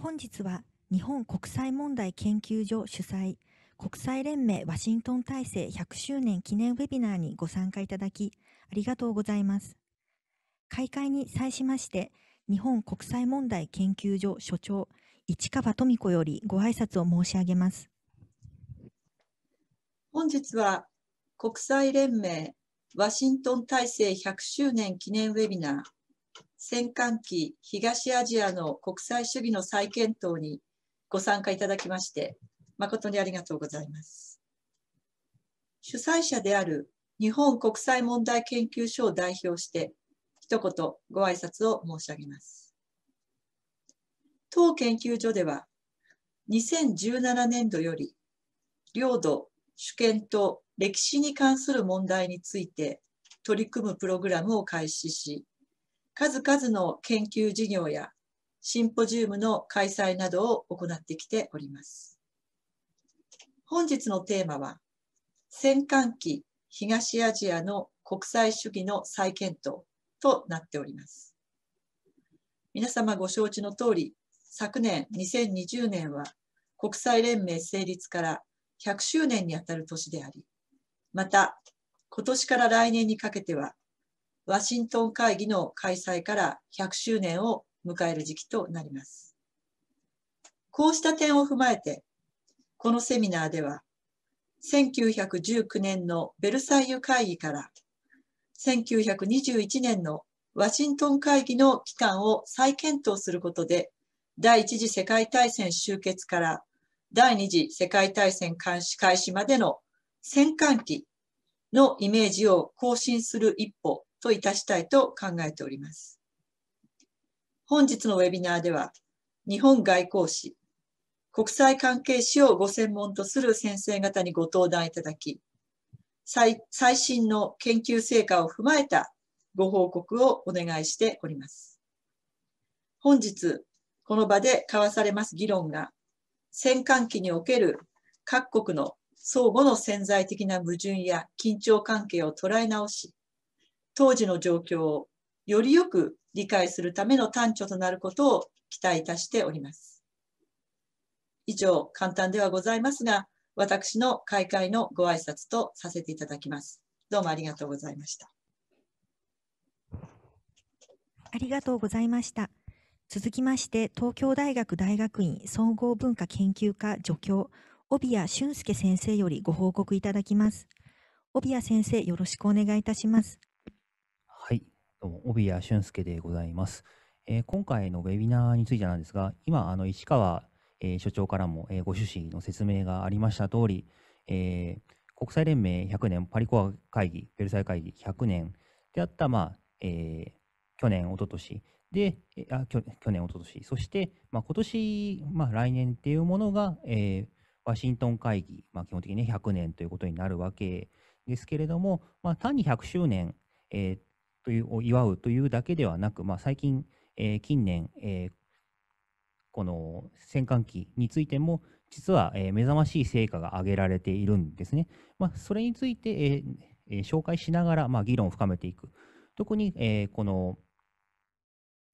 本日は日本国際問題研究所主催国際連盟ワシントン体制100周年記念ウェビナーにご参加いただきありがとうございます。開会に際しまして日本国際問題研究所所長市川富子よりご挨拶を申し上げます。本日は国際連盟ワシントン体制100周年記念ウェビナー戦艦機東アジアの国際主義の再検討にご参加いただきまして、誠にありがとうございます。主催者である日本国際問題研究所を代表して、一言ご挨拶を申し上げます。当研究所では、2017年度より、領土、主権と歴史に関する問題について取り組むプログラムを開始し、数々の研究事業やシンポジウムの開催などを行ってきております。本日のテーマは、戦艦機東アジアの国際主義の再検討となっております。皆様ご承知の通り、昨年2020年は国際連盟成立から100周年にあたる年であり、また今年から来年にかけてはワシントン会議の開催から100周年を迎える時期となります。こうした点を踏まえて、このセミナーでは、1919年のベルサイユ会議から1921年のワシントン会議の期間を再検討することで、第一次世界大戦終結から第二次世界大戦開始開始までの戦艦期のイメージを更新する一歩といたしたいと考えております。本日のウェビナーでは、日本外交史、国際関係史をご専門とする先生方にご登壇いただき、最最新の研究成果を踏まえたご報告をお願いしております。本日、この場で交わされます議論が、戦艦期における各国の相互の潜在的な矛盾や緊張関係を捉え直し、当時の状況をよりよく理解するための端緒となることを期待いたしております。以上、簡単ではございますが、私の開会のご挨拶とさせていただきます。どうもありがとうございました。ありがとうございました。続きまして、東京大学大学院総合文化研究科助教、帯谷俊介先生よりご報告いただきます。帯谷先生、よろしくお願いいたします。どうも、帯谷俊介でございます。えー、今回のウェビナーについてなんですが、今、あの石川、えー、所長からも、えー、ご趣旨の説明がありました通り、え国際連盟100年、パリコア会議、ベルサイユ会議100年であった、まあえ去年、おととしで、あ去年、おととし、そして、まあ、今年、まあ、来年っていうものが、えワシントン会議、まあ、基本的に、ね、100年ということになるわけですけれども、まあ、単に100周年、えー、というを祝うというだけではなく、まあ、最近、えー、近年、えー、この戦艦機についても実は、えー、目覚ましい成果が挙げられているんですね。まあ、それについて、ええー、紹介しながら、まあ、議論を深めていく。特に、えー、この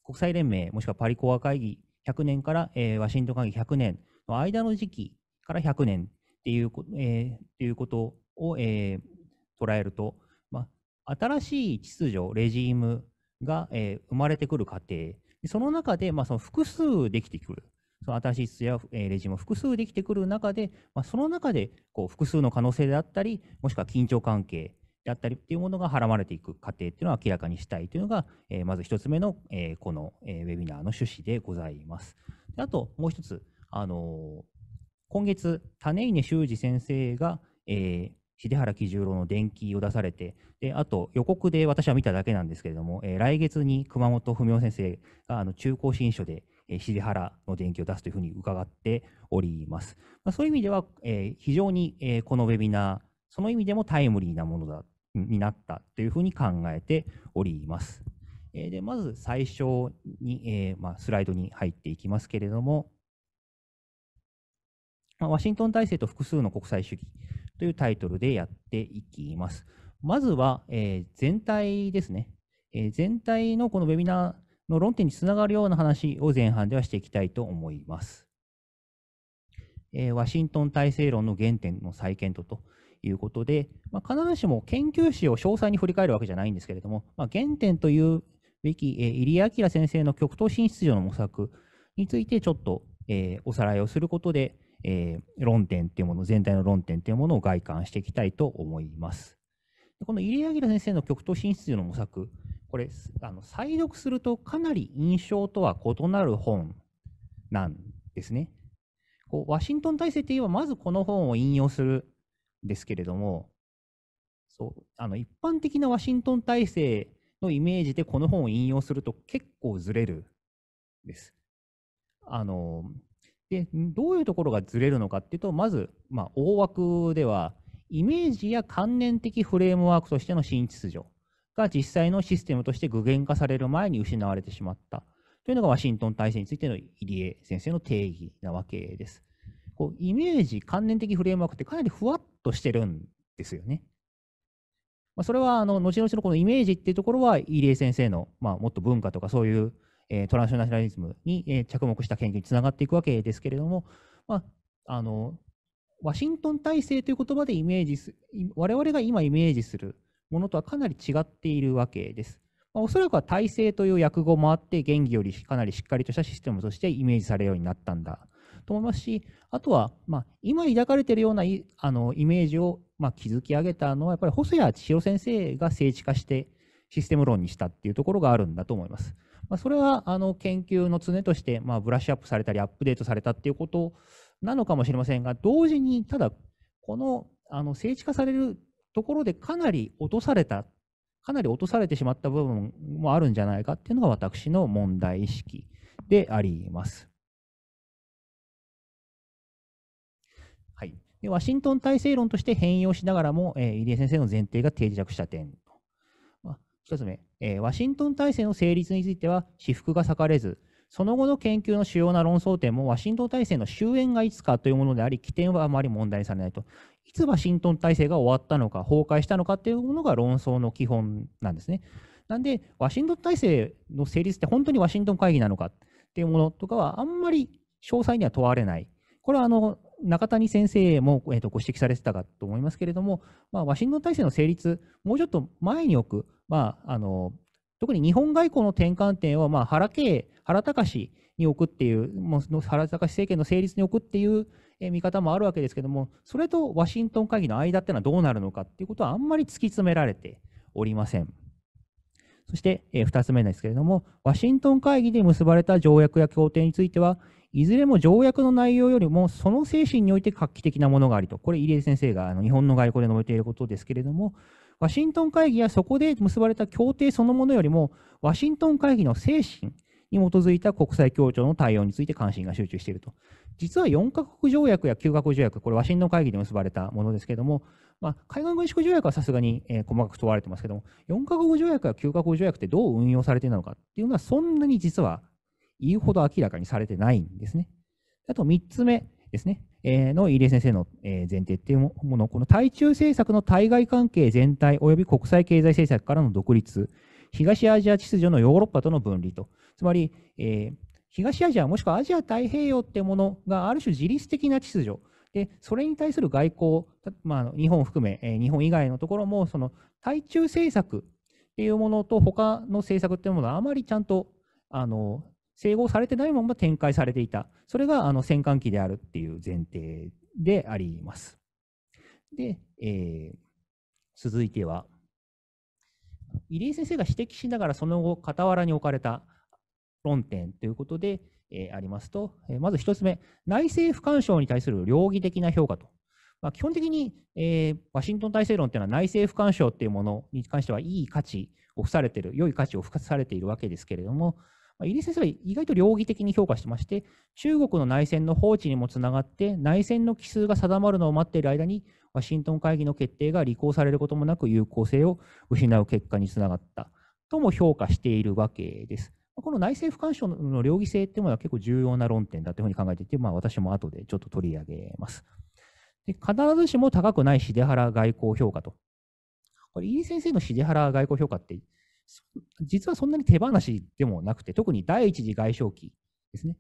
国際連盟もしくはパリ講和会議100年から、えー、ワシントン会議100年の間の時期から100年っていう,、えー、いうことを、えー、捉えると、新しい秩序、レジームが、えー、生まれてくる過程、その中で、まあ、その複数できてくる。その新しい序や、えー、レジ複数できてくる中で、まあ、その中でこう複数の可能性であったり、もしくは緊張関係であったりっていうものがはらまれていく過程っていうのを明らかにしたいというのが、えー、まず1つ目の、えー、この、えウェビナーの趣旨でございます。であともう1つ、あの今月、種稲修二先生が、え秀原喜十郎の伝記を出されて、であと予告で私は見ただけなんですけれども、えー、来月に熊本文夫先生があの中高新書で、えー、秀原の伝記を出すというふうに伺っております。まあ、そういう意味では、えー、非常に、えー、このウェビナー、その意味でもタイムリーなものだになったというふうに考えております。えー、でまず最初に、えーまあ、スライドに入っていきますけれども、まあ、ワシントン体制と複数の国際主義、というタイトルでやっていきます。まずは、えー、全体ですね、えー、全体のこのウェビナーの論点につながるような話を前半ではしていきたいと思います。えー、ワシントン体制論の原点の再検討ということで、まあ、必ずしも研究史を詳細に振り返るわけじゃないんですけれども、まあ、原点というべき、えー、入江明先生の極東進出場の模索についてちょっと、えー、おさらいをすることで、えー、論点っていうもの、全体の論点っていうものを外観していきたいと思います。この入江明先生の極東進出の模索、これ、あの再読するとかなり印象とは異なる本なんですね。こうワシントン体制といえば、まずこの本を引用するんですけれども、そうあの一般的なワシントン体制のイメージでこの本を引用すると結構ずれるです。あのでどういうところがずれるのかっていうとまず、まあ、大枠ではイメージや観念的フレームワークとしての新秩序が実際のシステムとして具現化される前に失われてしまったというのがワシントン体制についての入江先生の定義なわけです。こうイメージ、観念的フレームワークってかなりふわっとしてるんですよね。まあ、それはあの後々のこのイメージっていうところは入江先生の、まあ、もっと文化とかそういうえトランスナショナリズムに、え着目した研究につながっていくわけですけれども、まあ、あのワシントン体制という言葉でイメージす我々が今イメージするものとはかなり違っているわけです。まおそらくは体制という訳語もあって、原義よりかなりしっかりとしたシステムとしてイメージされるようになったんだと思いますし、あとは、ま今抱かれているようなあのイメージを、ま築き上げたのは、やっぱり細谷千尋先生が政治化してシステム論にしたっていうところがあるんだと思います。まあ、それはあの研究の常として、まあ、ブラッシュアップされたりアップデートされたっていうことなのかもしれませんが、同時に、ただ、このあの政治化されるところでかなり落とされた、かなり落とされてしまった部分もあるんじゃないかっていうのが私の問題意識であります。はい、でワシントン体制論として変容しながらも、えー、入江先生の前提が定着した点1つ目、えー、ワシントン体制の成立については私服が裂かれず、その後の研究の主要な論争点もワシントン体制の終焉がいつかというものであり、起点はあまり問題にされないと。いつワシントン体制が終わったのか、崩壊したのかというものが論争の基本なんですね。なんで、ワシントン体制の成立って本当にワシントン会議なのかっていうものとかは、あんまり詳細には問われない。これはあの中谷先生も、えー、とご指摘されてたかと思いますけれども、まあ、ワシントン体制の成立、もうちょっと前に置く、まあ、あの特に日本外交の転換点は、まあ、原敬、原隆に置くっていう、もう原隆政権の成立に置くっていう見方もあるわけですけれども、それとワシントン会議の間っていうのはどうなるのかっていうことはあんまり突き詰められておりません。そして、え2つ目ですけれども、ワシントン会議で結ばれた条約や協定については、いずれも条約の内容よりも、その精神において画期的なものがありと、これ、入江先生があの日本の外交で述べていることですけれども、ワシントン会議やそこで結ばれた協定そのものよりも、ワシントン会議の精神に基づいた国際協調の対応について関心が集中していると。実は4カ国条約や9カ国条約、これ、ワシントン会議で結ばれたものですけれども、まあ、海岸軍縮条約はさすがに、えー、細かく問われてますけども、4カ国条約や9カ国条約ってどう運用されているのかっていうのは、そんなに実は言うほど明らかにされてないんですね。あと3つ目ですね、えー、の入江先生の、え前提っていうもの、この対中政策の対外関係全体及び国際経済政策からの独立、東アジア秩序のヨーロッパとの分離と、つまり、えー、東アジアもしくはアジア太平洋ってものがある種自律的な秩序、でそれに対する外交、まあ、日本を含め、え日本以外のところも、その対中政策っていうものと他の政策っていうものはあまりちゃんとあの整合されてないまま展開されていた。それがあの戦艦機であるっていう前提であります。で、えー、続いては、入江先生が指摘しながらその後、傍らに置かれた論点ということで、えー、ありますと、えー、まず1つ目、内政不干渉に対する両義的な評価と。まあ、基本的に、えー、ワシントン体制論というのは内政不干渉というものに関してはいい価値を付されている、良い価値を付されているわけですけれども、まあ、イリス先生は意外と両義的に評価してまして、中国の内戦の放置にもつながって、内戦の奇数が定まるのを待っている間に、ワシントン会議の決定が履行されることもなく有効性を失う結果につながったとも評価しているわけです。この内政不干渉の両義性っていうのは結構重要な論点だというふうに考えていて、まあ、私も後でちょっと取り上げます。で必ずしも高くないシデハラ外交評価と。これ、飯先生のシデハラ外交評価って、実はそんなに手放しでもなくて、特に第一次外商期ですね。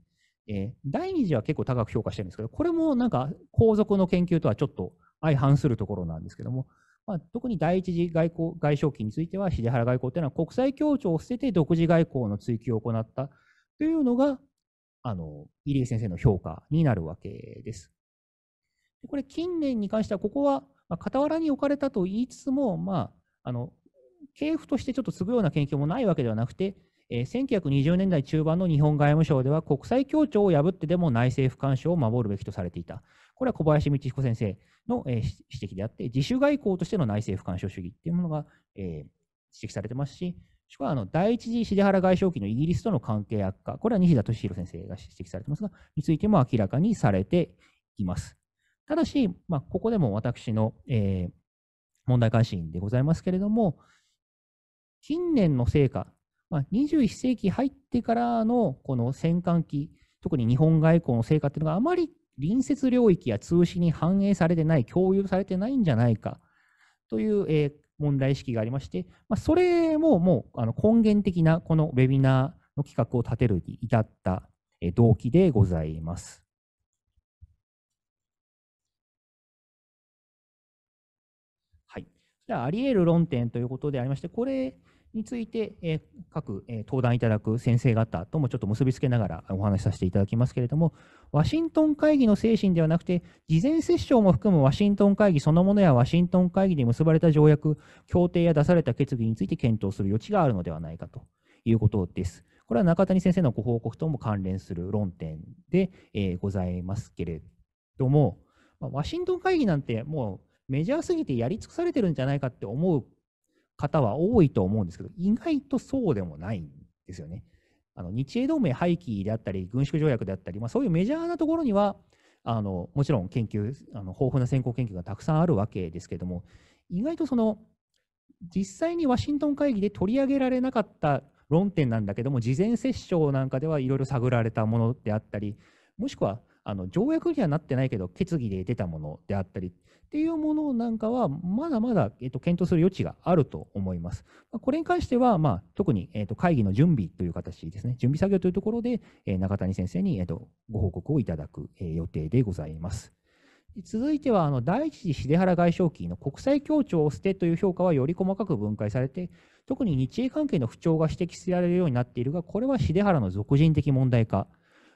えー、第二次は結構高く評価してるんですけど、これもなんか皇族の研究とはちょっと相反するところなんですけども、まあ、特に第一次外交外相期については、秀原外交というのは国際協調を捨てて独自外交の追及を行ったというのが、あの、入江先生の評価になるわけです。これ、近年に関しては、ここは、あ、傍らに置かれたと言いつつも、まあ、あの、系府としてちょっと継ぐような研究もないわけではなくて、えー、1920年代中盤の日本外務省では国際協調を破ってでも内政不干渉を守るべきとされていた。これは小林道彦先生の、えー、指摘であって、自主外交としての内政不干渉主義っていうものが、えー、指摘されてますし、しかもあの第一次シデハラ外相期のイギリスとの関係悪化、これは西田敏弘先生が指摘されてますが、についても明らかにされています。ただし、まあ、ここでも私の、えー、問題関心でございますけれども、近年の成果、まあ、21世紀入ってからのこの戦艦機、特に日本外交の成果っていうのがあまり隣接領域や通信に反映されてない、共有されてないんじゃないかという、えー、問題意識がありまして、まあ、それももうあの根源的なこのウェビナーの企画を立てるに至った動機でございます。はい、ではあり得る論点ということでありまして、これ、について、え各、え登壇いただく先生方ともちょっと結びつけながらお話しさせていただきますけれども、ワシントン会議の精神ではなくて、事前折衝も含むワシントン会議そのものやワシントン会議で結ばれた条約、協定や出された決議について検討する余地があるのではないかということです。これは中谷先生のご報告とも関連する論点で、えございますけれども、ワシントン会議なんてもうメジャーすぎてやり尽くされてるんじゃないかって思う方は多いと思うんですけど、意外とそうでもないんですよね。あの日英同盟廃棄であったり、軍縮条約であったり、まあ、そういうメジャーなところには、あのもちろん研究あの、豊富な先行研究がたくさんあるわけですけれども、意外とその実際にワシントン会議で取り上げられなかった論点なんだけども、事前折衝なんかではいろいろ探られたものであったり、もしくはあの条約にはなってないけど、決議で出たものであったり、っていうものなんかは、まだまだ、えっと、検討する余地があると思います。これに関しては、まあ、特に、えっと、会議の準備という形ですね、準備作業というところで、え中谷先生に、えっと、ご報告をいただく、え予定でございます。続いてはあの第一次秀原外相期の国際協調を捨てという評価はより細かく分解されて特に日英関係の不調が指摘されるようになっているがこれは秀原の俗人的問題化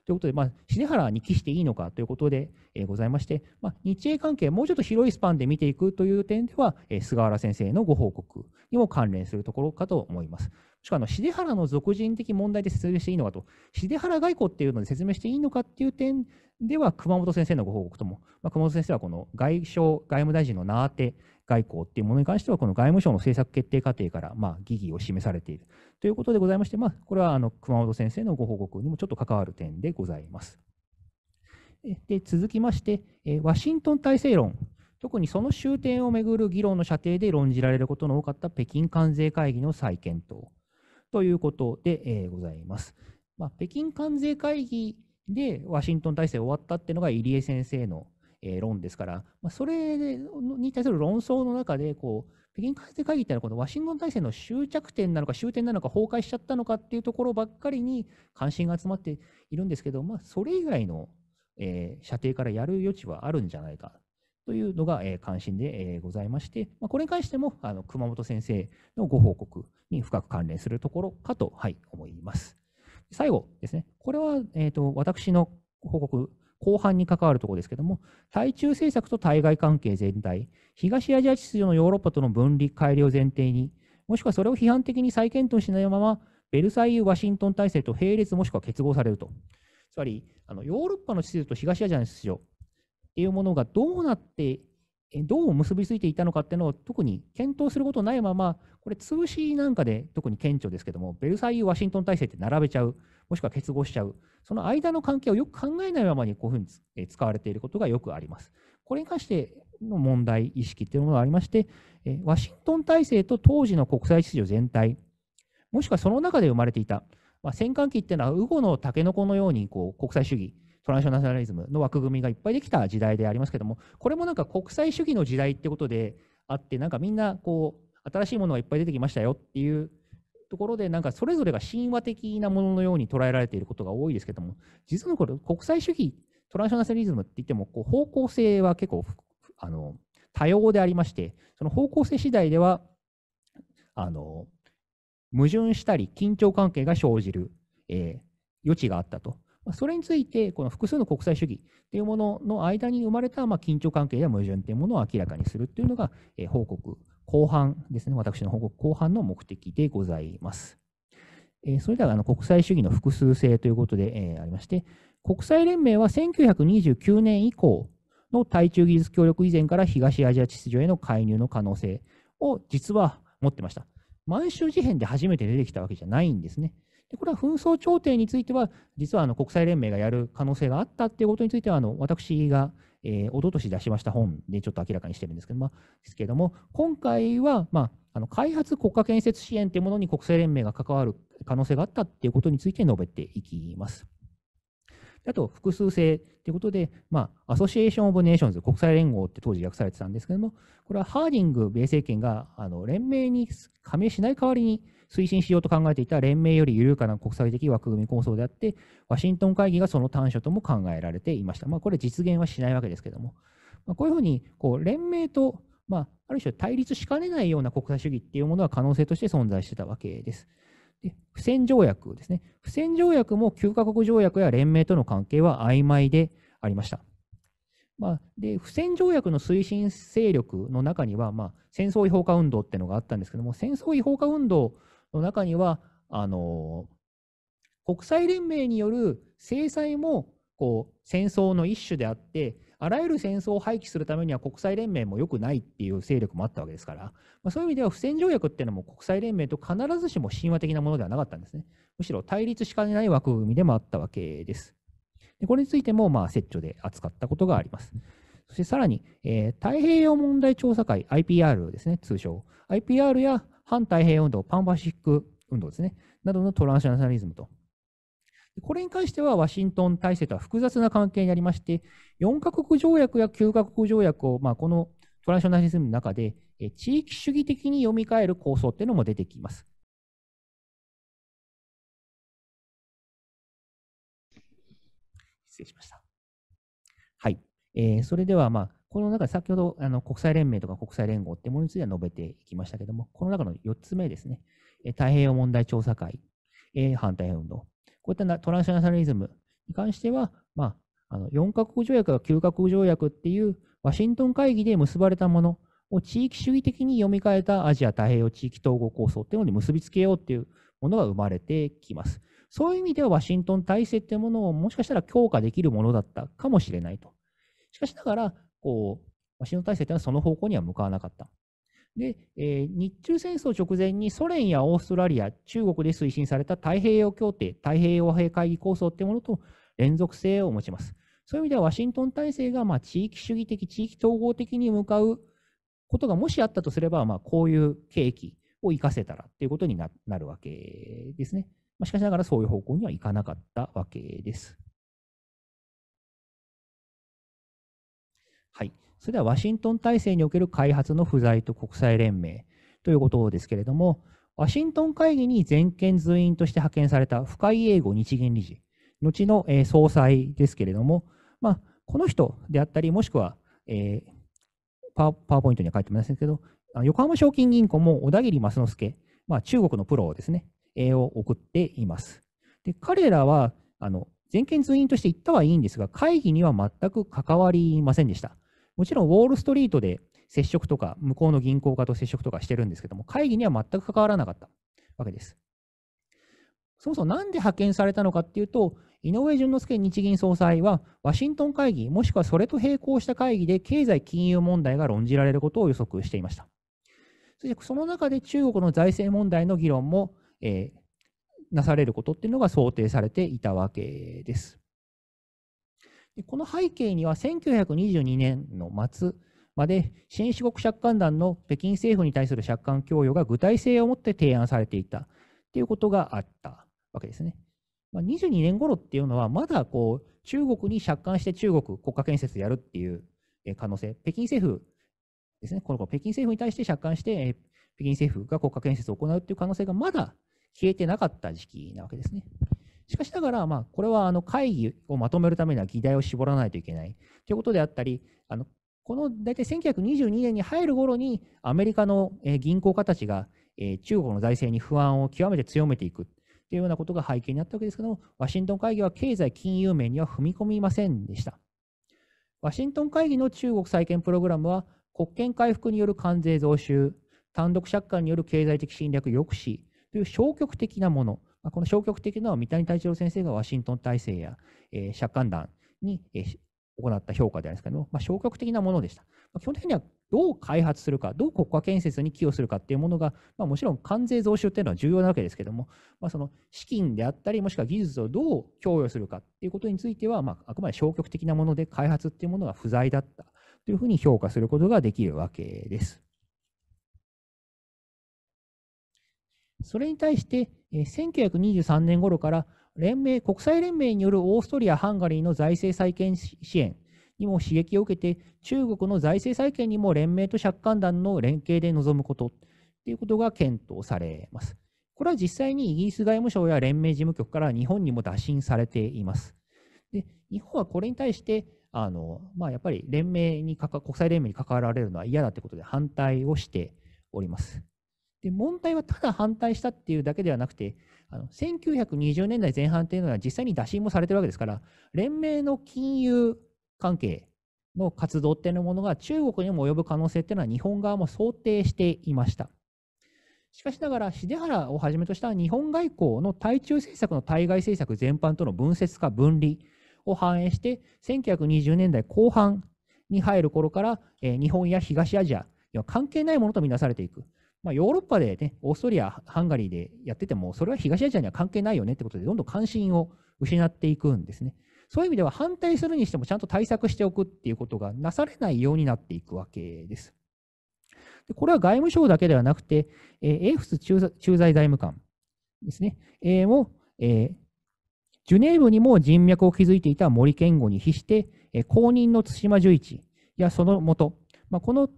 ということで、まあ、シに帰していいのかということで、えございまして、まあ、日英関係、もうちょっと広いスパンで見ていくという点では、え菅原先生のご報告にも関連するところかと思います。しかも、篠原の俗人的問題で説明していいのかと、篠原外交っていうので説明していいのかっていう点では、熊本先生のご報告とも、まあ、熊本先生はこの外相、外務大臣の名当て、外交っていうものに関しては、この外務省の政策決定過程から、まあ、疑義を示されているということでございまして、まあ、これはあの熊本先生のご報告にもちょっと関わる点でございます。で続きまして、ワシントン体制論特にその終点をめぐる議論の射程で論じられることの多かった北京関税会議の再検討ということで、えございます。まあ、北京関税会議でワシントン体制終わったっていうのが入江先生のえー、論ですから、まあ、それに対する論争の中でこう、北京開税会議っていうのは、このワシントン体制の終着点なのか、終点なのか、崩壊しちゃったのかっていうところばっかりに関心が集まっているんですけど、まあ、それ以外の、えー、射程からやる余地はあるんじゃないかというのが、えー、関心で、えー、ございまして、まあ、これに関してもあの熊本先生のご報告に深く関連するところかと、はい、思います。最後ですね、これは、えーと私の報告後半に関わるところですけども、対中政策と対外関係全体、東アジア秩序のヨーロッパとの分離改良を前提に、もしくはそれを批判的に再検討しないまま、ベルサイユ・ワシントン体制と並列もしくは結合されると。つまり、あのヨーロッパの秩序と東アジアの秩序っていうものがどうなってどう結びついていたのかっていうのを特に検討することないまま、これ、潰しなんかで特に顕著ですけども、ベルサイユ・ワシントン体制って並べちゃう、もしくは結合しちゃう、その間の関係をよく考えないままにこういうふうに使われていることがよくあります。これに関しての問題意識っていうものがありまして、ワシントン体制と当時の国際秩序全体、もしくはその中で生まれていた、まあ、戦艦機っていうのは、ウゴのタケノコのようにこう国際主義、トランショナショナリズムの枠組みがいっぱいできた時代でありますけども、これもなんか国際主義の時代ってことであって、なんかみんなこう、新しいものがいっぱい出てきましたよっていうところで、なんかそれぞれが神話的なもののように捉えられていることが多いですけども、実のこれ、国際主義、トランショナショナリズムって言っても、こう方向性は結構あの多様でありまして、その方向性次第では、あの矛盾したり緊張関係が生じる、えー、余地があったとそれについて、この複数の国際主義というものの間に生まれた緊張関係や矛盾というものを明らかにするというのが、報告後半ですね、私の報告後半の目的でございます。それでは国際主義の複数性ということで、ありまして、国際連盟は1929年以降の対中技術協力以前から東アジア秩序への介入の可能性を実は持ってました。満州事変で初めて出てきたわけじゃないんですね。でこれは紛争調停については、実はあの国際連盟がやる可能性があったっていうことについては、あの私が、えー、一昨年出しました本でちょっと明らかにしてるんですけど,、も、ですけども、今回は、まあ、あの開発国家建設支援というものに国際連盟が関わる可能性があったっていうことについて述べていきます。あと、複数性ということで、まあ、アソシエーション・オブ・ネーションズ、国際連合って当時訳されてたんですけども、これはハーディング米政権があの連盟に加盟しない代わりに、推進しようと考えていた連盟より緩やかな国際的枠組み構想であって、ワシントン会議がその短所とも考えられていました。まあ、これ実現はしないわけですけども、まあ、こういうふうにこう連盟と、まあ、ある種対立しかねないような国際主義っていうものは可能性として存在してたわけです。で不戦条約ですね。不戦条約も9カ国条約や連盟との関係は曖昧でありました。まあ、で不戦条約の推進勢力の中には、まあ、戦争違法化運動っていうのがあったんですけども戦争違法化運動の中には、あの国際連盟による制裁もこう戦争の一種であって、あらゆる戦争を廃棄するためには国際連盟も良くないっていう勢力もあったわけですから、まあ、そういう意味では不戦条約っていうのも国際連盟と必ずしも親和的なものではなかったんですね。むしろ対立しかねない枠組みでもあったわけです。でこれについても、まあ、で扱ったことがあります。そしてさらに、えー、太平洋問題調査会、IPR ですね、通称。IPR や反太平洋運動、パンパシック運動ですね、などのトランスナショナリズムと。これに関しては、ワシントン体制とは複雑な関係にありまして、4カ国条約や9カ国条約を、まあ、このトランスナショナリズムの中で、地域主義的に読み替える構想っていうのも出てきます。失礼しました。はい。えー、それでは、まあ、この中で先ほどあの国際連盟とか国際連合ってものについては述べていきましたけども、この中の4つ目ですね、太平洋問題調査会、反対運動、こういったトランスナショナリズムに関しては、まあ、あの4カ国条約や9カ国条約っていうワシントン会議で結ばれたものを地域主義的に読み替えたアジア太平洋地域統合構想っていうのに結びつけようっていうものが生まれてきます。そういう意味ではワシントン体制っていうものをもしかしたら強化できるものだったかもしれないと。しかしながら、こう、トン体制というのはその方向には向かわなかった。で、えー、日中戦争直前にソ連やオーストラリア、中国で推進された太平洋協定、太平洋平会議構想というものと連続性を持ちます。そういう意味では、ワシントン体制がまあ地域主義的、地域統合的に向かうことがもしあったとすれば、まあ、こういう契機を生かせたらということになるわけですね。まあ、しかしながらそういう方向にはいかなかったわけです。はい。それではワシントン体制における開発の不在と国際連盟ということですけれども、ワシントン会議に全権随員として派遣された深井英語日銀理事、後の、え総裁ですけれども、まあ、この人であったり、もしくは、えー、パワーポイントには書いてませんけど、横浜賞金銀行も小田切正之助、まあ、中国のプロをですね、えを送っています。で彼らはあの全権通院として行ったはいいんですが、会議には全く関わりませんでした。もちろんウォールストリートで接触とか、向こうの銀行家と接触とかしてるんですけども、会議には全く関わらなかったわけです。そもそもなんで派遣されたのかっていうと、井上淳之介日銀総裁は、ワシントン会議、もしくはそれと並行した会議で経済金融問題が論じられることを予測していました。そしてその中で中国の財政問題の議論も、えー、なされることっていうのが想定されていたわけです。この背景には1922年の末まで新四国借款団の北京政府に対する借款供与が具体性を持って提案されていたということがあったわけですね。まあ、22年頃っていうのは、まだこう中国に借款して中国国家建設やるっていう可能性、北京政府ですね、この北京政府に対して借款して、北京政府が国家建設を行うっていう可能性がまだ消えてなかった時期なわけですね。しかしながら、まあ、これはあの会議をまとめるためには議題を絞らないといけないということであったり、あのこの大体1922年に入る頃に、アメリカの銀行家たちが中国の財政に不安を極めて強めていくというようなことが背景になったわけですけども、ワシントン会議は経済金融面には踏み込みませんでした。ワシントン会議の中国再建プログラムは、国権回復による関税増収、単独借款による経済的侵略抑止という消極的なものまあ、この消極的な三谷太一郎先生がワシントン体制や、えー、借款団に、えー、行った評価であるんですけども、まあ、消極的なものでした。まあ、基本的にはどう開発するか、どう国家建設に寄与するかっていうものが、まあ、もちろん関税増収っていうのは重要なわけですけども、まあ、その資金であったり、もしくは技術をどう供与するかっていうことについては、まあ、あくまで消極的なもので、開発っていうものが不在だったというふうに評価することができるわけです。それに対して、1923年頃から連盟、国際連盟によるオーストリア・ハンガリーの財政再建支援にも刺激を受けて、中国の財政再建にも連盟と借款団の連携で臨むことということが検討されます。これは実際にイギリス外務省や連盟事務局から日本にも打診されています。で日本はこれに対して、あのまあ、やっぱり連盟に国際連盟に関わられるのは嫌だということで反対をしております。で問題はただ反対したっていうだけではなくて、あの1920年代前半というのは実際に打診もされてるわけですから、連盟の金融関係の活動っていうものが中国にも及ぶ可能性っていうのは日本側も想定していました。しかしながら、秀原をはじめとした日本外交の対中政策の対外政策全般との分節化、分離を反映して、1920年代後半に入る頃から、え日本や東アジア、関係ないものとみなされていく。まあ、ヨーロッパでね、オーストリア、ハンガリーでやってても、それは東アジアには関係ないよねってことで、どんどん関心を失っていくんですね。そういう意味では反対するにしてもちゃんと対策しておくっていうことがなされないようになっていくわけです。でこれは外務省だけではなくて、えー、英仏駐在財務官ですね、えー、も、えー、ジュネーブにも人脈を築いていた森健吾に比して、えー、公認の対馬十一やそのもと、まあ、この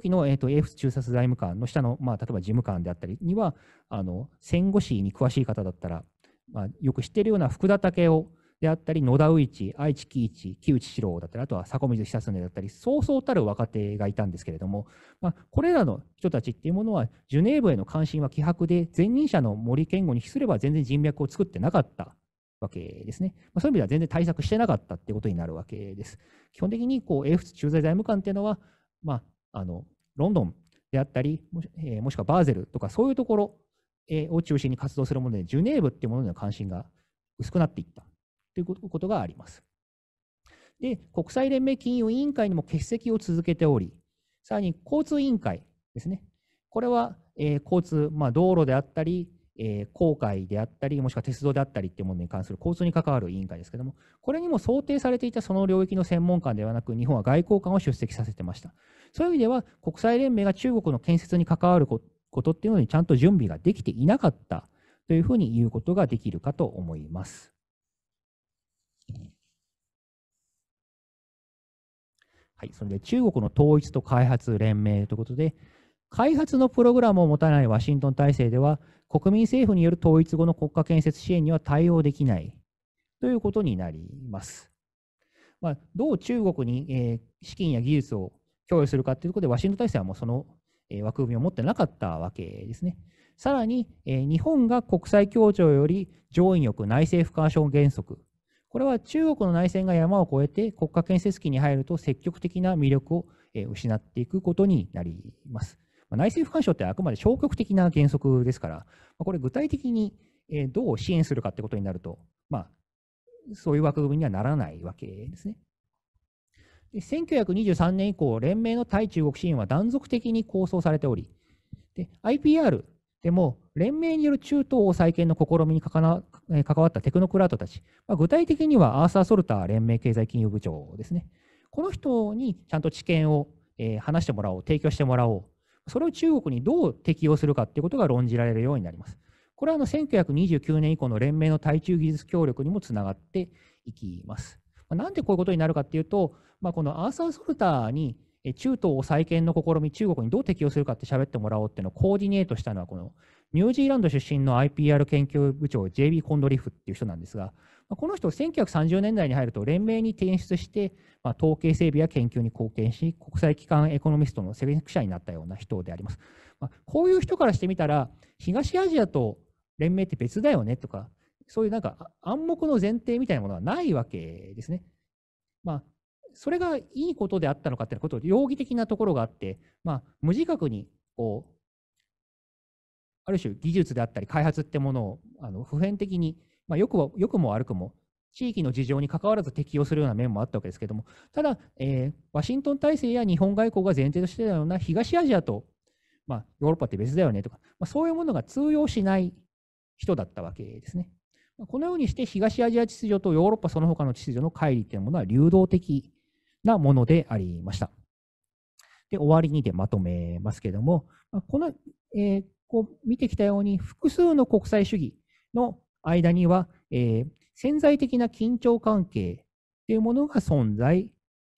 時の、えーと、AF 中殺財務官の下の、まあ、例えば事務官であったりにはあの戦後史に詳しい方だったら、まあ、よく知っているような福田武雄であったり野田宇一愛知喜一木内四郎だったりあとは坂水久恒だったりそうそうたる若手がいたんですけれども、まあ、これらの人たちっていうものはジュネーブへの関心は希薄で前任者の森健吾に比すれば全然人脈を作ってなかったわけですね。まあ、そういう意味では全然対策してなかったっていうことになるわけです。基本的にこう英仏駐在財務官っていうのは、まあ、あのロンドンであったりもし,、えー、もしくはバーゼルとかそういうところ、えを中心に活動するものでジュネーブっていうものには関心が薄くなっていったということがあります。で国際連盟金融委員会にも欠席を続けておりさらに交通委員会ですねこれは、えー、交通、まあ、道路であったりえー、航海であったり、もしくは鉄道であったりっていうものに関する交通に関わる委員会ですけれども、これにも想定されていたその領域の専門官ではなく、日本は外交官を出席させてました。そういう意味では、国際連盟が中国の建設に関わることっていうのにちゃんと準備ができていなかったというふうに言うことができるかと思います。はい、それで中国の統一と開発連盟ということで、開発のプログラムを持たないワシントン体制では、国民政府による統一後の国家建設支援には対応できないということになります。まあ、どう中国に、え資金や技術を供与するかということで、ワシントン体制はもうその、え枠組みを持ってなかったわけですね。さらに、え日本が国際協調より上位欲内政不干渉原則。これは中国の内戦が山を越えて国家建設機に入ると積極的な魅力を失っていくことになります。内政不干渉ってあくまで消極的な原則ですから、これ具体的にどう支援するかってことになると、まあ、そういう枠組みにはならないわけですね。で1923年以降、連盟の対中国支援は断続的に構想されており、IPR でも連盟による中東再建の試みに関わったテクノクラートたち、まあ、具体的にはアーサー・ソルター連盟経済金融部長ですね、この人にちゃんと知見を、え話してもらおう、提供してもらおうそれを中国にどう適用するかということが論じられるようになります。これはあの1929年以降の連盟の対中技術協力にもつながっていきます。なんでこういうことになるかというと、まあ、このアーサー・ソルターに中東を再建の試み、中国にどう適用するかって喋ってもらおうっていうのをコーディネートしたのは、このニュージーランド出身の IPR 研究部長、JB コンドリフっていう人なんですが、この人、1930年代に入ると連盟に転出して、まあ、統計整備や研究に貢献し、国際機関エコノミストのセ任者になったような人であります。まあ、こういう人からしてみたら、東アジアと連盟って別だよねとか、そういうなんか暗黙の前提みたいなものはないわけですね。まあ、それがいいことであったのかっていうこと、容疑的なところがあって、まあ、無自覚にこうある種技術であったり開発ってものをあの普遍的にまあ、よくよくも悪くも、地域の事情に関わらず適用するような面もあったわけですけども、ただ、えー、ワシントン体制や日本外交が前提としてたような東アジアと、まあ、ヨーロッパって別だよねとか、まあ、そういうものが通用しない人だったわけですね。このようにして東アジア秩序とヨーロッパその他の秩序の乖離というものは流動的なものでありました。で、終わりにでまとめますけれども、この、えー、こう見てきたように複数の国際主義の間には、えー、潜在的な緊張関係というものが存在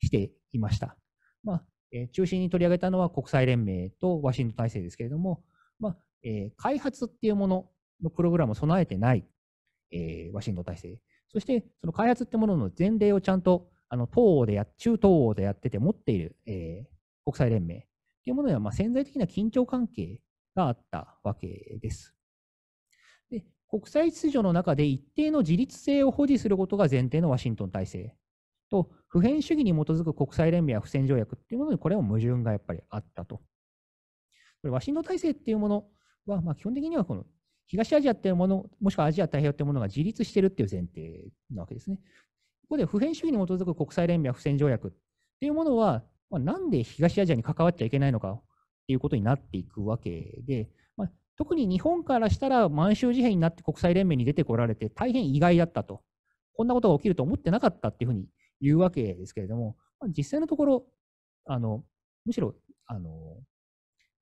していました。まあえー、中心に取り上げたのは国際連盟とワシントン体制ですけれども、まあえー、開発っていうもののプログラムを備えてない、えー、ワシントン体制、そしてその開発ってものの前例をちゃんとあの東欧でや中東欧でやってて持っている、えー、国際連盟というものにはまあ潜在的な緊張関係があったわけです。国際秩序の中で一定の自立性を保持することが前提のワシントン体制と、普遍主義に基づく国際連盟や不戦条約っていうものに、これは矛盾がやっぱりあったと。これワシントン体制っていうものは、まあ、基本的にはこの東アジアっていうもの、もしくはアジア太平洋っていうものが自立してるっていう前提なわけですね。ここで普遍主義に基づく国際連盟や不戦条約っていうものは、まあ、なんで東アジアに関わっちゃいけないのかっていうことになっていくわけで、特に日本からしたら満州事変になって国際連盟に出てこられて大変意外だったと。こんなことが起きると思ってなかったっていうふうに言うわけですけれども、実際のところ、あのむしろあの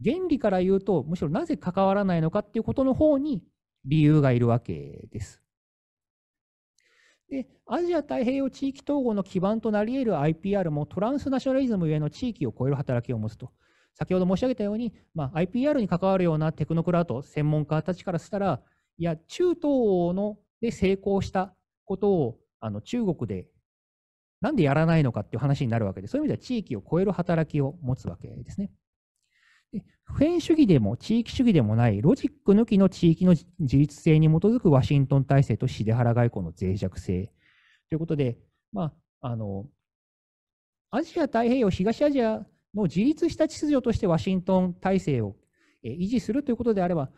原理から言うと、むしろなぜ関わらないのかっていうことの方に理由がいるわけです。で、アジア太平洋地域統合の基盤となり得る IPR もトランスナショナリズムゆえの地域を超える働きを持つと。先ほど申し上げたように、まあ、IPR に関わるようなテクノクラート、専門家たちからしたら、いや、中東ので成功したことをあの中国でなんでやらないのかっていう話になるわけで、そういう意味では地域を超える働きを持つわけですね。で普遍主義でも地域主義でもないロジック抜きの地域の自立性に基づくワシントン体制とシデハラ外交の脆弱性ということで、まあ、あのアジア太平洋、東アジアの自立した秩序としてワシントン体制を維持するということであれば、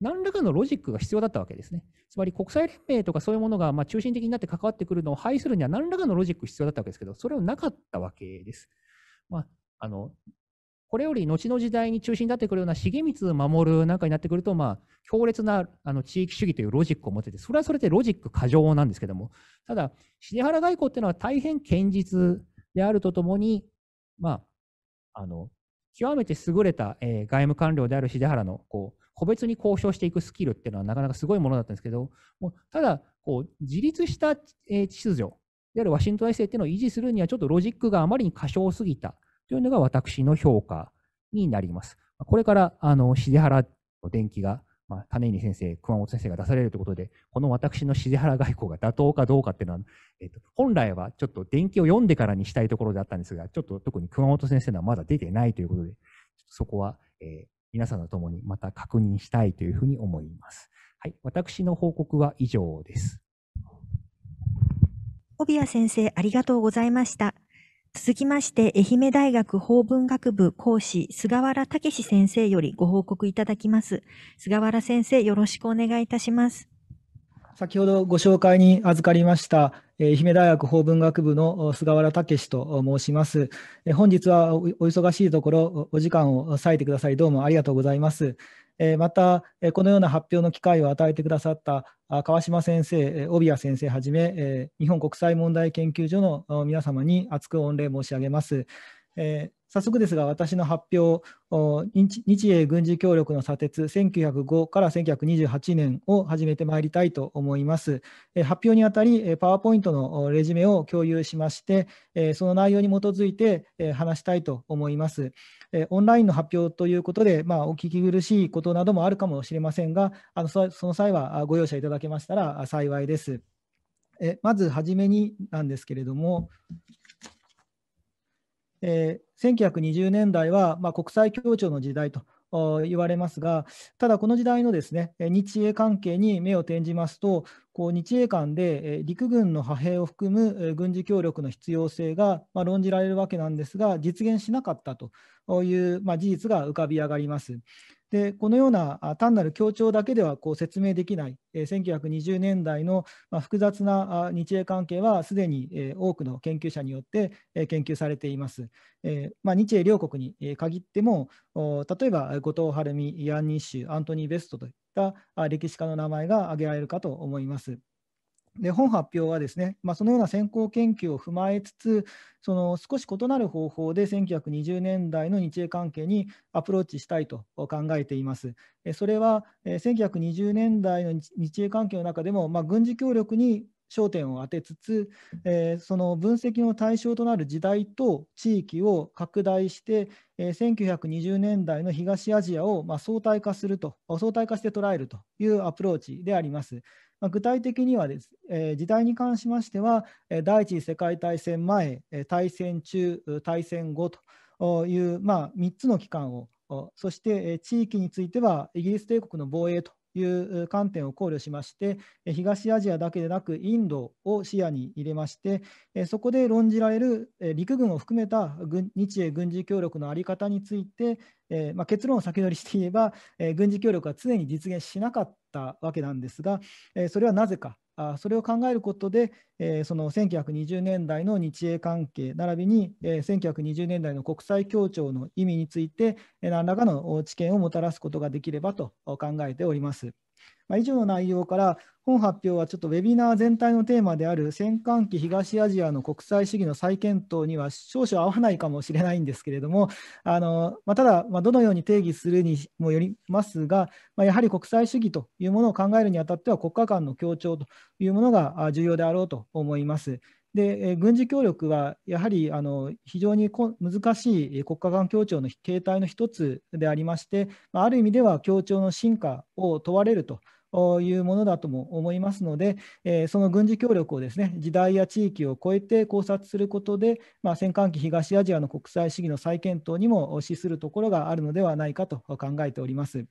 何らかのロジックが必要だったわけですね。つまり国際連盟とかそういうものがま中心的になって関わってくるのを排するには何らかのロジック必要だったわけですけど、それはなかったわけです。まあ、あのこれより後の時代に中心になってくるような重光守なんかになってくると、まあ、強烈なあの地域主義というロジックを持ってて、それはそれでロジック過剰なんですけども、ただ、重原外交っていうのは大変堅実であるとともに、まあ、あの極めて優れた、えー、外務官僚である秀原のこう個別に交渉していくスキルっていうのはなかなかすごいものだったんですけど、もうただこう自立した、えー、秩序であるワシントン体制っていうのを維持するにはちょっとロジックがあまりに過小すぎたというのが私の評価になります。これからあの秀原の電気がまあ、種に先生、熊本先生が出されるということで、この私の静原外交が妥当かどうかっていうのは、えっと、本来はちょっと電気を読んでからにしたいところだったんですが、ちょっと特に熊本先生のはまだ出てないということで、そこは、えー、皆さんと共にまた確認したいというふうに思います。はい、私の報告は以上です。小宮先生、ありがとうございました。続きまして、愛媛大学法文学部講師、菅原武先生よりご報告いただきます。菅原先生、よろしくお願いいたします。先ほどご紹介に預かりました、愛媛大学法文学部の菅原武と申します。本日はお忙しいところ、お時間を割いてくださり、どうもありがとうございます。えまた、えこのような発表の機会を与えてくださった川島先生、帯谷先生はじめ、え日本国際問題研究所の皆様に厚く御礼申し上げます。えー早速ですが、私の発表、日英軍事協力の査鉄、1905から1928年を始めてまいりたいと思います。発表にあたり、パワーポイントのレジュメを共有しまして、その内容に基づいて話したいと思います。オンラインの発表ということで、まあ、お聞き苦しいことなどもあるかもしれませんが、あのその際はご容赦いただけましたら幸いです。まずはじめになんですけれども、えー、1920年代は、まあ、国際協調の時代と言われますが、ただこの時代のですね日英関係に目を転じますと、こう日英間で陸軍の派兵を含む軍事協力の必要性が論じられるわけなんですが、実現しなかったという、まあ、事実が浮かび上がります。でこのような単なる協調だけではこう説明できない、え1920年代の複雑な日英関係はすでに、え多くの研究者によって、え研究されています。えまあ、日英両国に限っても例えば後藤晴美、イアン・ニッシュ、アントニー・ベストといった歴史家の名前が挙げられるかと思います。で本発表はですね、まあ、そのような先行研究を踏まえつつその少し異なる方法で1920年代の日英関係にアプローチしたいと考えています。それは1920年代の日英関係の中でも、まあ、軍事協力に焦点を当てつつ、その分析の対象となる時代と地域を拡大して、1920年代の東アジアを相対化すると相対化して捉えるというアプローチであります。まあ、具体的にはです、えー、時代に関しましては、え第一次世界大戦前、え大戦中、大戦後という、まあ、3つの期間を、そして、え地域についてはイギリス帝国の防衛という観点を考慮しまして、東アジアだけでなくインドを視野に入れまして、そこで論じられる陸軍を含めた日英軍事協力の在り方について、えー、まあ、結論を先取りして言えば、えー、軍事協力は常に実現しなかったわけなんですが、えー、それはなぜか。あそれを考えることで、えその1920年代の日英関係並びに、え1920年代の国際協調の意味について、え何らかの知見をもたらすことができればと考えております。まあ、以上の内容から本発表はちょっとウェビナー全体のテーマである戦艦機東アジアの国際主義の再検討には少々合わないかもしれないんですけれどもあの、まあ、ただ、まどのように定義するにもよりますが、まやはり国際主義というものを考えるにあたっては国家間の協調というものが重要であろうと思います。で軍事協力はやはりあの非常に難しい国家間協調の形態の一つでありまして、ある意味では協調の進化を問われると。いうものだとも思いますので、その軍事協力をですね時代や地域を超えて考察することで、まあ、戦艦機東アジアの国際主義の再検討にも資するところがあるのではないかと考えております。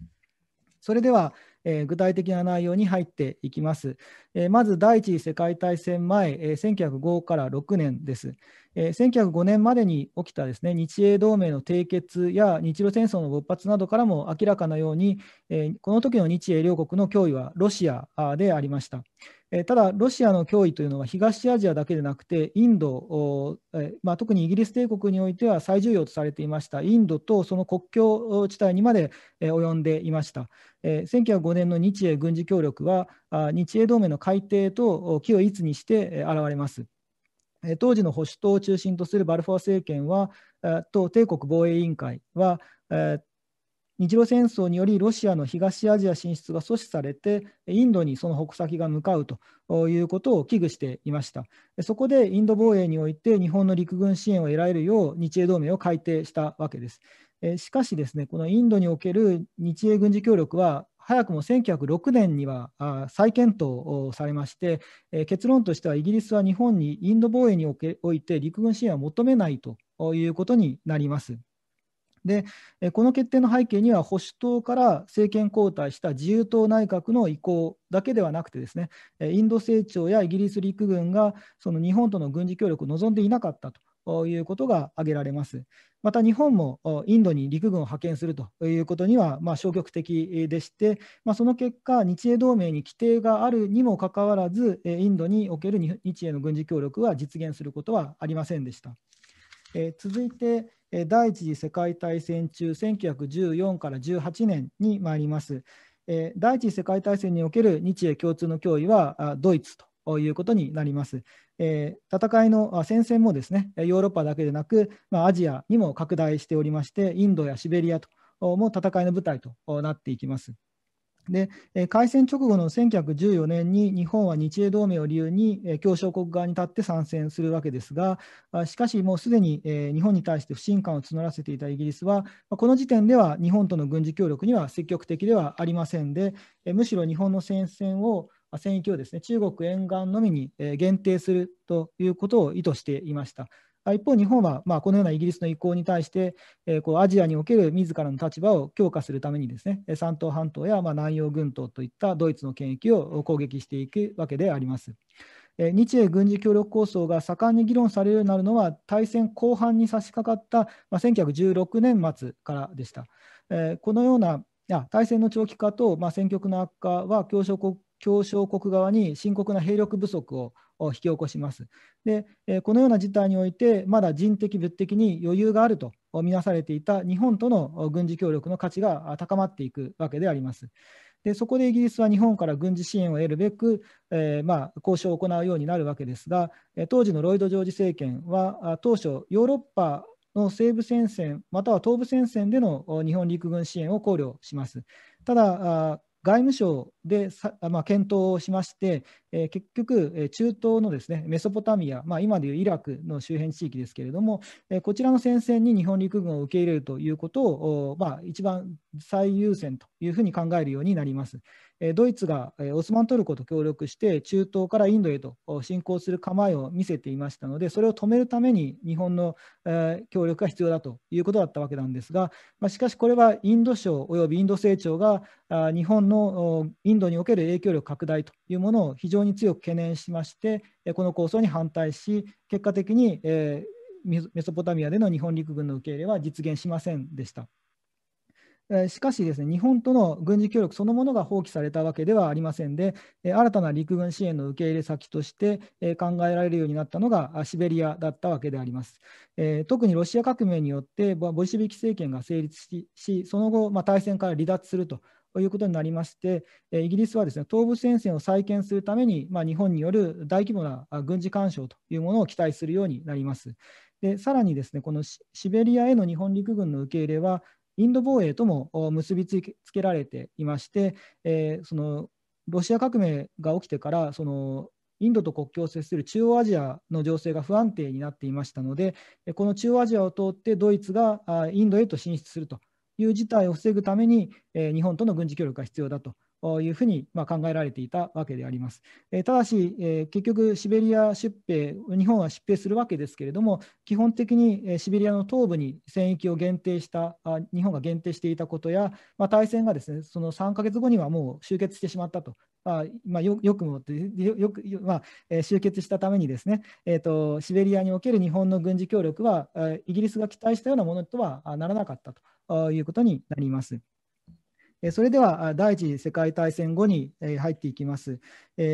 それでは、えー、具体的な内容に入っていきます。えー、まず第一次世界大戦前、えー、1905から6年です。え1905年までに起きたですね日英同盟の締結や日露戦争の勃発などからも明らかなように、えこの時の日英両国の脅威はロシアでありました。えただ、ロシアの脅威というのは東アジアだけでなくて、インド、えまあ、特にイギリス帝国においては最重要とされていました、インドとその国境地帯にまで、え及んでいました。え1905年の日英軍事協力は、日英同盟の改定と機をいつにして現れます。当時の保守党を中心とするバルフォア政権は、と帝国防衛委員会は、日露戦争によりロシアの東アジア進出が阻止されて、インドにその矛先が向かうということを危惧していました。そこでインド防衛において日本の陸軍支援を得られるよう日英同盟を改定したわけです。しかしですね、このインドにおける日英軍事協力は早くも1906年には再検討されまして、結論としてはイギリスは日本にインド防衛において陸軍支援を求めないということになります。でこの決定の背景には保守党から政権交代した自由党内閣の意向だけではなくてですねインド成長やイギリス陸軍がその日本との軍事協力を望んでいなかったということが挙げられます。また日本もインドに陸軍を派遣するということにはま消極的でして、まあ、その結果、日英同盟に規定があるにもかかわらず、インドにおける日英の軍事協力は実現することはありませんでした。え続いて、第一次世界大戦中、1914から18年に参ります。え第一次世界大戦における日英共通の脅威はドイツということになります。え戦いの戦線もですねヨーロッパだけでなく、まアジアにも拡大しておりましてインドやシベリアとも戦いの舞台となっていきます。で開戦直後の1914年に日本は日英同盟を理由に協商国側に立って参戦するわけですがしかしもうすでに日本に対して不信感を募らせていたイギリスはこの時点では日本との軍事協力には積極的ではありませんでむしろ日本の戦線を戦域をですね中国沿岸のみに限定するということを意図していました。一方、日本は、まあ、このようなイギリスの意向に対して、えー、こうアジアにおける自らの立場を強化するためにですね、山東半島や、まあ、南洋群島といったドイツの権益を攻撃していくわけであります。えー、日英軍事協力構想が盛んに議論されるようになるのは、大戦後半に差し掛かった、まあ、1916年末からでした。えー、このような大戦の長期化と、まあ、戦局の悪化は共商国協商国側に深刻な兵力不足を引き起こします。でこのような事態においてまだ人的物的に余裕があると見なされていた日本との軍事協力の価値が高まっていくわけであります。でそこでイギリスは日本から軍事支援を得るべく、えー、まあ、交渉を行うようになるわけですが当時のロイド・ジョージ政権は当初ヨーロッパの西部戦線または東部戦線での日本陸軍支援を考慮します。ただ外務省でまあ、検討をしまして、えー、結局、え中東のですねメソポタミア、まあ、今でいうイラクの周辺地域ですけれども、えー、こちらの戦線に日本陸軍を受け入れるということを、まあ、一番最優先というふうに考えるようになります。ドイツがオスマントルコと協力して中東からインドへと侵攻する構えを見せていましたのでそれを止めるために日本の協力が必要だということだったわけなんですがしかしこれはインド省およびインド政庁が日本のインドにおける影響力拡大というものを非常に強く懸念しましてこの構想に反対し結果的にメソポタミアでの日本陸軍の受け入れは実現しませんでした。しかしですね、日本との軍事協力そのものが放棄されたわけではありませんで、新たな陸軍支援の受け入れ先として考えられるようになったのがシベリアだったわけであります。特にロシア革命によってボシビキ政権が成立し、その後、まあ、大戦から離脱するとということになりまして、イギリスはですね東部戦線を再建するために、まあ、日本による大規模な軍事干渉というものを期待するようになります。でさらにですねこのシベリアへの日本陸軍の受け入れは、インド防衛とも結びつけられていまして、えー、そのロシア革命が起きてからそのインドと国境を接する中央アジアの情勢が不安定になっていましたので、この中央アジアを通ってドイツがインドへと進出するという事態を防ぐために、日本との軍事協力が必要だというふうにま考えられていたわけであります。えただし、え結局シベリア出兵、日本は出兵するわけですけれども、基本的にシベリアの東部に戦域を限定したあ、日本が限定していたことや、まあ、大戦がですねその3か月後にはもう終結してしまったとまあまあ、よくもよく、まあえー、結したためにですね、えーと、とシベリアにおける日本の軍事協力は、えー、イギリスが期待したようなものとはならなかったということになります。それでは第一次世界大戦後に入っていきます。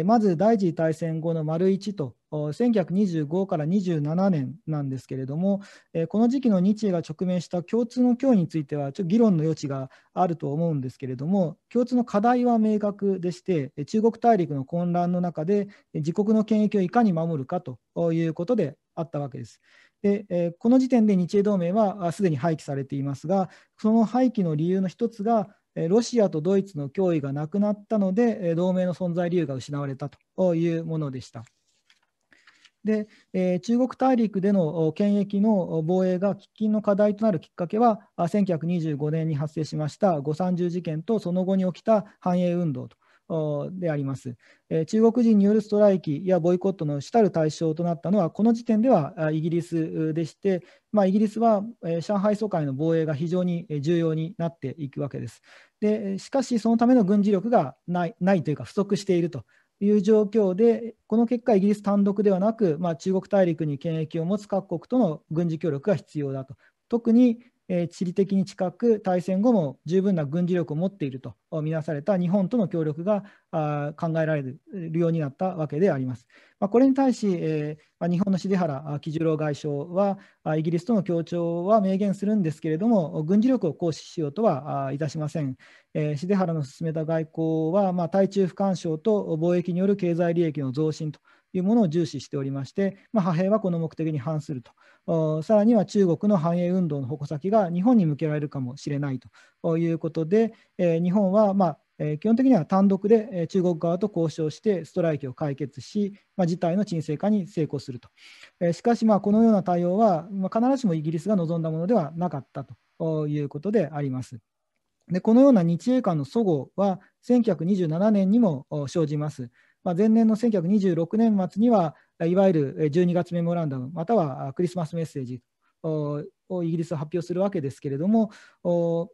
まず第一次大戦後の丸1と1925から27年なんですけれどもこの時期の日英が直面した共通の脅威についてはちょっと議論の余地があると思うんですけれども共通の課題は明確でして中国大陸の混乱の中で自国の権益をいかに守るかということであったわけです。で、この時点で日英同盟はすでに廃棄されていますが、その廃棄の理由の一つが、ロシアとドイツの脅威がなくなったので、同盟の存在理由が失われたというものでした。で中国大陸での権益の防衛が喫緊の課題となるきっかけは1925年に発生しました誤算十事件とその後に起きた繁栄運動とであります。中国人によるストライキやボイコットの主たる対象となったのは、この時点ではイギリスでして、まあ、イギリスは上海総会の防衛が非常に重要になっていくわけです。でしかし、そのための軍事力がないないというか、不足していると。いう状況で、この結果、イギリス単独ではなく、まあ、中国大陸に権益を持つ各国との軍事協力が必要だと、特にえ地理的に近く、大戦後も十分な軍事力を持っていると見なされた日本との協力が考えられるようになったわけであります。まこれに対し、えま日本の重原喜十郎外相は、イギリスとの協調は明言するんですけれども、軍事力を行使しようとはいたしません。え重原の進めた外交は、ま対中不干渉と貿易による経済利益の増進とというものを重視しておりまして、まあ、派兵はこの目的に反すると、さらには中国の繁栄運動の矛先が日本に向けられるかもしれないということで、え日本は、まあえ基本的には単独で中国側と交渉してストライキを解決し、まあ、事態の沈静化に成功すると。えしかし、このような対応は、ま必ずしもイギリスが望んだものではなかったということであります。でこのような日英間の齟齬は1927年にも生じます。まあ、前年の1926年末には、いわゆる12月メモランダム、またはクリスマスメッセージをイギリスは発表するわけですけれども、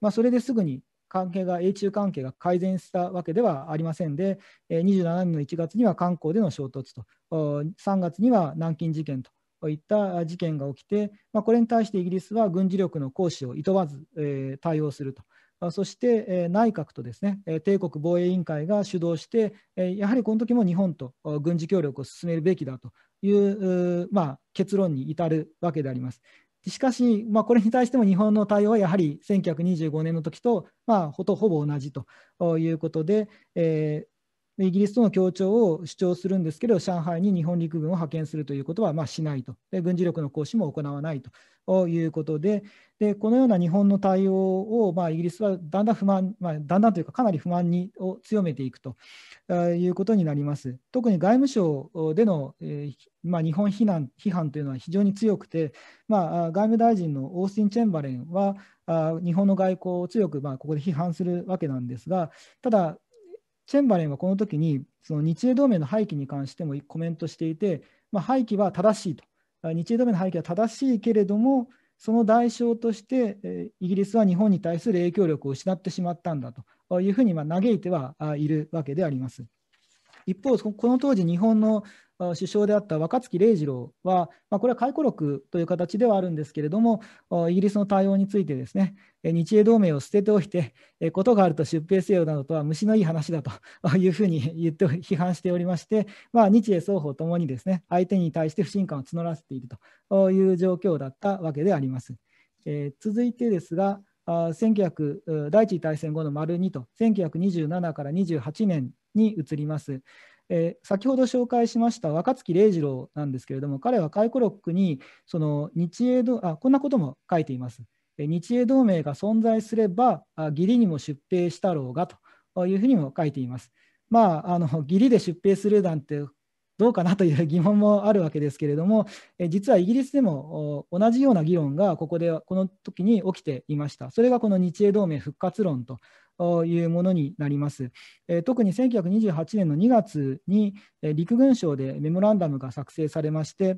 まあ、それですぐに関係が、英中関係が改善したわけではありませんで、27年の1月には観光での衝突と、3月には南京事件と。いった事件が起きて、まあ、これに対してイギリスは軍事力の行使をいとわず、えー、対応するとそして内閣とですね帝国防衛委員会が主導して、やはりこの時も日本と軍事協力を進めるべきだという、まあ、結論に至るわけであります。しかし、まあ、これに対しても日本の対応はやはり1925年の時と、まあ、ほとほぼ同じということで、えー、イギリスとの協調を主張するんですけど、上海に日本陸軍を派遣するということはまあしないとで、軍事力の行使も行わないということで、でこのような日本の対応を、まあ、イギリスはだんだん不満、まあ、だんだんというか、かなり不満にを強めていくということになります。特に外務省での、えー、まあ、日本非難批判というのは非常に強くて、まあ、外務大臣のオースティン・チェンバレンは、日本の外交を強く、まあ、ここで批判するわけなんですが、ただ、チェンバレンはこの時にその日英同盟の廃棄に関してもコメントしていて、まあ、廃棄は正しいと日英同盟の廃棄は正しいけれどもその代償としてイギリスは日本に対する影響力を失ってしまったんだというふうにまあ嘆いてはいるわけであります。一方、この当時、日本の首相であった若槻礼次郎は、まあ、これは回顧録という形ではあるんですけれども、イギリスの対応についてですね、日英同盟を捨てておいて、ことがあると出兵せよなどとは虫のいい話だというふうに言って批判しておりまして、まあ、日英双方ともにですね、相手に対して不信感を募らせているという状況だったわけであります。えー、続いてですが、1900第一次大戦後の丸2と1927から28年に移ります。えー、先ほど紹介しました若槻礼二郎なんですけれども彼は回顧録にその日英同あこんなことも書いています。日英同盟が存在すれば義理にも出兵したろうがというふうにも書いています。まあ、あの義理で出兵するなんてどうかなという疑問もあるわけですけれども、え実はイギリスでも同じような議論がここでこの時に起きていました。それがこの日英同盟復活論というものになります。え特に1928年の2月に、陸軍省でメモランダムが作成されまして、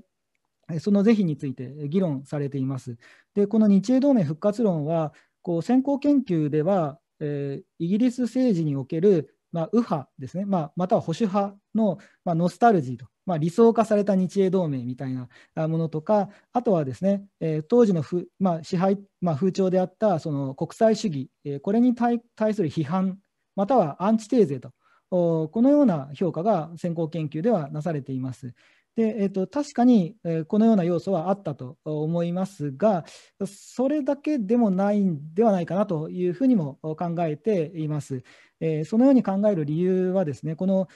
その是非について議論されています。でこの日英同盟復活論はこう先行研究では、えー、イギリス政治におけるまあ、右派ですね、まあ、または保守派の、まあ、ノスタルジーと、まあ、理想化された日英同盟みたいなものとか、あとはですね、えー、当時のふ、まあ、支配、まあ、風潮であったその国際主義、えー、これに対する批判、またはアンチテーゼと、このような評価が先行研究ではなされています。で、えーと、確かに、えー、このような要素はあったと思いますが、それだけでもないんではないかなというふうにも考えています。えー、そのように考える理由はですね、この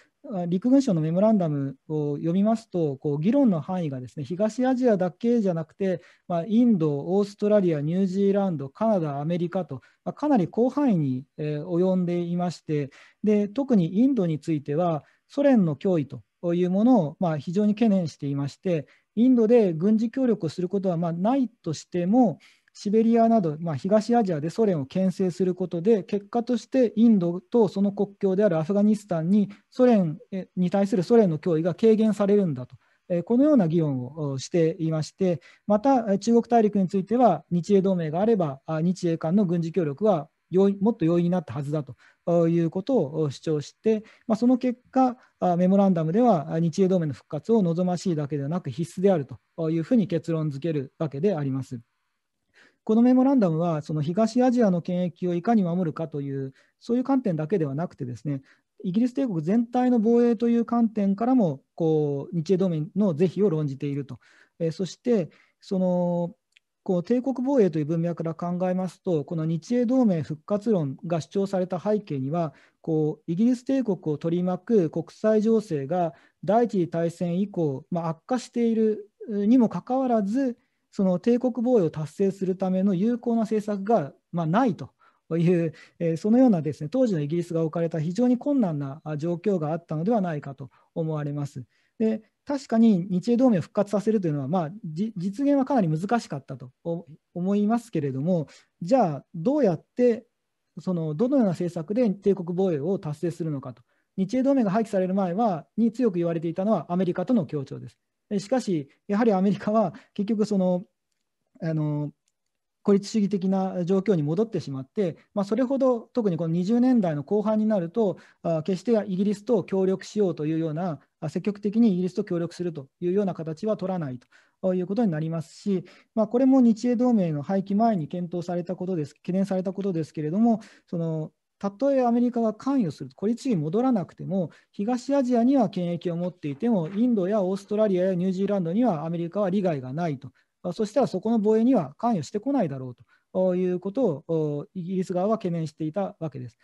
陸軍省のメモランダムを読みますと、こう議論の範囲がですね東アジアだけじゃなくて、まあ、インド、オーストラリア、ニュージーランド、カナダ、アメリカと、まあ、かなり広範囲に、えー、及んでいましてで、特にインドについては、ソ連の脅威とというものをまあ非常に懸念していまして、インドで軍事協力をすることはまあないとしても、シベリアなど、まあ、東アジアでソ連を牽制することで、結果としてインドとその国境であるアフガニスタンにソ連に対するソ連の脅威が軽減されるんだと、このような議論をしていまして、また中国大陸については、日英同盟があれば、日英間の軍事協力は容易もっと容易になったはずだということを主張して、まあ、その結果、メモランダムでは日英同盟の復活を望ましいだけではなく必須であるというふうに結論付けるわけであります。このメモランダムはその東アジアの権益をいかに守るかというそういう観点だけではなくてですねイギリス帝国全体の防衛という観点からもこう日英同盟の是非を論じていると、えそしてそのこう帝国防衛という文脈から考えますと、この日英同盟復活論が主張された背景には、こうイギリス帝国を取り巻く国際情勢が第一次大戦以降、まあ、悪化しているにもかかわらず、その帝国防衛を達成するための有効な政策が、まあ、ないという、えそのようなですね当時のイギリスが置かれた非常に困難な状況があったのではないかと思われます。で確かに日英同盟を復活させるというのは、まあ、実現はかなり難しかったと思いますけれども、じゃあ、どうやって、そのどのような政策で帝国防衛を達成するのかと、日英同盟が廃棄される前はに強く言われていたのはアメリカとの協調です。しかし、やはりアメリカは結局その、あの孤立主義的な状況に戻ってしまって、まあ、それほど特にこの20年代の後半になるとあ決してイギリスと協力しようというような積極的にイギリスと協力するというような形は取らないということになりますし、まあ、これも日英同盟の廃棄前に検討されたことです、懸念されたことですけれども、そのたとえアメリカが関与する、孤立主義に戻らなくても、東アジアには権益を持っていても、インドやオーストラリアやニュージーランドにはアメリカは利害がないと、そしたらそこの防衛には関与してこないだろうということをイギリス側は懸念していたわけです。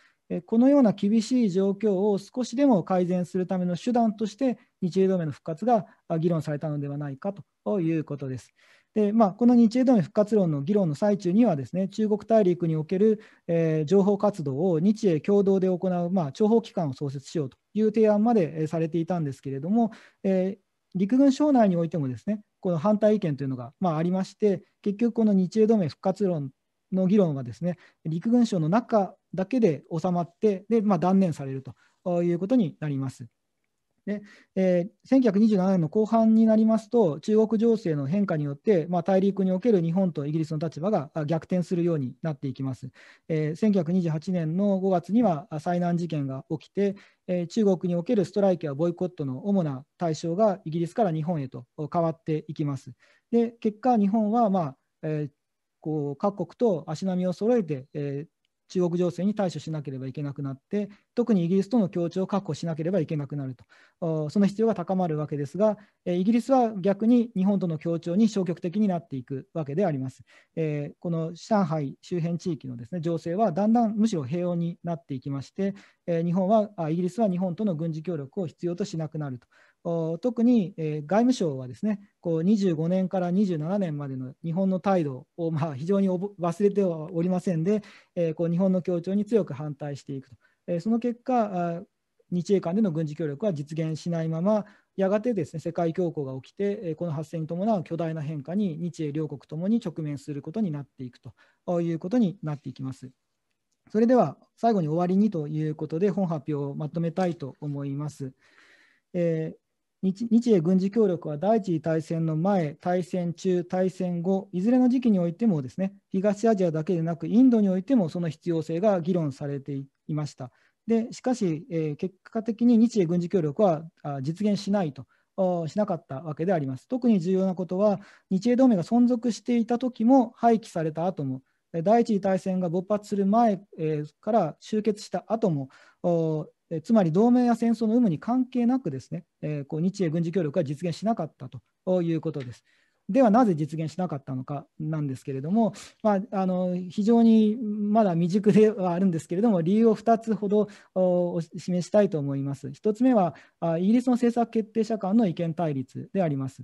このような厳しい状況を少しでも改善するための手段として、日英同盟の復活が議論されたのではないかということです。でまあ、この日英同盟復活論の議論の最中にはですね中国大陸における、えー、情報活動を日英共同で行う、まあ、諜報機関を創設しようという提案まで、えされていたんですけれども、えー、陸軍省内においてもですねこの反対意見というのが、まあ、ありまして結局この日英同盟復活論の議論はですね陸軍省の中だけで収まって、でまあ、断念されるということになります。でえー、1927年の後半になりますと、中国情勢の変化によって、まあ、大陸における日本とイギリスの立場が逆転するようになっていきます。えー、1928年の5月には災難事件が起きて、えー、中国におけるストライキやボイコットの主な対象がイギリスから日本へと変わっていきます。で結果、日本は、まあえー、こう各国と足並みを揃えて、えー、中国情勢に対処しなければいけなくなって、特にイギリスとの協調を確保しなければいけなくなると、その必要が高まるわけですが、イギリスは逆に日本との協調に消極的になっていくわけであります。この上海周辺地域のです、ね、情勢はだんだんむしろ平穏になっていきまして、日本はイギリスは日本との軍事協力を必要としなくなると。特に、え外務省はですねこう25年から27年までの日本の態度を、まあ、非常に忘れてはおりませんで、えこう日本の協調に強く反対していくと、えその結果日英間での軍事協力は実現しないままやがてですね世界恐慌が起きてこの発生に伴う巨大な変化に日英両国ともに直面することになっていくということになっていきます。それでは最後に終わりにということで本発表をまとめたいと思います。えー日英軍事協力は第一次大戦の前、大戦中、大戦後、いずれの時期においてもですね、東アジアだけでなく、インドにおいてもその必要性が議論されていました。でしかし、えー、結果的に日英軍事協力は実現しないと。しなかったわけであります。特に重要なことは、日英同盟が存続していた時も廃棄された後も、第一次大戦が勃発する前から終結した後も、えつまり同盟や戦争の有無に関係なくですね、えこう日英軍事協力は実現しなかったということです。ではなぜ実現しなかったのかなんですけれども、まあ、あの非常にまだ未熟ではあるんですけれども理由を2つほどお示したいと思います。1つ目はイギリスの政策決定者間の意見対立であります。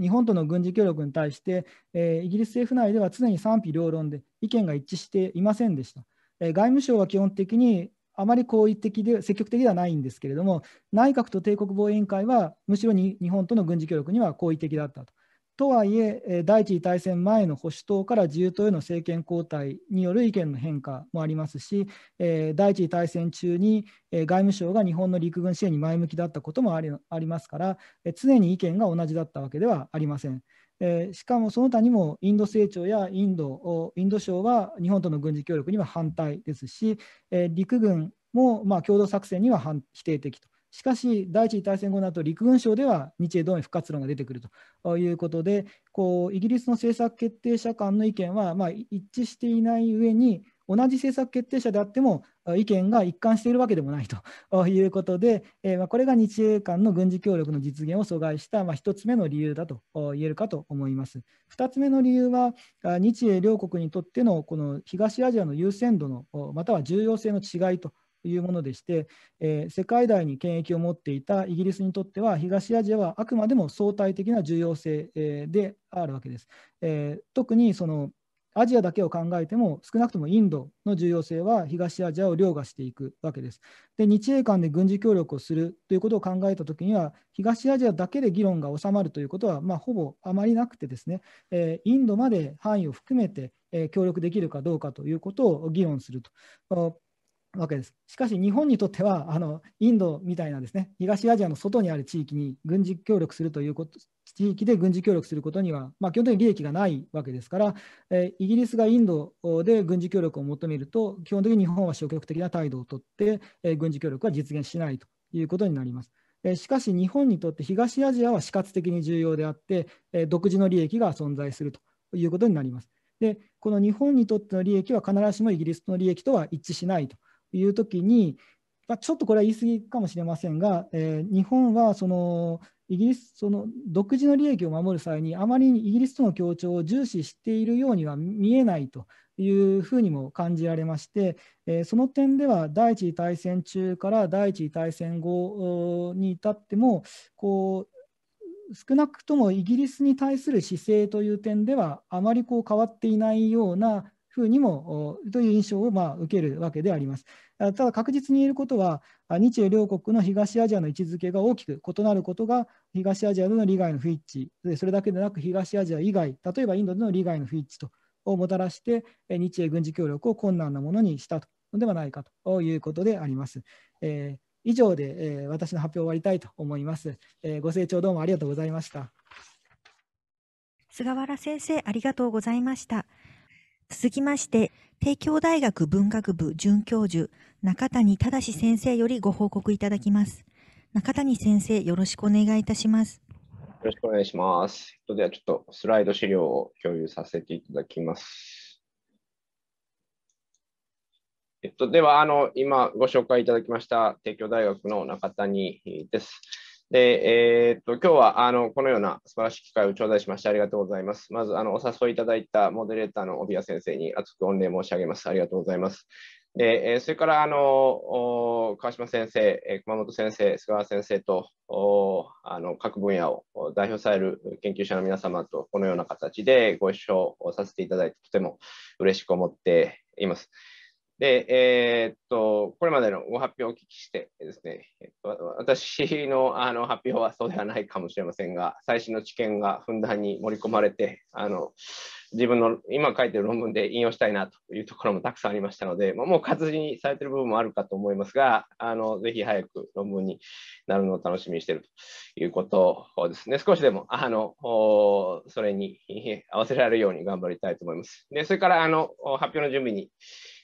日本との軍事協力に対して、えイギリス政府内では常に賛否両論で意見が一致していませんでした。え外務省は基本的にあまり好意的で積極的ではないんですけれども、内閣と帝国防衛委員会は、むしろに日本との軍事協力には好意的だったと。とはいえ、第一次大戦前の保守党から自由党への政権交代による意見の変化もありますし、第一次大戦中に外務省が日本の陸軍支援に前向きだったこともありますから、常に意見が同じだったわけではありません。えー、しかもその他にもインド成長やインドインド省は日本との軍事協力には反対ですし、えー、陸軍もまあ共同作戦には反否定的と。しかし、第一次大戦後の後、陸軍省では日英同盟不活論が出てくるということで、こうイギリスの政策決定者間の意見はまあ一致していない上に、同じ政策決定者であっても意見が一貫しているわけでもないということで、えこれが日英間の軍事協力の実現を阻害した、ま1つ目の理由だと言えるかと思います。2つ目の理由は、日英両国にとってのこの東アジアの優先度の、または重要性の違いというものでして、えー、世界大に権益を持っていたイギリスにとっては東アジアはあくまでも相対的な重要性、えー、であるわけです。えー、特にそのアジアだけを考えても、少なくともインドの重要性は東アジアを凌駕していくわけです。で、日英間で軍事協力をするということを考えたときには、東アジアだけで議論が収まるということは、まあ、ほぼあまりなくてですね、えインドまで範囲を含めて、え協力できるかどうかということを議論すると。わけです。しかし日本にとってはあのインドみたいなですね東アジアの外にある地域に軍事協力するということ地域で軍事協力することには、まあ、基本的に利益がないわけですから、えイギリスがインドで軍事協力を求めると基本的に日本は消極的な態度をとって、え軍事協力は実現しないということになります。しかし日本にとって東アジアは死活的に重要であって独自の利益が存在するということになります。でこの日本にとっての利益は必ずしもイギリスの利益とは一致しないというときに、まあ、ちょっとこれは言い過ぎかもしれませんが、えー、日本はそのイギリスその独自の利益を守る際にあまりイギリスとの協調を重視しているようには見えないというふうにも感じられまして、えー、その点では第一次大戦中から第一次大戦後に至ってもこう少なくともイギリスに対する姿勢という点ではあまりこう変わっていないようなふうにもという印象をまあ受けるわけであります。ただ確実に言えることは、日英両国の東アジアの位置づけが大きく異なることが、東アジアでの利害の不一致、それだけでなく東アジア以外、例えばインドでの利害の不一致とをもたらして、日英軍事協力を困難なものにしたのではないかということであります。えー、以上で、え私の発表を終わりたいと思います、えご清聴どうもありがとうございました。菅原先生、ありがとうございました。続きまして、帝京大学文学部准教授、中谷正先生よりご報告いただきます。中谷先生、よろしくお願いいたします。よろしくお願いします。では、ちょっとスライド資料を共有させていただきます。えっと、では、あの、今ご紹介いただきました、帝京大学の中谷です。で、えー、っと、今日は、あの、このような素晴らしい機会を頂戴しまして、ありがとうございます。まず、あの、お誘いいただいたモデレーターの帯谷先生に厚く御礼申し上げます。ありがとうございます。で、えそれから、あの、川島先生、え熊本先生、菅原先生と、あの、各分野を代表される研究者の皆様と、このような形でご一緒させていただいて、とても嬉しく思っています。で、えー、っと、これまでのご発表をお聞きしてですね、えっと、私のあの発表はそうではないかもしれませんが、最新の知見がふんだんに盛り込まれて、あの自分の今書いてる論文で引用したいなというところもたくさんありましたので、まあ、もう活字にされてる部分もあるかと思いますが、あのぜひ早く論文になるのを楽しみにしているということですね、少しでもあのそれに 合わせられるように頑張りたいと思います。でそれからあの発表の準備に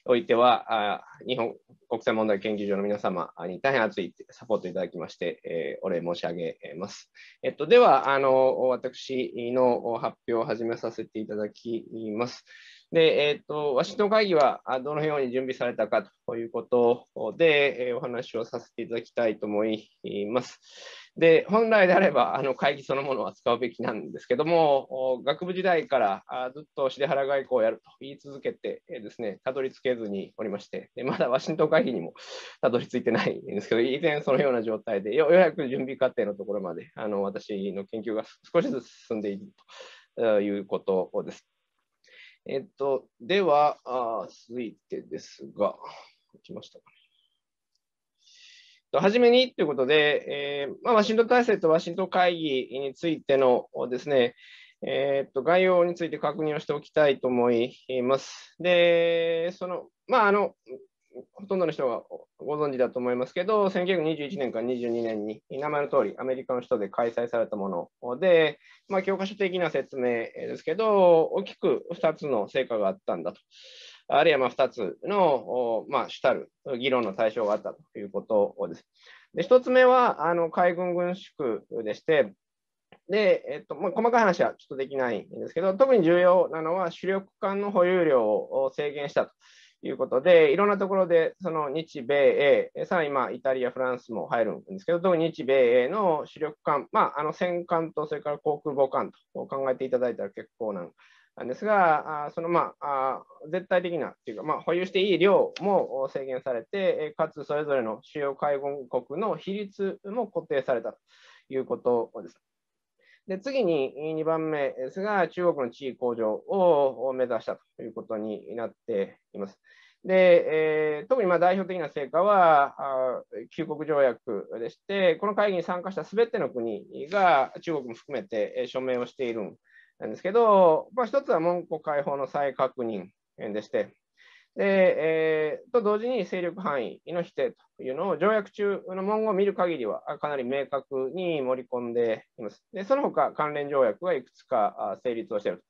おいては、あ日本国際問題研究所の皆様に大変熱いサポートいただきまして、えー、お礼申し上げます。えっと、ではあの、私の発表を始めさせていただきます。で、えっと、ワシントン会議はどのように準備されたかということで、えお話をさせていただきたいと思います。で本来であればあの会議そのものは使うべきなんですけども学部時代からずっと重原外交をやると言い続けてですねたどり着けずにおりましてでまだワシントン会議にもたどり着いてないんですけど以前そのような状態でようやく準備過程のところまであの私の研究が少しずつ進んでいるということです。えっと、では、続いてですが、来ましたかね。はじめにということで、えー、まあ、ワシントン体制とワシントン会議についてのですね、えー、と概要について確認をしておきたいと思います。で、その、まあ、あの、ほとんどの人がご存知だと思いますけど、1921年から22年に、名前の通り、アメリカの首都で開催されたもので、まあ、教科書的な説明ですけど、大きく2つの成果があったんだと。あるいはまあ2つの、まあ、主たる議論の対象があったということです。で1つ目はあの海軍軍縮でして、で、えっと、細かい話はちょっとできないんですけど、特に重要なのは主力艦の保有量を制限したということで、いろんなところでその日米英、さらに今イタリア、フランスも入るんですけど、特に日米英の主力艦、まあ、あの戦艦とそれから航空母艦と考えていただいたら結構なんなんですが、あそのまあ絶対的なというか、まあ、保有していい量も制限されて、かつそれぞれの主要海軍国の比率も固定されたということです。で次に2番目ですが、中国の地位向上を目指したということになっています。でえー、特にま代表的な成果は、旧国条約でして、この会議に参加したすべての国が中国も含めて署名をしているんです。なんですけど、まあ、一つは文庫解放の再確認でして、でえー、と同時に勢力範囲の否定というのを条約中の文言を見る限りはかなり明確に盛り込んでいます。でその他関連条約がいくつか成立をしている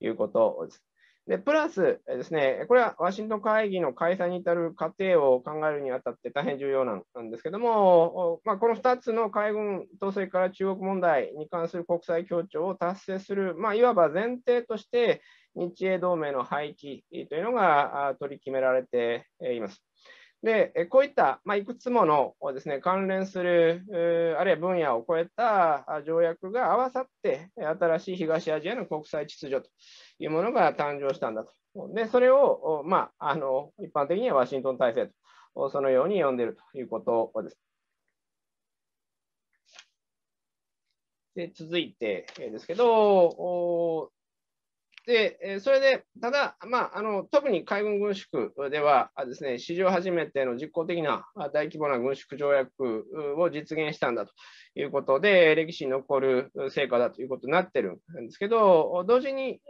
ということです。で、プラスですね、これはワシントン会議の開催に至る過程を考えるにあたって大変重要なんですけども、まあ、この2つの海軍統制から中国問題に関する国際協調を達成する、まあ、いわば前提として、日英同盟の廃棄というのが取り決められています。で、こういった、まあ、いくつものですね、関連する、あるいは分野を超えた条約が合わさって、新しい東アジアの国際秩序というものが誕生したんだと。で、それを、まあ、あの一般的にはワシントン体制と、そのように呼んでいるということです。で続いてですけど、で、えそれで、ただ、まああの、特に海軍軍縮ではですね、史上初めての実効的な大規模な軍縮条約を実現したんだということで、歴史に残る成果だということになってるんですけど、同時に、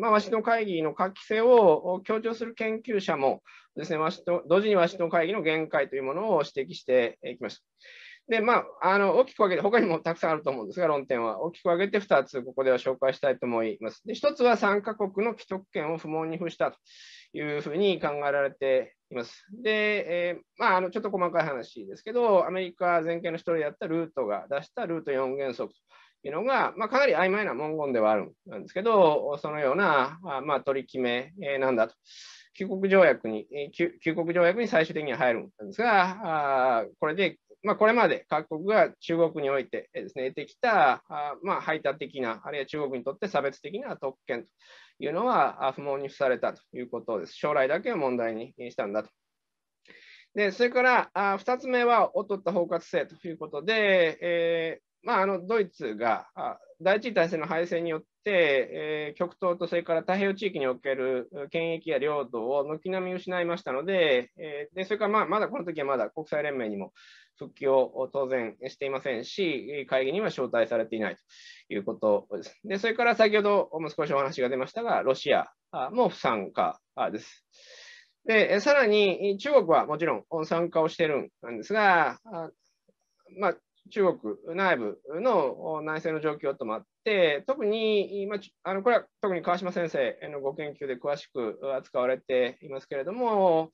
まあ、ワシントン会議の画期性を強調する研究者もですね、ワシントン同時にワシントン会議の限界というものを指摘してきました。で、まあ、あの大きく分けて、他にもたくさんあると思うんですが、論点は大きく分けて2つ、ここでは紹介したいと思います。で1つは3カ国の既得権を不問に付したというふうに考えられています。で、えー、まあ、あのちょっと細かい話ですけど、アメリカ全権の1人であったルートが出したルート4原則というのが、まあ、かなり曖昧な文言ではあるんですけど、そのような、まあ、取り決めなんだと。旧国条約に、旧国条約に最終的には入るんですが、これでまあ、これまで各国が中国においてですね、得てきた、あまあ、排他的な、あるいは中国にとって差別的な特権というのは不問に付されたということです。将来だけを問題にしたんだと。で、それから、あ2つ目は、劣った包括性ということで、えー、まあ、あのドイツが第一次大戦の敗戦によっ、えー、極東とそれから太平洋地域における権益や領土を軒並み失いましたので、えー、でそれからまあまだこの時はまだ国際連盟にも復帰を当然していませんし、会議には招待されていないということです。でそれから先ほども少しお話が出ましたが、ロシアも不参加です。でさらに中国はもちろん参加をしているんですが、まあ、中国内部の内政の状況ともあっ、特にまあのこれは特に川島先生のご研究で詳しく扱われていますけれども、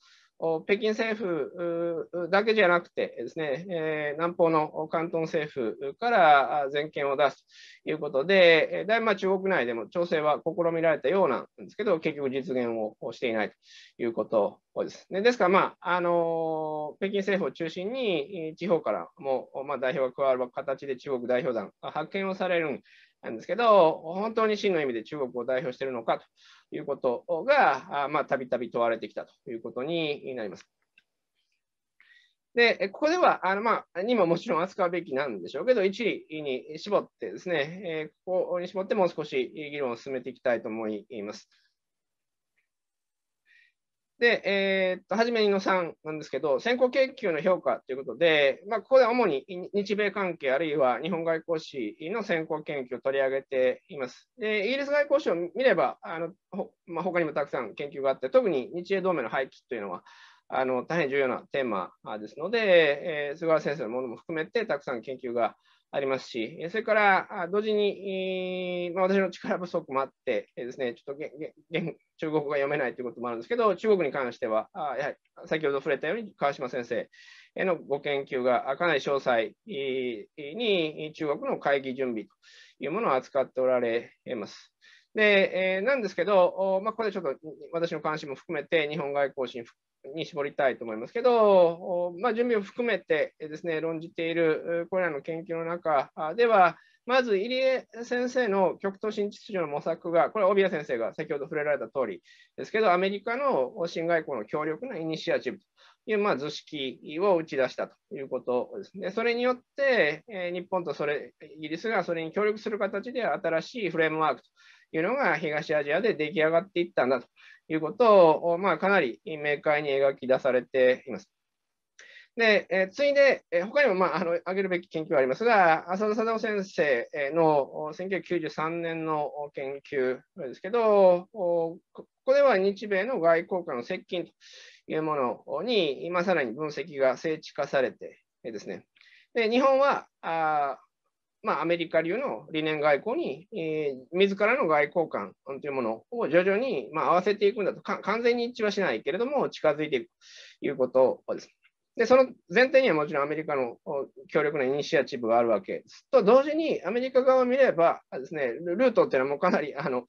北京政府だけじゃなくてですね、え南方の広東政府から全権を出すということで、だいぶ中国内でも調整は試みられたようなんですけど、結局実現をしていないということですね。ですから、まああの北京政府を中心に地方からも、まあ、代表が加わる形で中国代表団が派遣をされるなんですけど、本当に真の意味で中国を代表しているのかということが、たびたび問われてきたということになります。で、ここでは、あのまあ、にももちろん扱うべきなんでしょうけど、1位に絞ってですね、えここに絞ってもう少し議論を進めていきたいと思います。で、えー、っと、はじめにのさんなんですけど、先行研究の評価ということで、まあ、ここで主に日米関係あるいは日本外交史の先行研究を取り上げています。で、イギリス外交史を見れば、あのほまあ、他にもたくさん研究があって、特に日英同盟の廃棄というのは、あの大変重要なテーマですので、えー、菅原先生のものも含めてたくさん研究がありますし、それから同時に、まあ、私の力不足もあってですね、ちょっと中国語が読めないということもあるんですけど、中国に関しては、あやはり先ほど触れたように川島先生へのご研究がかなり詳細に中国の会議準備というものを扱っておられます。で、えー、なんですけど、まあ、ここでちょっと私の関心も含めて、日本外交に絞りたいと思いますけど、まあ、準備を含めてですね、論じているこれらの研究の中では、まず入江先生の極東新秩序の模索が、これは帯谷先生が先ほど触れられた通りですけど、アメリカの新外交の強力なイニシアチブという、まあ、図式を打ち出したということですね。それによって、え日本とそれイギリスがそれに協力する形で新しいフレームワークというのが東アジアで出来上がっていったんだということを、まあ、かなり明快に描き出されています。で、えついで、え他にも、まあ、あの挙げるべき研究はありますが、浅田貞夫先生の1993年の研究ですけど、ここでは日米の外交官の接近というものに、今さらに分析が精緻化されてですね、で日本はあまあ、アメリカ流の理念外交に、えー、自らの外交官というものを徐々に、まあ、合わせていくんだと完全に一致はしないけれども、近づいていくということです。で、その前提にはもちろんアメリカの強力なイニシアチブがあるわけです。と同時に、アメリカ側を見ればですね、ルートっていうのはもうかなり、あの、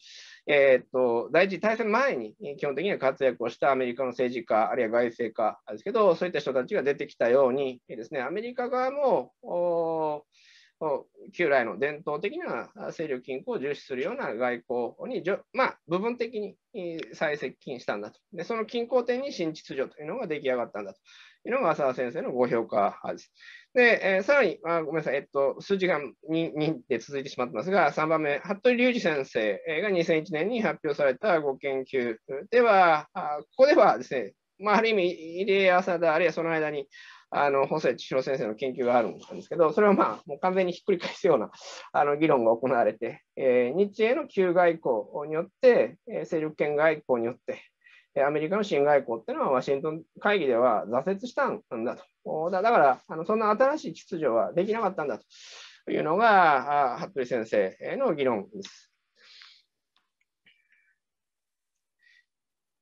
えー、っと、第一次大戦前に基本的には活躍をしたアメリカの政治家、あるいは外政家ですけど、そういった人たちが出てきたようにですね、アメリカ側も、旧来の伝統的な勢力均衡を重視するような外交に、まあ、部分的に再接近したんだとで、その均衡点に新秩序というのが出来上がったんだというのが浅田先生のご評価です。で、えー、さらにあ、ごめんなさい、えっと、数字が 2, 2で続いてしまってますが、3番目、服部隆二先生が2001年に発表されたご研究では、あここではですね、まあ、ある意味、入江浅田、あるいはその間にあの、細谷千尋先生の研究があるんですけど、それはまあ、もう完全にひっくり返すような、あの、議論が行われて、えー、日英の旧外交によって、え勢力圏外交によって、アメリカの新外交っていうのはワシントン会議では挫折したんだと。だからあの、そんな新しい秩序はできなかったんだというのが、服部先生の議論です。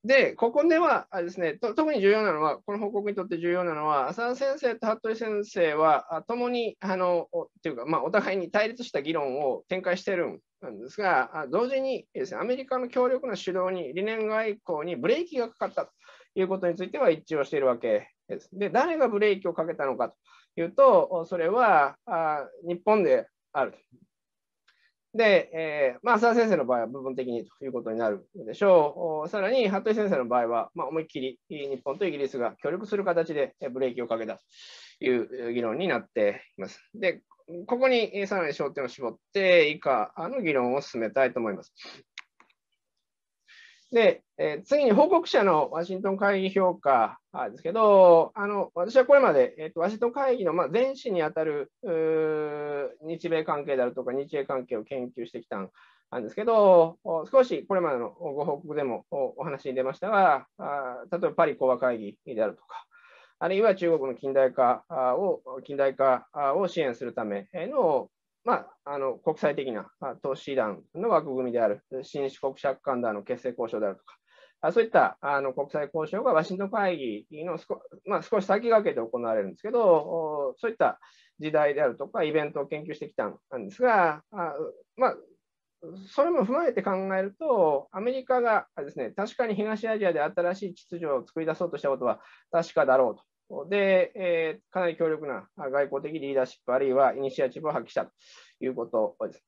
で、ここではあですね、と、特に重要なのは、この報告にとって重要なのは、浅田先生と服部先生は、共にあのというか、まあ、お互いに対立した議論を展開しているんですが、同時にです、ね、アメリカの強力な主導に、理念外交にブレーキがかかったということについては一致をしているわけです。で、誰がブレーキをかけたのかというと、それはあ日本であるで、えー、まあ、浅田先生の場合は部分的にということになるでしょう。さらに、服部先生の場合は、まあ、思いっきり日本とイギリスが協力する形でブレーキをかけたという議論になっています。で、ここにさらに焦点を絞って、以下の議論を進めたいと思います。で、えー、次に報告者のワシントン会議評価ですけど、あの私はこれまで、えーと、ワシントン会議の、ま前史にあたる日米関係であるとか、日英関係を研究してきたんですけど、少しこれまでのご報告でもお話に出ましたが、あ例えばパリ講和会議であるとか、あるいは中国の近代化を近代化を支援するためのまあ、あの国際的な投資団の枠組みである、新四国借款団の結成交渉であるとか、あそういったあの国際交渉がワシントン会議の少,、まあ、少し先駆けて行われるんですけど、そういった時代であるとか、イベントを研究してきたんですが、あまあ、それも踏まえて考えると、アメリカがですね、確かに東アジアで新しい秩序を作り出そうとしたことは確かだろうと。で、えー、かなり強力な外交的リーダーシップ、あるいはイニシアチブを発揮したということです。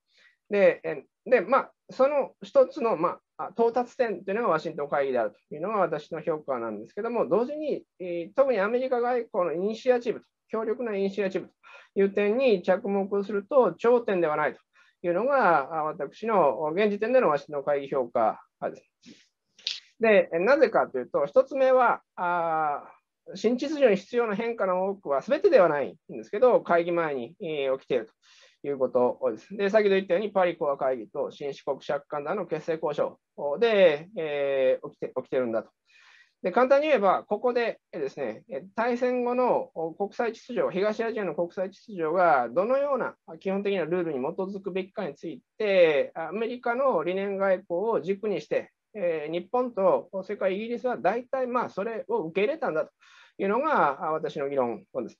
で、でまあ、その一つの、まあ、到達点というのがワシントン会議であるというのが私の評価なんですけども、同時に、えー、特にアメリカ外交のイニシアチブ、強力なイニシアチブという点に着目すると、頂点ではないというのが、私の現時点でのワシントン会議評価です。で、なぜかというと、1つ目は、あ新秩序に必要な変化の多くは全てではないんですけど、会議前に、えー、起きているということです。で、先ほど言ったようにパリ講和会議と新四国借款団の結成交渉で、えー、起きて起きてるんだと。で簡単に言えば、ここでですね、大戦後の国際秩序、東アジアの国際秩序がどのような基本的なルールに基づくべきかについて、アメリカの理念外交を軸にして、えー、日本と世界、イギリスは大体まあそれを受け入れたんだというのが私の議論です。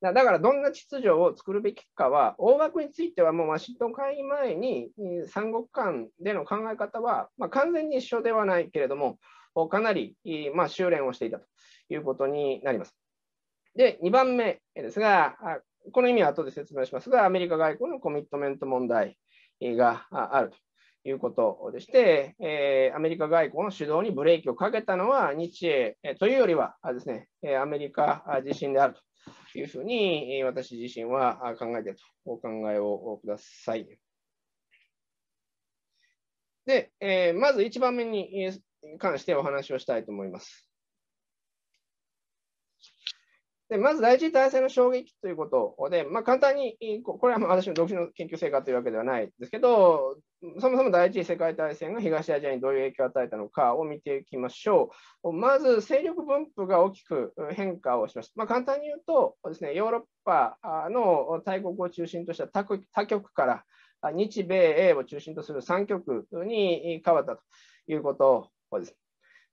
だからどんな秩序を作るべきかは、大枠についてはもうワシントン会議前に三国間での考え方は、まあ、完全に一緒ではないけれども、かなり、まあ、修練をしていたということになります。で、2番目ですが、この意味は後で説明しますが、アメリカ外交のコミットメント問題があるということでして、えー、アメリカ外交の主導にブレーキをかけたのは日英、えというよりはですね、アメリカ自身であるというふうに私自身は考えているとお考えをください。で、えー、まず1番目に関してお話をしたいと思います。でまず第一次大戦の衝撃ということで、まあ、簡単に、これは私の独自の研究成果というわけではないですけど、そもそも第一次世界大戦が東アジアにどういう影響を与えたのかを見ていきましょう。まず、勢力分布が大きく変化をしました。まあ、簡単に言うとです、ね、ヨーロッパの大国を中心とした他局から日米英を中心とする3局に変わったということです。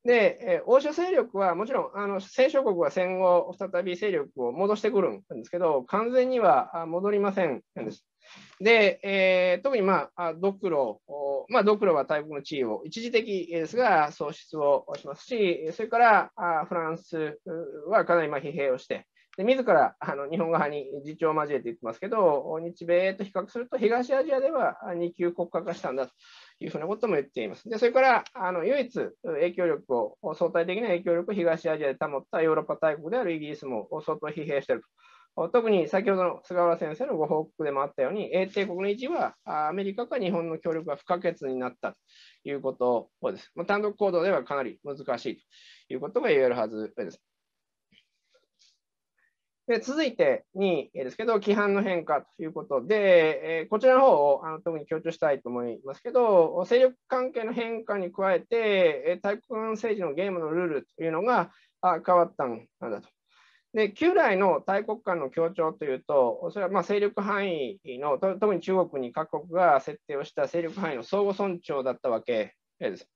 で、え欧州勢力はもちろん、あの戦勝国は戦後、再び勢力を戻してくるんですけど、完全には戻りませんです。で、えー、特に、まあ、ドクロ、まあ、ドクロは大国の地位を一時的ですが、喪失をしますし、それからあフランスはかなりまあ疲弊をして、で自らあの日本側に自重を交えて言ってますけど、日米と比較すると、東アジアでは二級国家化したんだいうふうなことも言っています。で、それから、あの唯一影響力を、相対的な影響力を東アジアで保ったヨーロッパ大国であるイギリスも相当疲弊していると。特に先ほどの菅原先生のご報告でもあったように、英帝国の維持はアメリカか日本の協力が不可欠になったということをです。単独行動ではかなり難しいということが言えるはずです。で続いて2位ですけど、規範の変化ということで、えー、こちらの方をあの特に強調したいと思いますけど、勢力関係の変化に加えて、大国政治のゲームのルールというのがあ変わったんだと。で旧来の大国間の協調というと、それはま勢力範囲の、特に中国に各国が設定をした勢力範囲の相互尊重だったわけです。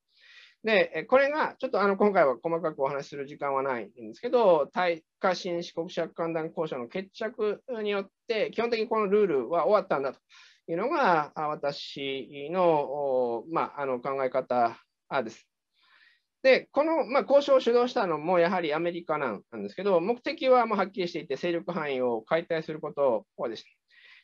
で、これが、ちょっとあの今回は細かくお話しする時間はないんですけど、対価新四国借款団交渉の決着によって、基本的にこのルールは終わったんだというのが、私の,、まあ、あの考え方です。で、この、まあ、交渉を主導したのもやはりアメリカなんですけど、目的はもうはっきりしていて、勢力範囲を解体することでした。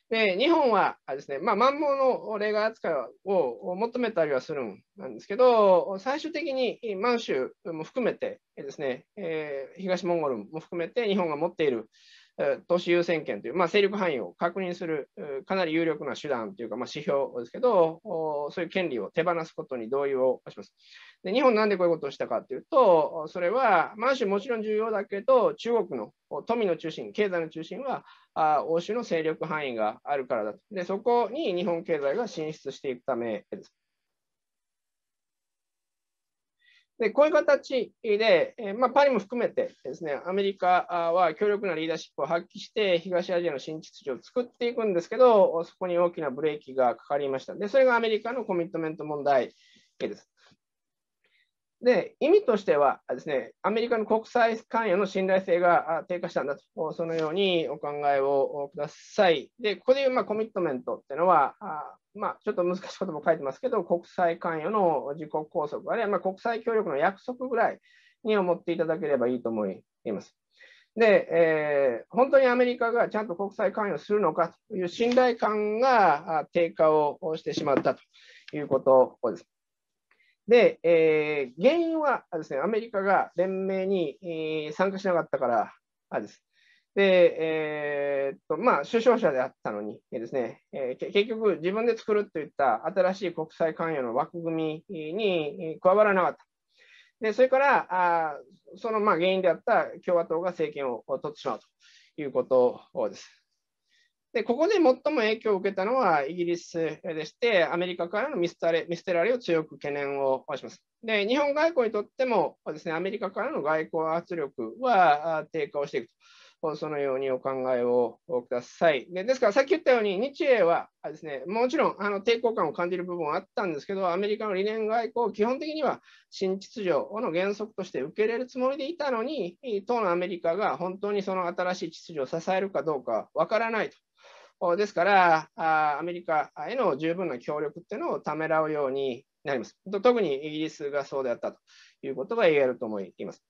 で日本はですね、まあ、満蒙の例外扱いを求めたりはするんなんですけど、最終的に満州も含めてですね、えー、東モンゴルも含めて日本が持っている都市優先権という、まあ、勢力範囲を確認するかなり有力な手段というか、まあ、指標ですけど、そういう権利を手放すことに同意をします。で日本なんでこういうことをしたかっていうと、それは満州もちろん重要だけど、中国の富の中心、経済の中心はあ欧州の勢力範囲があるからだと。で、そこに日本経済が進出していくためです。で、こういう形で、えまあ、パリも含めてですね、アメリカは強力なリーダーシップを発揮して、東アジアの新秩序を作っていくんですけど、そこに大きなブレーキがかかりました。で、それがアメリカのコミットメント問題です。で意味としてはですね、アメリカの国際関与の信頼性が低下したんだと、そのようにお考えをください。で、ここでいうまあコミットメントというのは、あまあ、ちょっと難しいことも書いてますけど、国際関与の自己拘束、あるいはまあ国際協力の約束ぐらいに思っていただければいいと思います。で、えー、本当にアメリカがちゃんと国際関与するのかという信頼感が低下をしてしまったということです。で、えー、原因はです、ね、アメリカが連盟に、えー、参加しなかったからです。で、えー、とまあ、首相者であったのに、えー、ですねえー、結局自分で作るといった新しい国際関与の枠組みに加わらなかった。でそれから、あそのまあ原因であった共和党が政権を取ってしまうということです。で、ここで最も影響を受けたのはイギリスでして、アメリカからの見捨てられ捨てられを強く懸念をします。で、日本外交にとってもですね、アメリカからの外交圧力は低下をしていくと、そのようにお考えをください。でですから、さっき言ったように、日英はですね、もちろんあの抵抗感を感じる部分はあったんですけど、アメリカの理念外交を基本的には新秩序の原則として受け入れるつもりでいたのに、当のアメリカが本当にその新しい秩序を支えるかどうかわからないと。ですから、アメリカへの十分な協力っていうのをためらうようになります。特にイギリスがそうであったということが言えると思います。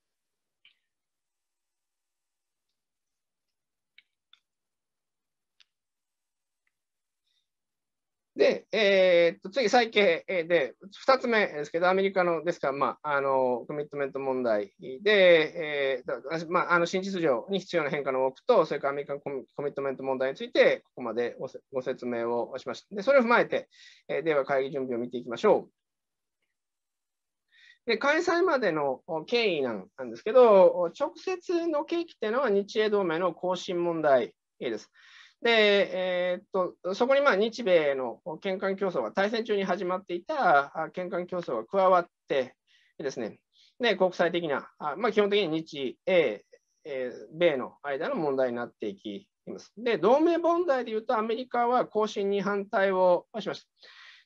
で、えー、と次、再軽で、2つ目ですけど、アメリカの、ですから、まあ、あのコミットメント問題で、えーまあ、あの新秩序に必要な変化の多くと、それからアメリカのコミットメント問題について、ここまでご説明をしました。でそれを踏まえて、えー、では会議準備を見ていきましょう。で開催までの経緯なんですけど、直接の契機というのは日英同盟の更新問題です。で、えー、っとそこにまあ日米の県間競争が対戦中に始まっていた県間競争が加わってですね、で国際的な、まあ、基本的に日英、えー、米の間の問題になっていきます。で、同盟問題でいうと、アメリカは更新に反対をしました。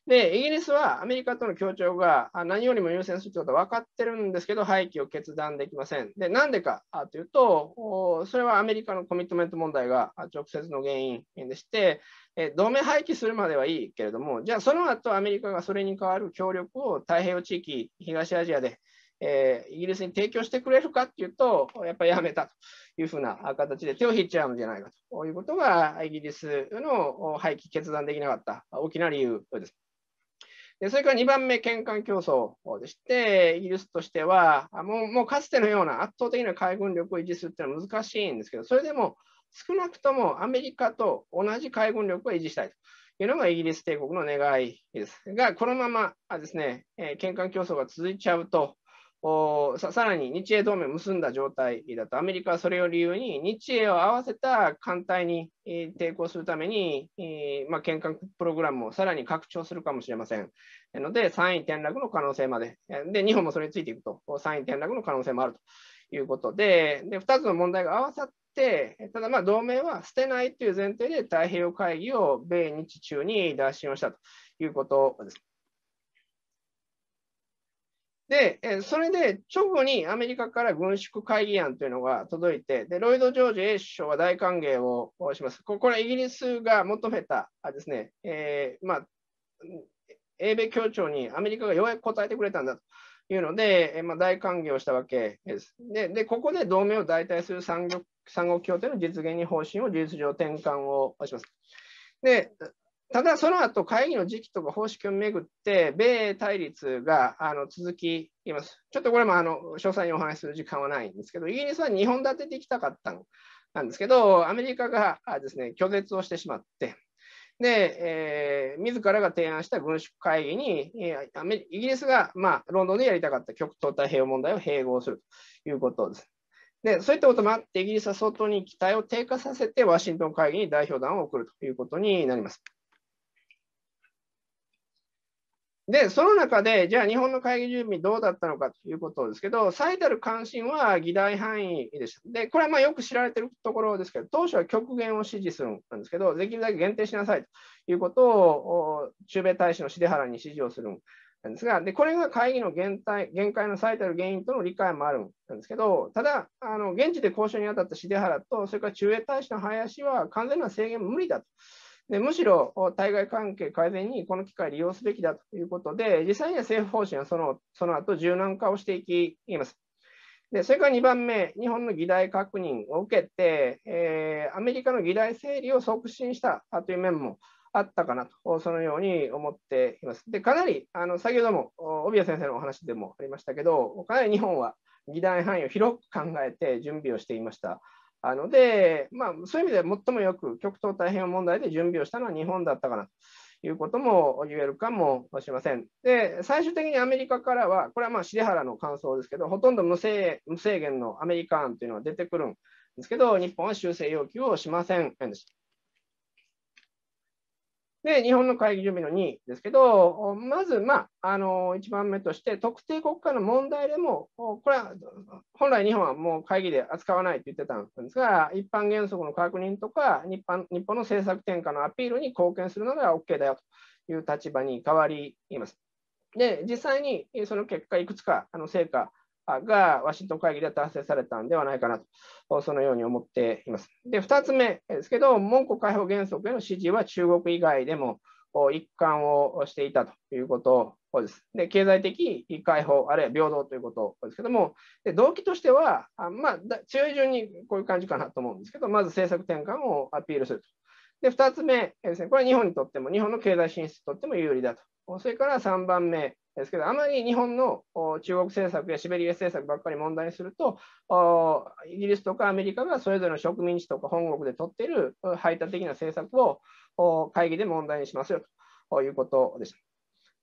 で、イギリスはアメリカとの協調が何よりも優先するということは分かってるんですけど、廃棄を決断できません。で、なんでかというと、それはアメリカのコミットメント問題が直接の原因でして、え同盟廃棄するまではいいけれども、じゃあその後アメリカがそれに代わる協力を太平洋地域、東アジアで、えー、イギリスに提供してくれるかっていうと、やっぱりやめたというふうな形で手を引いちゃうんじゃないかということが、イギリスの廃棄決断できなかった大きな理由です。でそれから2番目、県間競争でして、イギリスとしてはもう、もうかつてのような圧倒的な海軍力を維持するっていうのは難しいんですけど、それでも少なくともアメリカと同じ海軍力を維持したいというのがイギリス帝国の願いですが、このままですね、県間競争が続いちゃうと、ささらに日英同盟を結んだ状態だと、アメリカはそれを理由に、日英を合わせた艦隊に、えー、抵抗するために、えーまあ、喧嘩プログラムをさらに拡張するかもしれません。なので、3位転落の可能性まで、で日本もそれについていくと、3位転落の可能性もあるということで、で2つの問題が合わさって、ただまあ同盟は捨てないという前提で、太平洋会議を米日中に打診をしたということです。で、それで直後にアメリカから軍縮会議案というのが届いて、でロイド・ジョージ A 首相は大歓迎をします。これはイギリスが求めたですね、えー、まあ、英米協調にアメリカがようやく応えてくれたんだと。いうので、えまあ、大歓迎をしたわけですで。で、ここで同盟を代替する産業産業協定の実現に方針を事実上転換をします。で、ただ、その後会議の時期とか方式をめぐって、米対立があの続きいます。ちょっとこれもあの詳細にお話しする時間はないんですけど、イギリスは日本立てていきたかったんなんですけど、アメリカがですね拒絶をしてしまって、で、えー、自らが提案した軍縮会議に、えイギリスが、まあ、ロンドンでやりたかった極東太平洋問題を併合するということです。で、そういったこともあって、イギリスは相当に期待を低下させて、ワシントン会議に代表団を送るということになります。で、その中で、じゃあ日本の会議準備どうだったのかということですけど、最たる関心は議題範囲でした。で、これはまあよく知られてるところですけど、当初は極限を指示するんですけど、できるだけ限定しなさいということを、中米大使の重原に指示をするんですが、でこれが会議の限界限界の最たる原因との理解もあるんですけど、ただ、あの現地で交渉に当たった重原と、それから中英大使の林は完全な制限無理だと。でむしろ対外関係改善にこの機会を利用すべきだということで、実際には政府方針はそのその後柔軟化をしていきます。でそれから2番目、日本の議題確認を受けて、えー、アメリカの議題整理を促進したという面もあったかなと、そのように思っています。でかなりあの先ほども帯谷先生のお話でもありましたけど、かなり日本は議題範囲を広く考えて準備をしていました。あので、まあ、そういう意味で最もよく極東太平洋問題で準備をしたのは日本だったかなということも言えるかもしれません。で、最終的にアメリカからは、これはまあ重原の感想ですけど、ほとんど無制無制限のアメリカ案というのは出てくるんですけど、日本は修正要求をしませんでした。で、日本の会議準備の2位ですけど、まず、まあ、あの1番目として、特定国家の問題でも、これは本来日本はもう会議で扱わないと言ってたんですが、一般原則の確認とか日本、日本の政策転換のアピールに貢献するのが OK だよという立場に変わります。で、実際にその結果、いくつかあの成果がワシントン会議で達成されたんではないかなと、そのように思っています。で、2つ目ですけど、門戸解放原則への支持は中国以外でも一貫をしていたということです。で、経済的解放、あるいは平等ということですけども、で動機としては、まあ、強い順にこういう感じかなと思うんですけど、まず政策転換をアピールすると。で、2つ目ですね、これは日本にとっても、日本の経済進出にとっても有利だと。それから3番目ですけど、あまり日本の中国政策やシベリア政策ばっかり問題にすると、イギリスとかアメリカがそれぞれの植民地とか本国で取っている排他的な政策を会議で問題にしますよということでした。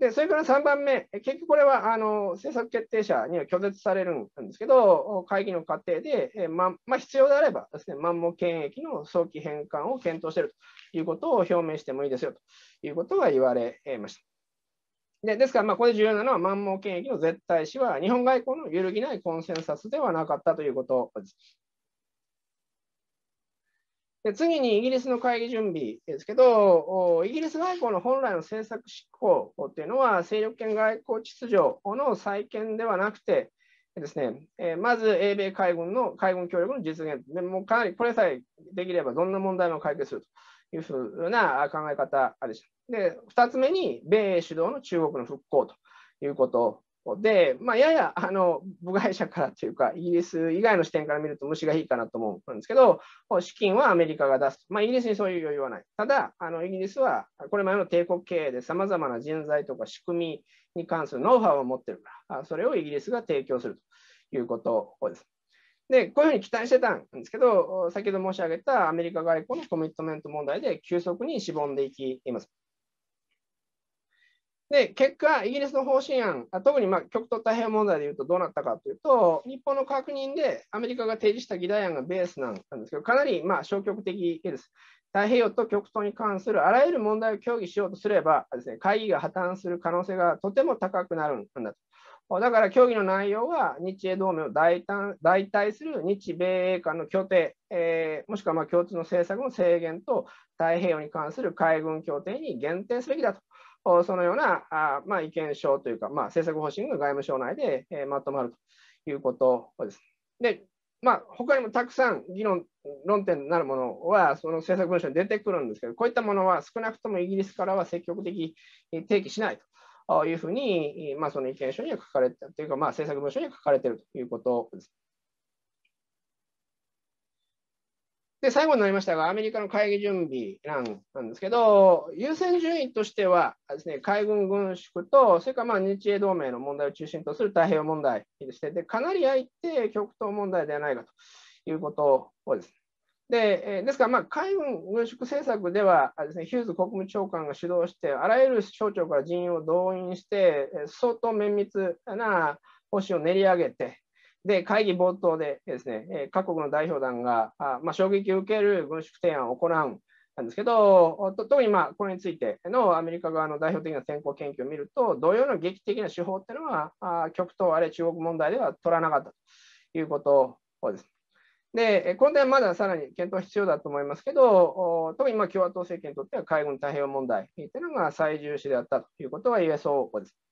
でそれから3番目、結局これはあの政策決定者には拒絶されるんですけど、会議の過程で、えままあ、必要であればです、ね、ンモ権益の早期返還を検討しているということを表明してもいいですよということが言われました。でですから、これ重要なのは、満蒙権益の絶対視は、日本外交の揺るぎないコンセンサスではなかったということです。で次にイギリスの会議準備ですけど、イギリス外交の本来の政策執行というのは、勢力圏外交秩序の再建ではなくて、ですね、えまず英米海軍の海軍協力の実現、でもかなりこれさえできればどんな問題も解決するというふうな考え方でした。で、2つ目に、米英主導の中国の復興ということで、まあ、ややあの部外者からというか、イギリス以外の視点から見ると虫がいいかなと思うんですけど、資金はアメリカが出す、まあ、イギリスにそういう余裕はない、ただ、あのイギリスはこれまでの帝国経営でさまざまな人材とか仕組みに関するノウハウを持ってるから、それをイギリスが提供するということです。で、こういうふうに期待してたんですけど、先ほど申し上げたアメリカ外交のコミットメント問題で急速にしぼんでいきます。で、結果、イギリスの方針案、特にまあ極東太平洋問題でいうとどうなったかというと、日本の確認でアメリカが提示した議題案がベースなんですけど、かなりまあ消極的です。太平洋と極東に関するあらゆる問題を協議しようとすればです、ね、会議が破綻する可能性がとても高くなるんだと。だから協議の内容は日英同盟を代替する日米英間の協定、えー、もしくはまあ共通の政策の制限と太平洋に関する海軍協定に限定すべきだと。そのようなあ、まあ、意見書というか、まあ、政策方針が外務省内で、えー、まとまるということです。でまあ、他にもたくさん議論、論点になるものは、その政策文書に出てくるんですけど、こういったものは少なくともイギリスからは積極的に提起しないというふうに、まあ、その意見書には書かれてというか、まあ、政策文書には書かれているということです。で、最後になりましたが、アメリカの会議準備欄なんですけど、優先順位としてはですね、海軍軍縮と、それからまあ日英同盟の問題を中心とする太平洋問題でして、でかなり相手極東問題ではないかということをですね。でですから、ま海軍軍縮政策ではです、ね、ヒューズ国務長官が主導して、あらゆる省庁から人員を動員して、相当綿密な方針を練り上げて、で会議冒頭でですね、各国の代表団が、まあ、衝撃を受ける軍縮提案を行うなんですけど、特にまあこれについてのアメリカ側の代表的な先行研究を見ると、同様の劇的な手法っていうのは、あ極東、あれ中国問題では取らなかったということです、で、で、今度はまださらに検討必要だと思いますけど、特に今共和党政権にとっては海軍太平洋問題というのが最重視であったということは言えそうです。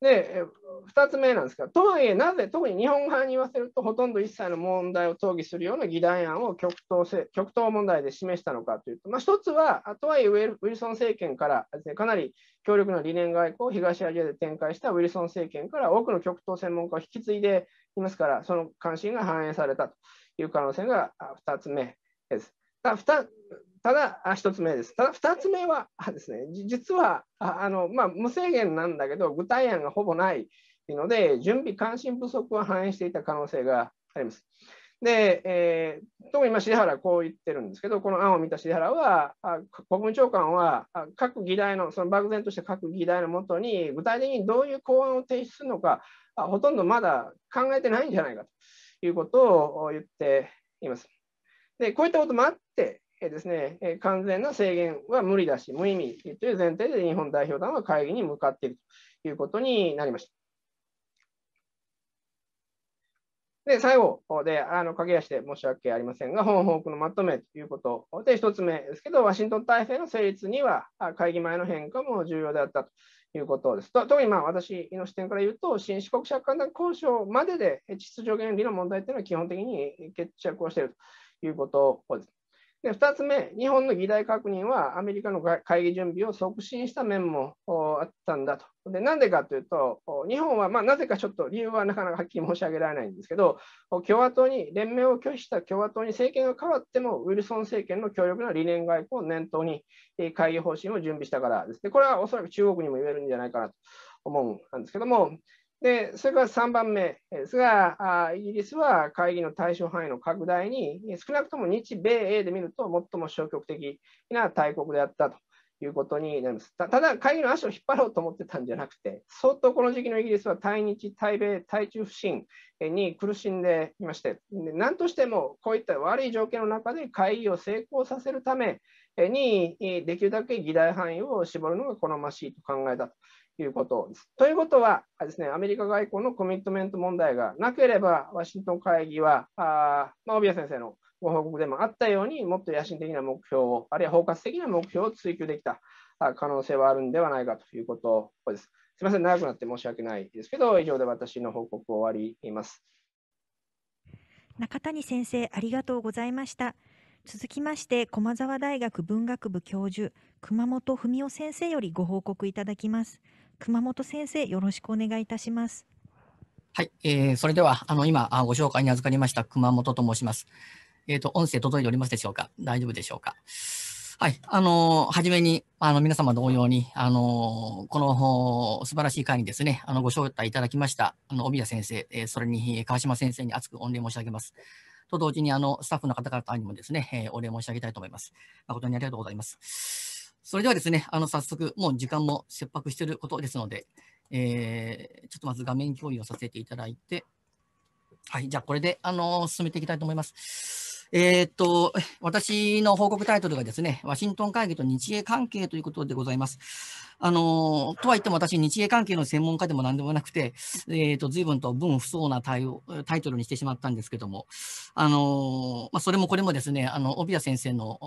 で、2つ目なんですが、とはいえ、なぜ、特に日本側に言わせると、ほとんど一切の問題を討議するような議題案を極東せ極東問題で示したのかというと、まあ、1つは、とはいえウィルソン政権からです、ね、かなり強力な理念外交を東アジアで展開したウィルソン政権から多くの極東専門家を引き継いでいますから、その関心が反映されたという可能性が2つ目です。ただ、1つ目です。ただ、2つ目はですね、実はあの、まあ、無制限なんだけど、具体案がほぼないので、準備関心不足は反映していた可能性があります。で、えー、特に今、篠原こう言ってるんですけど、この案を見た篠原は、あ国務長官は各議題の、その漠然とした各議題のもとに、具体的にどういう公案を提出するのかあ、ほとんどまだ考えてないんじゃないかということを言っています。で、こういったこともあって、えですね、え完全な制限は無理だし、無意味という前提で日本代表団は会議に向かっているということになりました。で、最後で、あの、駆け足で申し訳ありませんが、本報告のまとめということで、1つ目ですけど、ワシントン体制の成立には、会議前の変化も重要であったということです。と特に、まあ、私の視点から言うと、新四国借款の交渉までで、秩序原理の問題というのは基本的に決着をしているということです。で2つ目、日本の議題確認はアメリカの会議準備を促進した面もあったんだと。でなんでかというと、日本はまあなぜかちょっと理由はなかなかはっきり申し上げられないんですけど、共和党に連盟を拒否した共和党に政権が変わっても、ウィルソン政権の強力な理念外交を念頭に会議方針を準備したからです。でこれはおそらく中国にも言えるんじゃないかなと思うんですけども、で、それから3番目ですが、イギリスは会議の対象範囲の拡大に、少なくとも日米英で見ると最も消極的な大国であったということになりますた。ただ、会議の足を引っ張ろうと思ってたんじゃなくて、相当この時期のイギリスは対日、対米、対中不信に苦しんでいまして、なんとしてもこういった悪い条件の中で会議を成功させるために、できるだけ議題範囲を絞るのが好ましいと考えたと。いうことです。ということはですね、アメリカ外交のコミットメント問題がなければ、ワシントン会議は、あまあ、帯谷先生のご報告でもあったように、もっと野心的な目標を、あるいは包括的な目標を追求できた可能性はあるんではないかということです。すみません、長くなって申し訳ないですけど、以上で私の報告を終わります。中谷先生、ありがとうございました。続きまして、駒澤大学文学部教授、熊本文夫先生よりご報告いただきます。熊本先生、よろしくお願いいたします。はい、えー、それでは、あの、今、あご紹介に預かりました、熊本と申します。えっ、ー、と、音声届いておりますでしょうか大丈夫でしょうかはい。あのー、はめに、あの、皆様同様に、あのー、この素晴らしい会にですね、あの、ご招待いただきました、あの、帯宮先生、えー、それに川島先生に厚く御礼申し上げます。と同時に、あの、スタッフの方々にもですね、えお礼申し上げたいと思います。誠にありがとうございます。それではですね、あの早速、もう時間も切迫していることですので、えー、ちょっとまず画面共有をさせていただいて、はい、じゃあこれで、あのー、進めていきたいと思います。えー、っと、私の報告タイトルがですね、ワシントン会議と日英関係ということでございます。あのとはいっても私、日英関係の専門家でも何でもなくて、えーと、随分と分不相な対応タイトルにしてしまったんですけども、あのまあ、それもこれもですね、あの帯谷先生の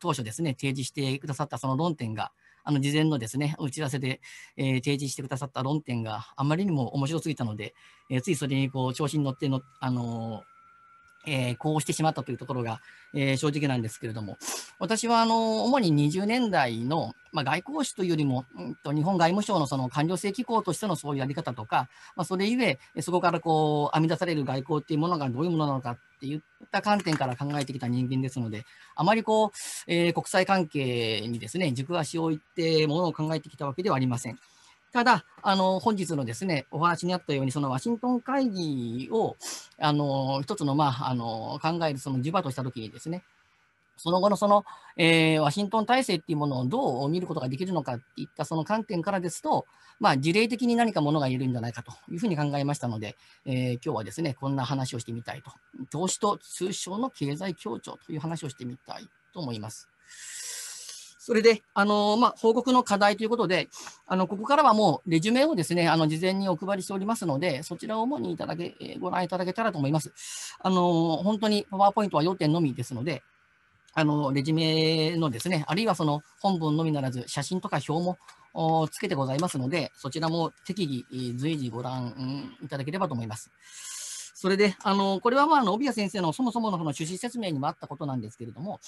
当初ですね、提示してくださったその論点が、あの事前のですね、打ち合わせで、えー、提示してくださった論点があまりにも面白すぎたので、えー、ついそれにこう調子に乗っての、あのーえー、こうしてしまったというところが、えー、正直なんですけれども、私はあの主に20年代の、まあ、外交史というよりも、うんと、日本外務省のその官僚制機構としてのそういうやり方とか、まあ、それゆえ、そこからこう編み出される外交っていうものがどういうものなのかっていった観点から考えてきた人間ですので、あまりこう、えー、国際関係にですね、軸足を置いてものを考えてきたわけではありません。ただ、あの、本日のですね、お話にあったように、そのワシントン会議を、あの、一つの、まあ、あの、考える、その磁場としたときにですね、その後のその、えー、ワシントン体制っていうものをどう見ることができるのかっていったその観点からですと、まあ、事例的に何かものが言えるんじゃないかというふうに考えましたので、えー、今日はですね、こんな話をしてみたいと。投資と通商の経済協調という話をしてみたいと思います。それで、あのまあ、報告の課題ということで、あのここからはもうレジュメをですね、あの事前にお配りしておりますので、そちらを主にいただけご覧いただけたらと思います。あの本当にパワーポイントは要点のみですので、あのレジュメのですね、あるいはその本文のみならず、写真とか表もつけてございますので、そちらも適宜随時ご覧いただければと思います。それで、あのこれは、まあ、あの帯谷先生のそもそものその趣旨説明にもあったことなんですけれども、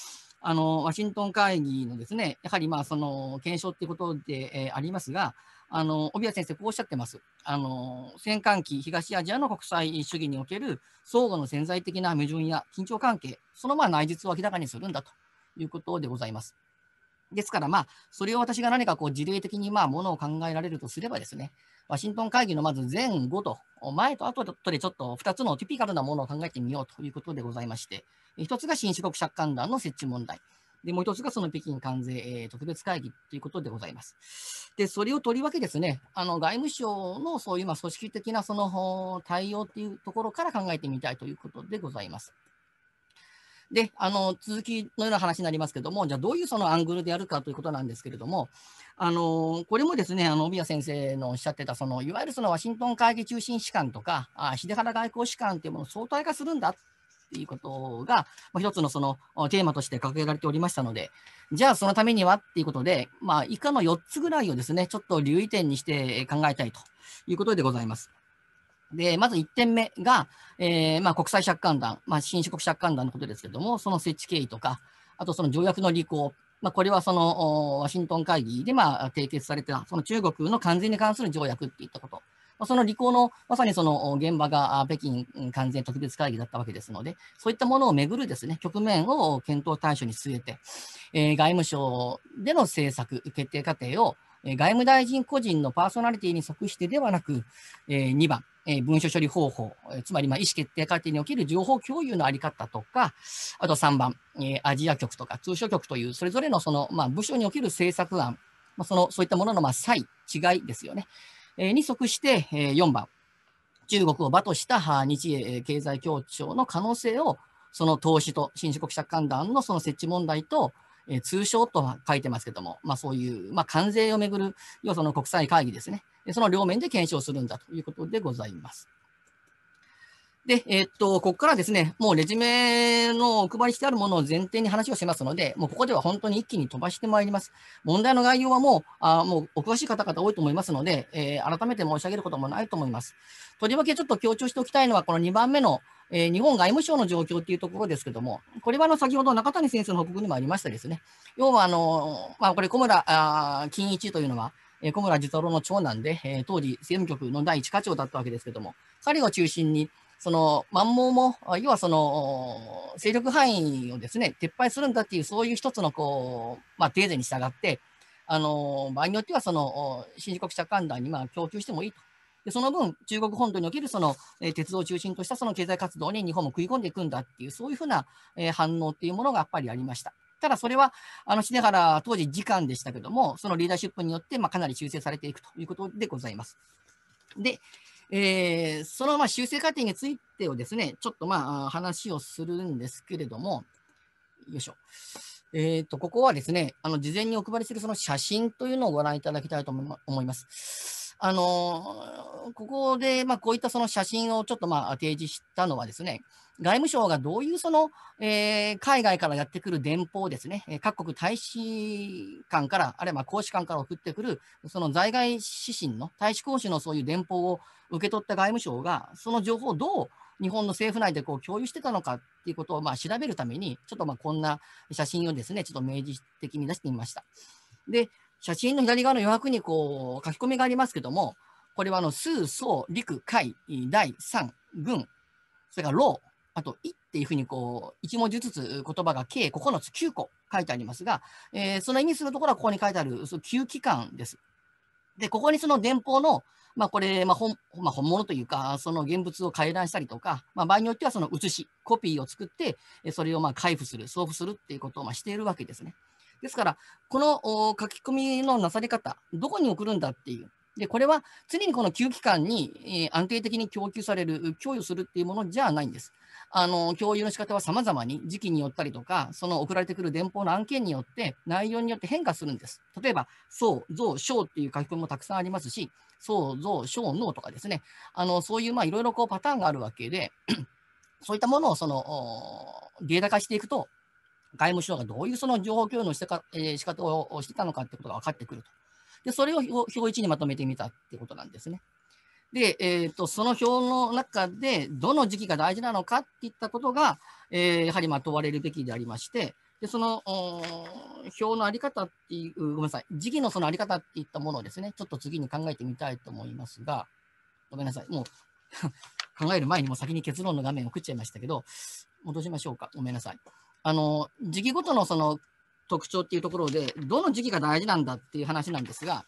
あのワシントン会議のですね、やはりまあその検証ということで、えー、ありますが、あの帯谷先生、こうおっしゃってます。あの戦艦機東アジアの国際主義における相互の潜在的な矛盾や緊張関係、そのまあ内実を明らかにするんだということでございます。ですから、まあ、それを私が何かこう事例的にまあものを考えられるとすればですね、ワシントン会議のまず前後と、前と後とでちょっと2つのティピカルなものを考えてみようということでございまして、1つが新四国借款団の設置問題、でもう1つがその北京関税、え特別会議ということでございます。で、それをとりわけですね、あの外務省のそういうま組織的なその対応というところから考えてみたいということでございます。で、あの、続きのような話になりますけども、じゃあどういうそのアングルでやるかということなんですけれども、あの、これもですね、あの、宮先生のおっしゃってた、その、いわゆるそのワシントン会議中心士官とか、あ秀原外交士官というものを相対化するんだっていうことが、まあ、一つのそのテーマとして掲げられておりましたので、じゃあそのためにはっていうことで、まあ、以下の4つぐらいをですね、ちょっと留意点にして考えたいということでございます。で、まず1点目が、えー、まあ、国際借款団、まあ、新種国借款団のことですけれども、その設置経緯とか、あとその条約の履行、まあ、これはそのワシントン会議でまあ締結された、その中国の関税に関する条約っていったこと、まあ、その履行のまさにその現場が北京関税特別会議だったわけですので、そういったものをめぐるですね局面を検討対象に据えて、えー、外務省での政策、決定過程を外務大臣個人のパーソナリティに即してではなく、えー、2番、え文書処理方法、えつまりま意思決定過程における情報共有の在り方とか、あと3番、えアジア局とか通商局というそれぞれのその、ま部署における政策案、まそのそういったもののま差異、違いですよね、えに即して、え4番、中国を場とした日英経済協調の可能性をその投資と新興国者間団のその設置問題とえ通称とは書いてますけども、まあ、そういう、まあ、関税をめぐる要素の国際会議ですね、その両面で検証するんだということでございます。で、えー、っと、ここからですね、もうレジュメのお配りしてあるものを前提に話をしますので、もうここでは本当に一気に飛ばしてまいります。問題の概要はもう、あもうお詳しい方々多いと思いますので、えー、改めて申し上げることもないと思います。とりわけちょっと強調しておきたいのは、この2番目の、えー、日本外務省の状況っていうところですけども、これはあの先ほど中谷先生の報告にもありましたですね、要はあの、まあ、これ小村あ金一というのは、え小村寿太郎の長男で、え当時政務局の第一課長だったわけですけども、彼を中心に、その満蒙も、要はその勢力範囲をですね、撤廃するんだっていう、そういう一つのこう、まあ、テーゼに従って、あの場合によってはその新自国者間団にまあ供給してもいいと。でその分、中国本土におけるその、え鉄道を中心としたその経済活動に日本も食い込んでいくんだっていう、そういうふうな、え反応っていうものがやっぱりありました。ただそれは、あの、篠原当時次官でしたけども、そのリーダーシップによって、まあ、かなり修正されていくということでございます。で、えー、そのまあ修正過程についてをですね、ちょっとまあ話をするんですけれども、よいしょ。えっ、ー、と、ここはですね、あの事前にお配りするその写真というのをご覧いただきたいと思います。あのここで、まあ、こういったその写真をちょっとまあ提示したのはですね、外務省がどういうその、えー、海外からやってくる電報をですね、各国大使館から、あるいは公使館から送ってくる、その在外指針の、大使公使のそういう電報を受け取った外務省が、その情報をどう日本の政府内でこう共有してたのかっていうことをまあ調べるために、ちょっとまあこんな写真をですね、ちょっと明示的に出してみました。で、写真の左側の余白にこう書き込みがありますけども、これはあの数、層、陸、海、第三、軍、それから老、あと一っていうふうにこう、1文字ずつ言葉が計9つ、9個書いてありますが、えー、その意味するところはここに書いてある、その9機関です。で、ここにその電報の、まあ、これ、まあ本まあ、本物というか、その現物を回覧したりとか、まあ、場合によってはその写し、コピーを作って、それをまあ開封する、送付するっていうことをまあしているわけですね。ですから、この書き込みのなされ方、どこに送るんだっていう。で、これは常にこの給機関に、え安定的に供給される、供与するっていうものじゃないんです。あの共有の仕方は様々に時期によったりとか、その送られてくる電報の案件によって、内容によって変化するんです。例えば、そう、ぞう、しょうっていう書き込みもたくさんありますし、そう、ぞう、しう、のうとかですね、あのそういういろいろパターンがあるわけで、そういったものをそのデータ化していくと、外務省がどういうその情報共有のしか、えー、仕方をしてたのかってことが分かってくると。で、それを表1にまとめてみたってことなんですね。で、えーと、その表の中で、どの時期が大事なのかっていったことが、えー、やはりま問われるべきでありまして、でその表のあり方っていう、ごめんなさい、時期のそのあり方っていったものをですね、ちょっと次に考えてみたいと思いますが、ごめんなさい、もう 考える前にも先に結論の画面を送っちゃいましたけど、戻しましょうか、ごめんなさい。あの時期ごとのその特徴っていうところで、どの時期が大事なんだっていう話なんですが、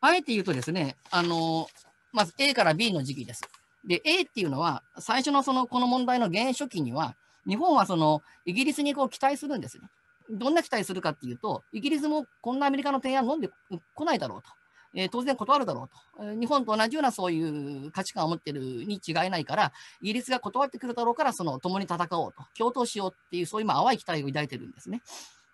あえて言うとですね、あのまず A から B の時期です。で、A っていうのは、最初のそのこの問題の原初期には、日本はそのイギリスにこう期待するんですよ。どんな期待するかっていうと、イギリスもこんなアメリカの提案飲んでこないだろうと。えー、当然断るだろうと、え日本と同じようなそういう価値観を持ってるに違いないから、イギリスが断ってくるだろうから、その共に戦おうと、共闘しようっていう、そういう淡い期待を抱いてるんですね。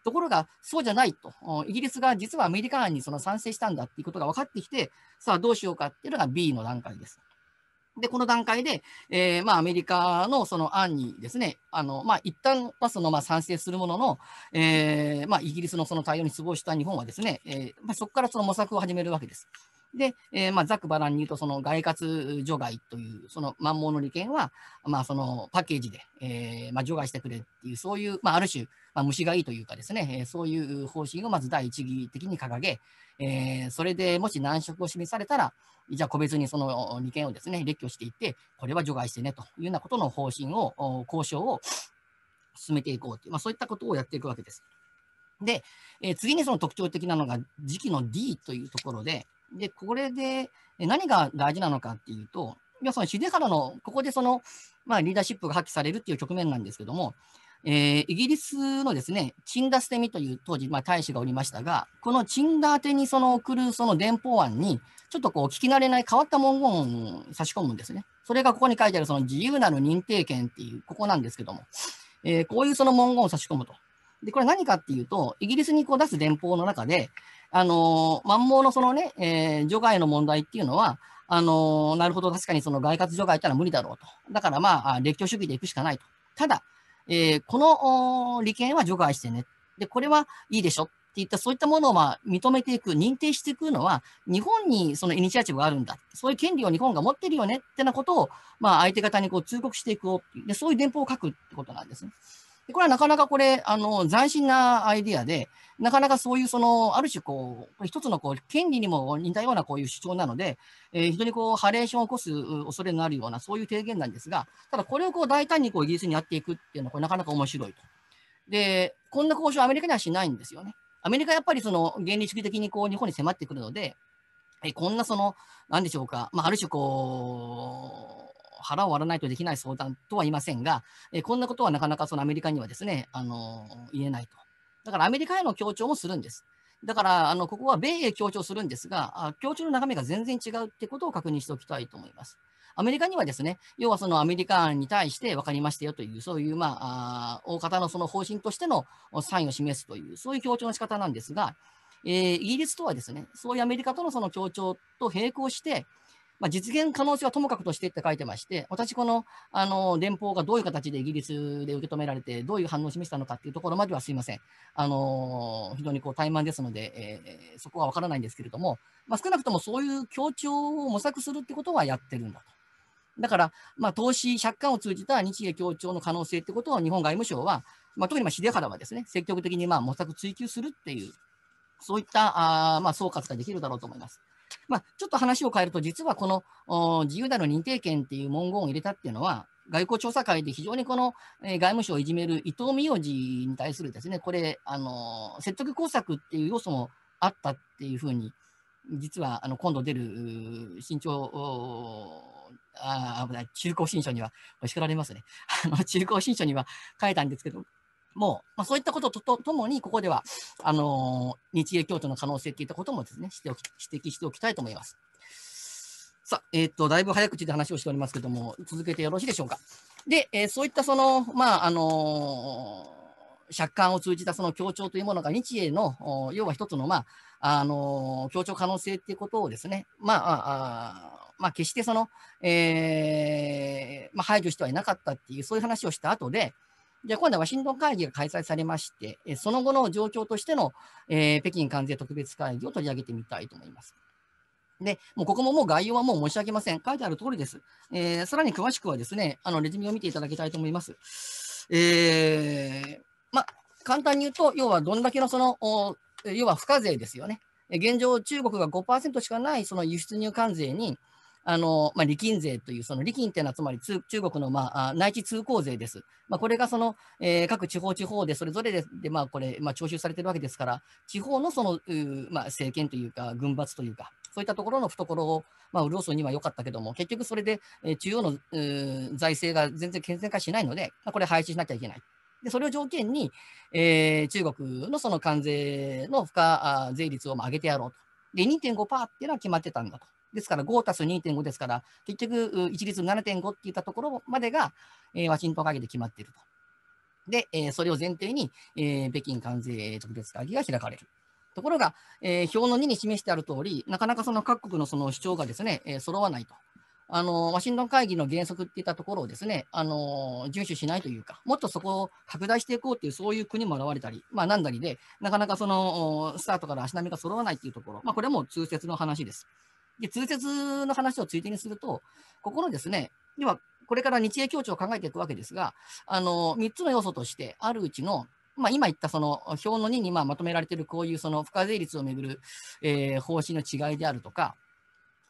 ところが、そうじゃないと、イギリスが実はアメリカにその賛成したんだっていうことが分かってきて、さあどうしようかっていうのが B の段階です。で、この段階で、えー、まあ、アメリカのその案にですね、あの、まあ、一旦はその、まあ、賛成するものの、えー、まあ、イギリスのその対応に都合した日本はですね、えー、まあ、そこからその模索を始めるわけです。で、えー、まあ、ざくばらんに言うと、その外活除外という、その満蒙の利権は、まあ、そのパッケージで、えー、まあ、除外してくれっていう、そういう、まあ、ある種、まあ、虫がいいというかですね、えそういう方針をまず第一義的に掲げ、えー、それでもし難色を示されたら、じゃあ個別にその利権をですね、列挙していって、これは除外してねというようなことの方針を、交渉を進めていこうという、まあ、そういったことをやっていくわけです。で、えー、次にその特徴的なのが時期の D というところで、で、これで何が大事なのかっていうと、いやその秀原の、ここでその、まあ、リーダーシップが発揮されるっていう局面なんですけども、えー、イギリスのですね、チンダステミという当時、まあ、大使がおりましたが、このチンダ宛てにその送るその電報案に、ちょっとこう聞き慣れない変わった文言を差し込むんですね。それがここに書いてあるその自由なる認定権っていう、ここなんですけども、えー、こういうその文言を差し込むと。で、これ何かっていうと、イギリスにこう出す電報の中で、あの、満蒙のそのね、えー、除外の問題っていうのは、あの、なるほど、確かにその外活除外ってのは無理だろうと。だからまあ、列強主義で行くしかないと。ただ、えー、この利権は除外してね。で、これはいいでしょっていったそういったものをまあ認めていく、認定していくのは、日本にそのイニシアチブがあるんだ、そういう権利を日本が持ってるよねってなことを、まあ、相手方にこう通告していくで、そういう電報を書くってことなんですね。でこれはなかなかこれ、あの、斬新なアイディアで、なかなかそういう、その、ある種、こう、一つの、こう、権利にも似たような、こういう主張なので、えー、非常に、こう、ハレーションを起こす恐れのあるような、そういう提言なんですが、ただ、これを、こう、大胆に、こう、イギリスにやっていくっていうのは、これ、なかなか面白いと。で、こんな交渉、アメリカにはしないんですよね。アメリカやっぱり、その、原理主義的に、こう、日本に迫ってくるので、えー、こんな、その、なんでしょうか、まあ、ある種、こう、腹を割らないとできない相談とは言いませんが、えこんなことはなかなかそのアメリカにはですね、あの言えないと。だからアメリカへの協調もするんです。だから、あのここは米英協調するんですが、協調の中身が全然違うってことを確認しておきたいと思います。アメリカにはですね、要はそのアメリカに対して分かりましたよという、そういう、まあ、あ大方のその方針としてのサインを示すという、そういう協調の仕方なんですが、えー、イギリスとはですね、そういうアメリカとのその協調と並行して、まあ、実現可能性はともかくとしてって書いてまして、私、このあの連邦がどういう形でイギリスで受け止められて、どういう反応を示したのかっていうところまではすいません、あの非常にこう怠慢ですので、えー、そこは分からないんですけれども、まあ、少なくともそういう協調を模索するってことはやってるんだと。だから、まあ、投資借款を通じた日英協調の可能性ってことを日本外務省は、まあ、特にまあ秀原はですね、積極的にまあ模索追求するっていう、そういったあまあ総括ができるだろうと思います。まあ、ちょっと話を変えると、実はこの自由だの認定権っていう文言を入れたっていうのは、外交調査会で非常にこの、えー、外務省をいじめる伊藤美代次に対するですね、これ、あの説得工作っていう要素もあったっていうふうに、実はあの今度出る新潮あ危ない中高新書には、叱られますね。あの中高新書には書いたんですけど、もう、まあ、そういったことととともに、ここでは、あのー、日英共闘の可能性といったこともですね、指摘しておきたいと思います。さあ、えっ、ー、と、だいぶ早口で話をしておりますけども、続けてよろしいでしょうか。で、えー、そういったその、まあ、あの借款を通じたその協調というものが日英の、要は一つの、まあ、あの、協調可能性っていうことをですね、まあ、あまあ、決してその、えー、まあ、排除してはいなかったっていう、そういう話をした後で、じゃ今度はワシントン会議が開催されまして、その後の状況としての、えー、北京関税特別会議を取り上げてみたいと思います。で、もうここももう概要はもう申し上げません。書いてある通りです。えー、さらに詳しくはですね、あのレジュメを見ていただきたいと思います。えー、ま簡単に言うと、要はどんだけのその、要は付加税ですよね。現状、中国が5%しかないその輸出入関税に、あのまあ、利金税という、その利金というのはつまり中国の、まあ、内地通行税です。まあ、これがその、えー、各地方地方でそれぞれでで、まあ、これ、まあ、徴収されているわけですから、地方のその、まあ、政権というか、軍閥というか、そういったところの懐を、まあ、潤すには良かったけども、結局それで、えー、中央の財政が全然健全化しないので、まあ、これ廃止しなきゃいけない。でそれを条件に、えー、中国のその関税の付加税率を上げてやろうと。で、2.5%っていうのは決まってたんだと。ですから5たす2.5ですから、結局、一律7.5っていったところまでが、えー、ワシントン会議で決まっていると。で、えー、それを前提に、えー、北京関税特別会議が開かれる。ところが、えー、表の2に示してある通り、なかなかその各国のその主張がですね、えー、揃わないと。あのワシントン会議の原則っていったところをですね、あの遵守しないというか、もっとそこを拡大していこうという、そういう国も現れたり、まあ、なんだりで、なかなかそのスタートから足並みが揃わないというところ、まあ、これも通説の話です。で、通説の話をついでにすると、ここのですね、では、これから日英協調を考えていくわけですが、あの、3つの要素としてあるうちの、まあ、今言ったその表の2にままとめられているこういうその付加税率をめぐる、え方針の違いであるとか、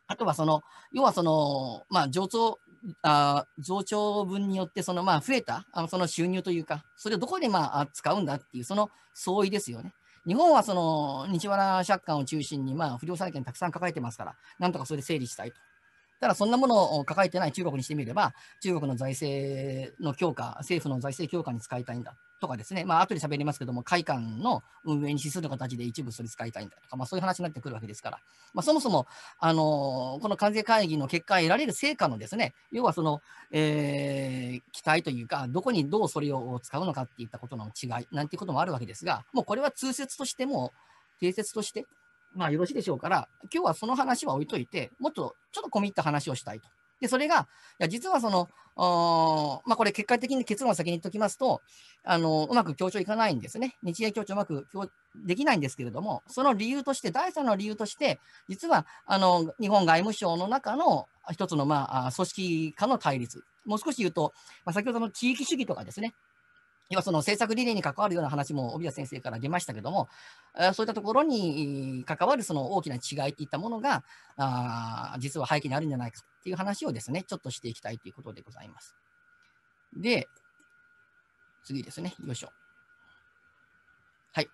あとはその、要はその、まあ、上長、あ増長分によってそのまあ増えたあのその収入というか、それをどこでまあ使うんだっていう、その相違ですよね。日本はその日和借款を中心に、まあ、不良債権たくさん抱えてますから、なんとかそれで整理したいとただそんなものを抱えてない中国にしてみれば、中国の財政の強化、政府の財政強化に使いたいんだとかですね、まあ後で喋りますけども、会館の運営に資する形で一部それ使いたいんだとか、まあ、そういう話になってくるわけですから、まあ、そもそも、あのこの関税会議の結果、得られる成果のですね、要はその、えー、期待というか、どこにどうそれを使うのかっていったことの違いなんていうこともあるわけですが、もうこれは通説としても、定説としてまあよろしいでしょうから、今日はその話は置いといて、もっとちょっと込み入った話をしたいと。で、それが、いや実はその、まあ、これ、結果的に結論を先に言っておきますと、あのうまく協調いかないんですね。日英協調うまくできないんですけれども、その理由として、第3の理由として、実はあの日本外務省の中の一つの、まあ、組織化の対立、もう少し言うと、まあ、先ほどの地域主義とかですね、今その政策理念に関わるような話も、帯谷先生から出ましたけども、そういったところに関わるその大きな違いといったものが、あ実は背景にあるんじゃないかっていう話をですね、ちょっとしていきたいということでございます。で、次ですね、よいしょ。はい。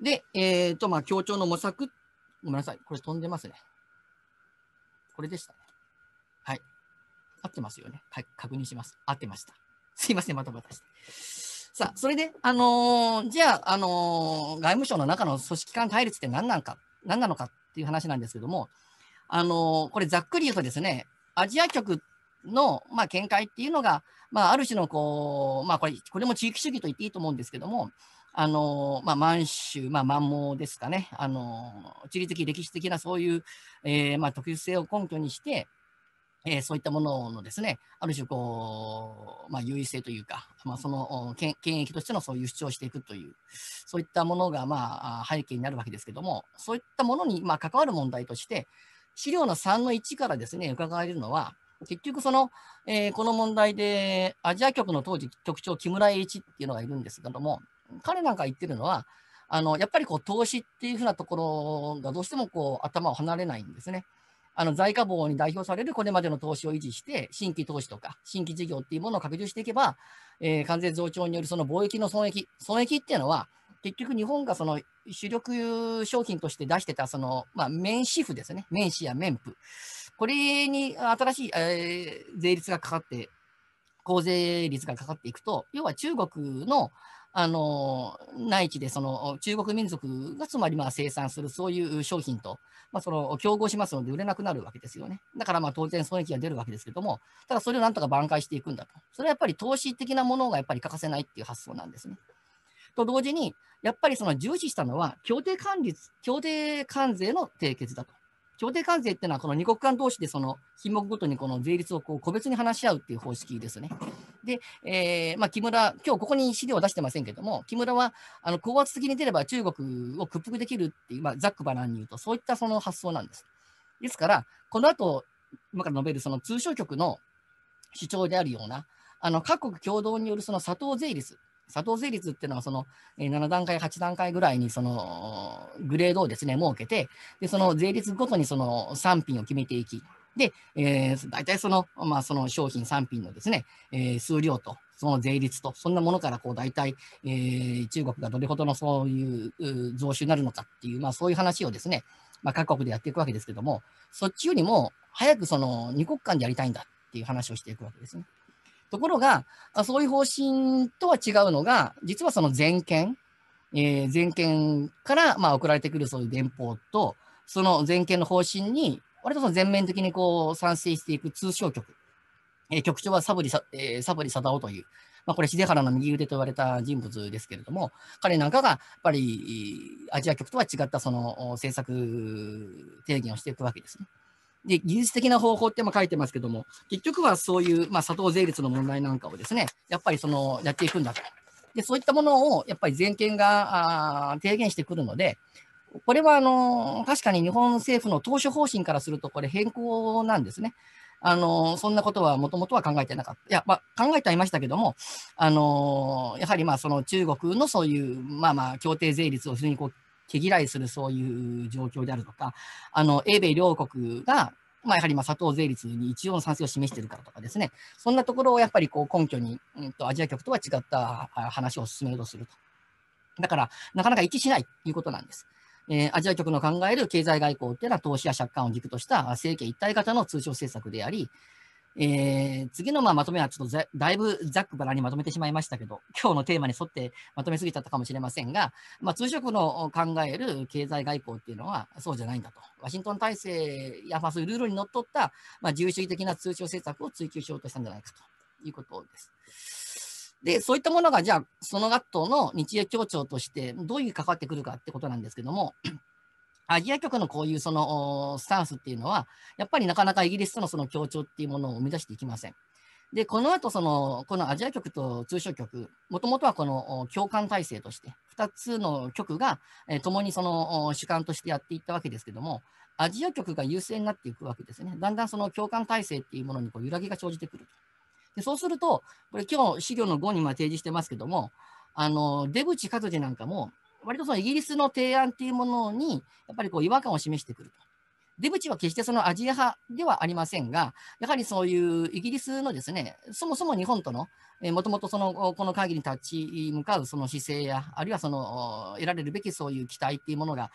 で、えっ、ー、と、まあ、協調の模索、ごめんなさい、これ飛んでますね。これでしたね。はい。合ってますよね。はい、確認します。合ってました。すいません、またまたして。さあ、それで、あのー、じゃあ、あのー、外務省の中の組織間対立って何なのか、何なのかっていう話なんですけども、あのー、これざっくり言うとですね、アジア局の、まあ、見解っていうのが、まあ、ある種のこう、まあ、これ、これも地域主義と言っていいと思うんですけども、あのまあ、満州、まあ、満蒙ですかね、あの地理的、歴史的なそういう、えーまあ、特殊性を根拠にして、えー、そういったもののですね、ある種こう、まあ、優位性というか、まあ、その権益としてのそういう主張をしていくという、そういったものが、まあ、背景になるわけですけども、そういったものに、まあ、関わる問題として、資料の3の1からですね、伺えるのは、結局その、えー、この問題で、アジア局の当時局長、木村栄一っていうのがいるんですけども、彼なんか言ってるのは、あのやっぱりこう投資っていうふうなところがどうしてもこう頭を離れないんですね。あの在家房に代表されるこれまでの投資を維持して、新規投資とか、新規事業っていうものを拡充していけば、えー、関税増長によるその貿易の損益、損益っていうのは、結局日本がその主力商品として出してた、その、まあ、免支付ですね。免紙や免付。これに新しい、えー、税率がかかって、公税率がかかっていくと、要は中国のあの内地でその中国民族がつまりまあ生産するそういう商品と、まあ、その競合しますので売れなくなるわけですよね。だからまあ当然損益が出るわけですけども、ただそれをなんとか挽回していくんだと。それはやっぱり投資的なものがやっぱり欠かせないっていう発想なんですね。と同時に、やっぱりその重視したのは協定管理、協定関税の締結だと。協定関税っていうのは、この2国間同士でその品目ごとにこの税率をこう個別に話し合うっていう方式ですね。で、えー、まあ、木村、今日ここに資料は出してませんけども、木村はあの高圧的に出れば中国を屈服できるっていう、まあ、ざっくばらんに言うと、そういったその発想なんです。ですから、この後、今から述べるその通商局の主張であるような、あの各国共同によるその砂糖税率佐藤税率っていうのはその7段階、8段階ぐらいにそのグレードをですね、設けて、で、その税率ごとにその産品を決めていき、で、えー、大体その、まあ、その商品、産品のですね、えー、数量と、その税率と、そんなものから、こう、大体、えー、中国がどれほどのそういう増収になるのかっていう、まあ、そういう話をですね、まあ、各国でやっていくわけですけども、そっちよりも、早くその、二国間でやりたいんだっていう話をしていくわけですね。ところが、そういう方針とは違うのが、実はその全権、えー、全権からまあ送られてくるそういう電報と、その全権の方針に、割とその全面的にこう賛成していく通商局、えー、局長はサブリサ、えー、サブリダオという、まあ、これ、秀原の右腕と言われた人物ですけれども、彼なんかがやっぱりアジア局とは違ったその政策提言をしていくわけですね。で、技術的な方法っても書いてますけども、結局はそういう、まあ、佐藤税率の問題なんかをですね、やっぱりその、やっていくんだと。で、そういったものを、やっぱり全権が、あ提言してくるので、これは、あの、確かに日本政府の当初方針からすると、これ変更なんですね。あの、そんなことはもともとは考えてなかった。いや、まあ、考えてはいましたけども、あの、やはりまあ、その中国のそういう、まあまあ、協定税率を非常にこう、毛嫌いするそういう状況であるとか、あの、英米両国が、まあ、やはりまあ、砂糖税率に一応の賛成を示しているからとかですね、そんなところをやっぱりこう根拠に、うんと、アジア局とは違った話を進めるとすると。だから、なかなか一致しないということなんです。えー、アジア局の考える経済外交っていうのは投資や借款を軸とした政権一体型の通商政策であり、えー、次のまあまとめはちょっとだいぶざっくばらにまとめてしまいましたけど、今日のテーマに沿ってまとめすぎちゃったかもしれませんが、まあ、通職の考える経済外交っていうのはそうじゃないんだと。ワシントン体制や、まあ、そういうルールにのっとった、まあ、自由主義的な通商政策を追求しようとしたんじゃないかということです。で、そういったものが、じゃあ、その後の日英協調として、どういう関わってくるかってことなんですけども、アジア局のこういうそのスタンスっていうのは、やっぱりなかなかイギリスとのその協調っていうものを生み出していきません。で、この後その、このアジア局と通商局、もともとはこの共感体制として、2つの局が、えー、共にその主観としてやっていったわけですけども、アジア局が優勢になっていくわけですね。だんだんその共感体制っていうものにこう揺らぎが生じてくると。でそうすると、これ今日資料の5にま提示してますけども、あの出口和次なんかも割とそのイギリスの提案っていうものに、やっぱりこう違和感を示してくると。出口は決してそのアジア派ではありませんが、やはりそういうイギリスのですね、そもそも日本との、えー、もともとそのこの会議に立ち向かうその姿勢や、あるいはその得られるべきそういう期待っていうものが、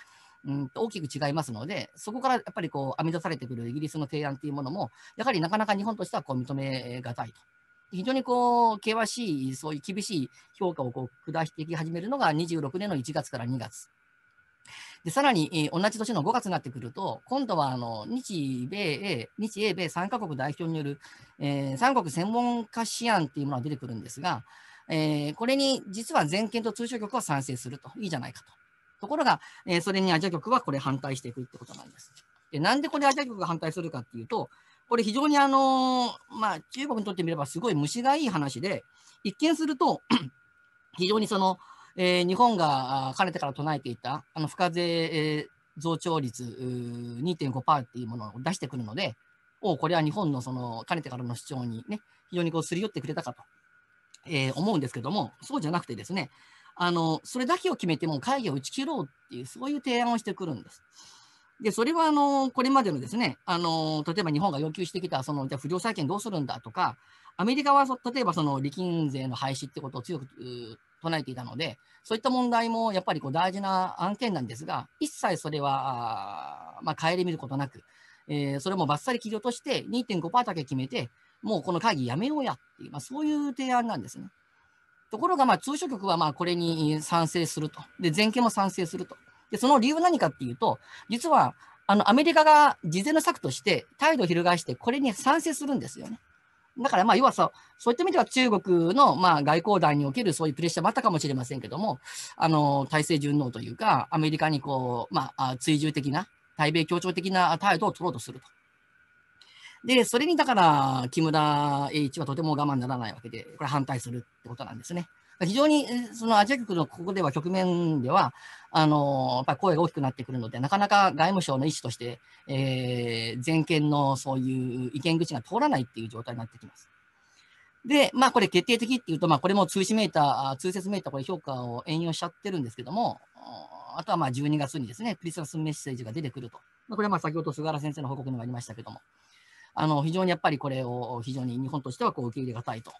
うん大きく違いますので、そこからやっぱりこう編み出されてくるイギリスの提案というものも、やはりなかなか日本としてはこう認めがたいと非常にこう、険しい、そういう厳しい評価をこう下していき始めるのが26年の1月から2月。でさらに、えー、同じ年の5月になってくると、今度はあの日米英、日英米3カ国代表による、えー、3国専門家試案というものが出てくるんですが、えー、これに実は全権と通商局は賛成すると、いいじゃないかと。ところが、えー、それにアジア局はこれ反対していくってことなんです。でなんでこれアジア局が反対するかっていうと、これ非常にあの、まあ、中国にとってみればすごい虫がいい話で、一見すると 非常にその、えー、日本がかねてから唱えていた、あの、付加税、えー、増長率2.5%っていうものを出してくるので、おこれは日本のその、かねてからの主張にね、非常にこう、すり寄ってくれたかと、えー、思うんですけども、そうじゃなくてですね、あの、それだけを決めても会議を打ち切ろうっていう、そういう提案をしてくるんです。で、それはあのこれまでのですね、あの例えば日本が要求してきたそのじゃ不良債権どうするんだとか、アメリカは例えばその利金税の廃止ってことを強く唱えていたので、そういった問題もやっぱりこう大事な案件なんですが、一切それは、まあ、顧みることなく、えー、それもばっさり切り落として2.5%だけ決めて、もうこの会議やめようやっていう、まあ、そういう提案なんですね。ところが、まあ、通所局はまあこれに賛成すると。で、全権も賛成すると。で、その理由は何かっていうと、実は、あの、アメリカが事前の策として態度を翻して、これに賛成するんですよね。だから、まあ、要はさ、そういった意味では中国の、まあ、外交団におけるそういうプレッシャーもあったかもしれませんけども、あの、体制順応というか、アメリカにこう、まあ、追従的な、対米協調的な態度を取ろうとすると。で、それにだから、木村栄一はとても我慢ならないわけで、これ反対するってことなんですね。非常に、そのアジア局のここでは局面では、あのやっぱり声が大きくなってくるので、なかなか外務省の意思として、えー、全権のそういう意見口が通らないっていう状態になってきます。で、まあ、これ決定的っていうと、まあ、これも通信メーター、通説メーター、これ評価を援用しちゃってるんですけども、あとはまあ12月にですね、クリスマスメッセージが出てくると。まあ、これはまあ先ほど菅原先生の報告にもありましたけども、あの非常にやっぱりこれを非常に日本としてはこう受け入れがたいと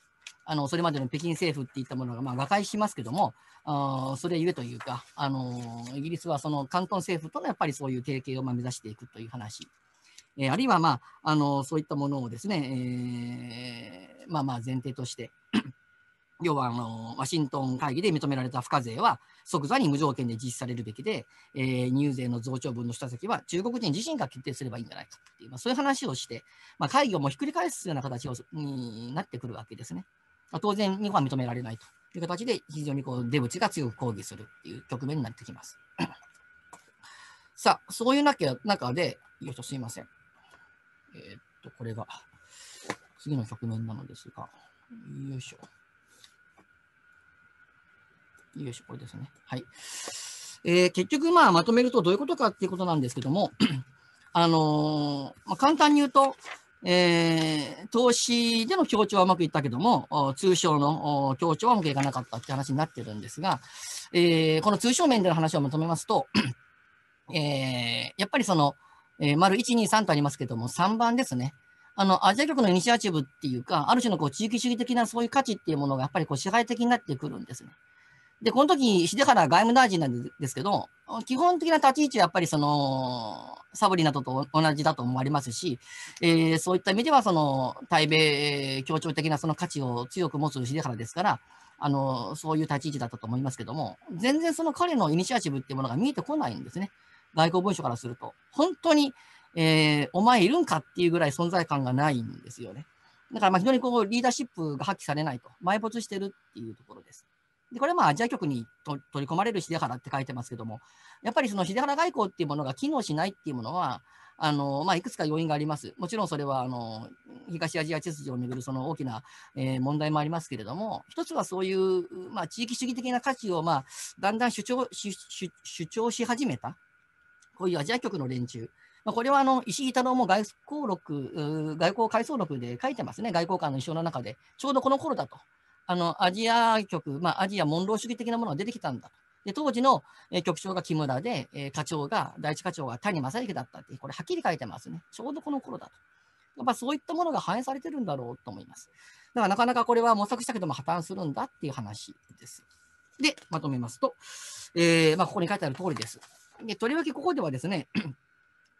あのそれまでの北京政府っていったものが、まあ、和解しますけども、あそれゆえというか、あのイギリスはその広東政府とのやっぱりそういう提携をまあ目指していくという話。えあるいは、まあ、あのそういったものをですね、えー、まあまあ前提として 要はあのワシントン会議で認められた付加税は即座に無条件で実施されるべきで、えー、入税の増長分の下先は中国人自身が決定すればいいんじゃないかっていう、まあ、そういう話をして、まあ、会議をもひっくり返すような形をになってくるわけですね。当然、日本は認められないという形で、非常にこう出口が強く抗議するっていう局面になってきます。さあ、そういう中で、よいしょ、すいません。えー、っと、これが次の局面なのですが、よいしょ。よいしょ、これですね。はい。えー、結局、まあ、まとめるとどういうことかっていうことなんですけども、あのー、まあ、簡単に言うと、えー、投資での協調はうまくいったけども、通商の協調はうまくいかなかったって話になってるんですが、えー、この通商面での話をまとめますと、えー、やっぱりその、えー、丸1、2、3とありますけども、3番ですね。あの、アジア局のイニシアチブっていうか、ある種のこう地域主義的なそういう価値っていうものがやっぱりこう支配的になってくるんですね。で、この時、秀原外務大臣なんですけど、基本的な立ち位置はやっぱりその、サブリなどと同じだと思われますし、えー、そういった意味では、その、対米協調的なその価値を強く持つ秀原ですから、あの、そういう立ち位置だったと思いますけども、全然その彼のイニシアチブっていうものが見えてこないんですね。外交文書からすると。本当に、えー、お前いるんかっていうぐらい存在感がないんですよね。だからまあ非常にこうリーダーシップが発揮されないと、埋没してるっていうところです。でこれはまあアジア局に取り込まれる秀原って書いてますけども、やっぱりその秀原外交っていうものが機能しないっていうものは、あのまあ、いくつか要因があります。もちろんそれはあの東アジア秩序をめぐるその大きな、えー、問題もありますけれども、一つはそういう、まあ、地域主義的な価値を、まあ、だんだん主張主主張し始めた、こういうアジア局の連中。まあ、これはあの石井太郎も外交録外交回想録で書いてますね、外交官の一生の中で、ちょうどこの頃だと。あのアジア局、まあ、アジアモンロー主義的なものが出てきたんだ。で当時の、え局長が木村で、え課長が、第一課長が谷正幸だったって、これはっきり書いてますね。ちょうどこの頃だと。やっぱそういったものが反映されてるんだろうと思います。だからなかなかこれは模索したけども破綻するんだっていう話です。で、まとめますと、えー、まあ、ここに書いてある通りです。でとりわけここではですね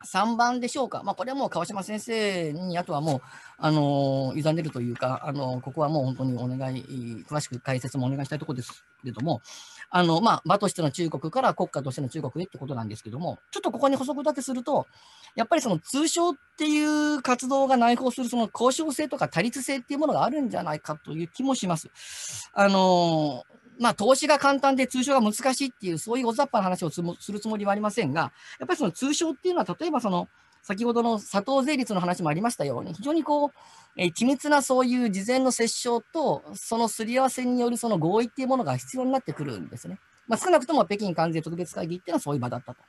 3番でしょうか、まあ、これはもう川島先生に、あとはもう、あの委ねるというか、あのここはもう本当にお願い、詳しく解説もお願いしたいところですけれども、あのまあ、場としての中国から国家としての中国へってことなんですけども、ちょっとここに補足だけすると、やっぱりその通商っていう活動が内包するその交渉性とか多律性っていうものがあるんじゃないかという気もします。あのまあ、投資が簡単で通商が難しいっていう、そういうお雑把な話をするつもりはありませんが、やっぱりその通称っていうのは、例えばその、先ほどの佐藤税率の話もありましたように、非常にこう、えー、緻密なそういう事前の折衝と、そのすり合わせによるその合意っていうものが必要になってくるんですね。まあ、少なくとも北京関税特別会議っていうのはそういう場だったと。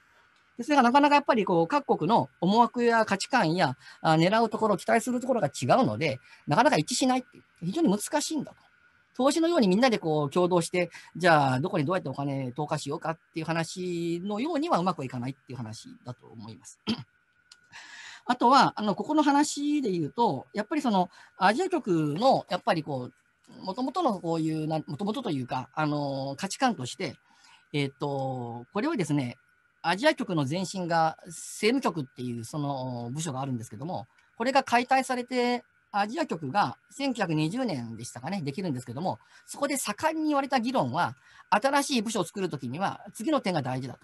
でそれがなかなかやっぱりこう各国の思惑や価値観やあ狙うところ、期待するところが違うので、なかなか一致しないっていう、非常に難しいんだと。投資のようにみんなでこう共同して、じゃあどこにどうやってお金投下しようかっていう話のようにはうまくいかないっていう話だと思います。あとは、あの、ここの話で言うと、やっぱりその、アジア局の、やっぱりこう、もともとのこういう、もともとというか、あの、価値観として、えっ、と、これをですね、アジア局の前身が政務局っていうその部署があるんですけども、これが解体されて、アジア局が1920年でしたかね、できるんですけども、そこで盛んに言われた議論は、新しい部署を作るときには、次の点が大事だと。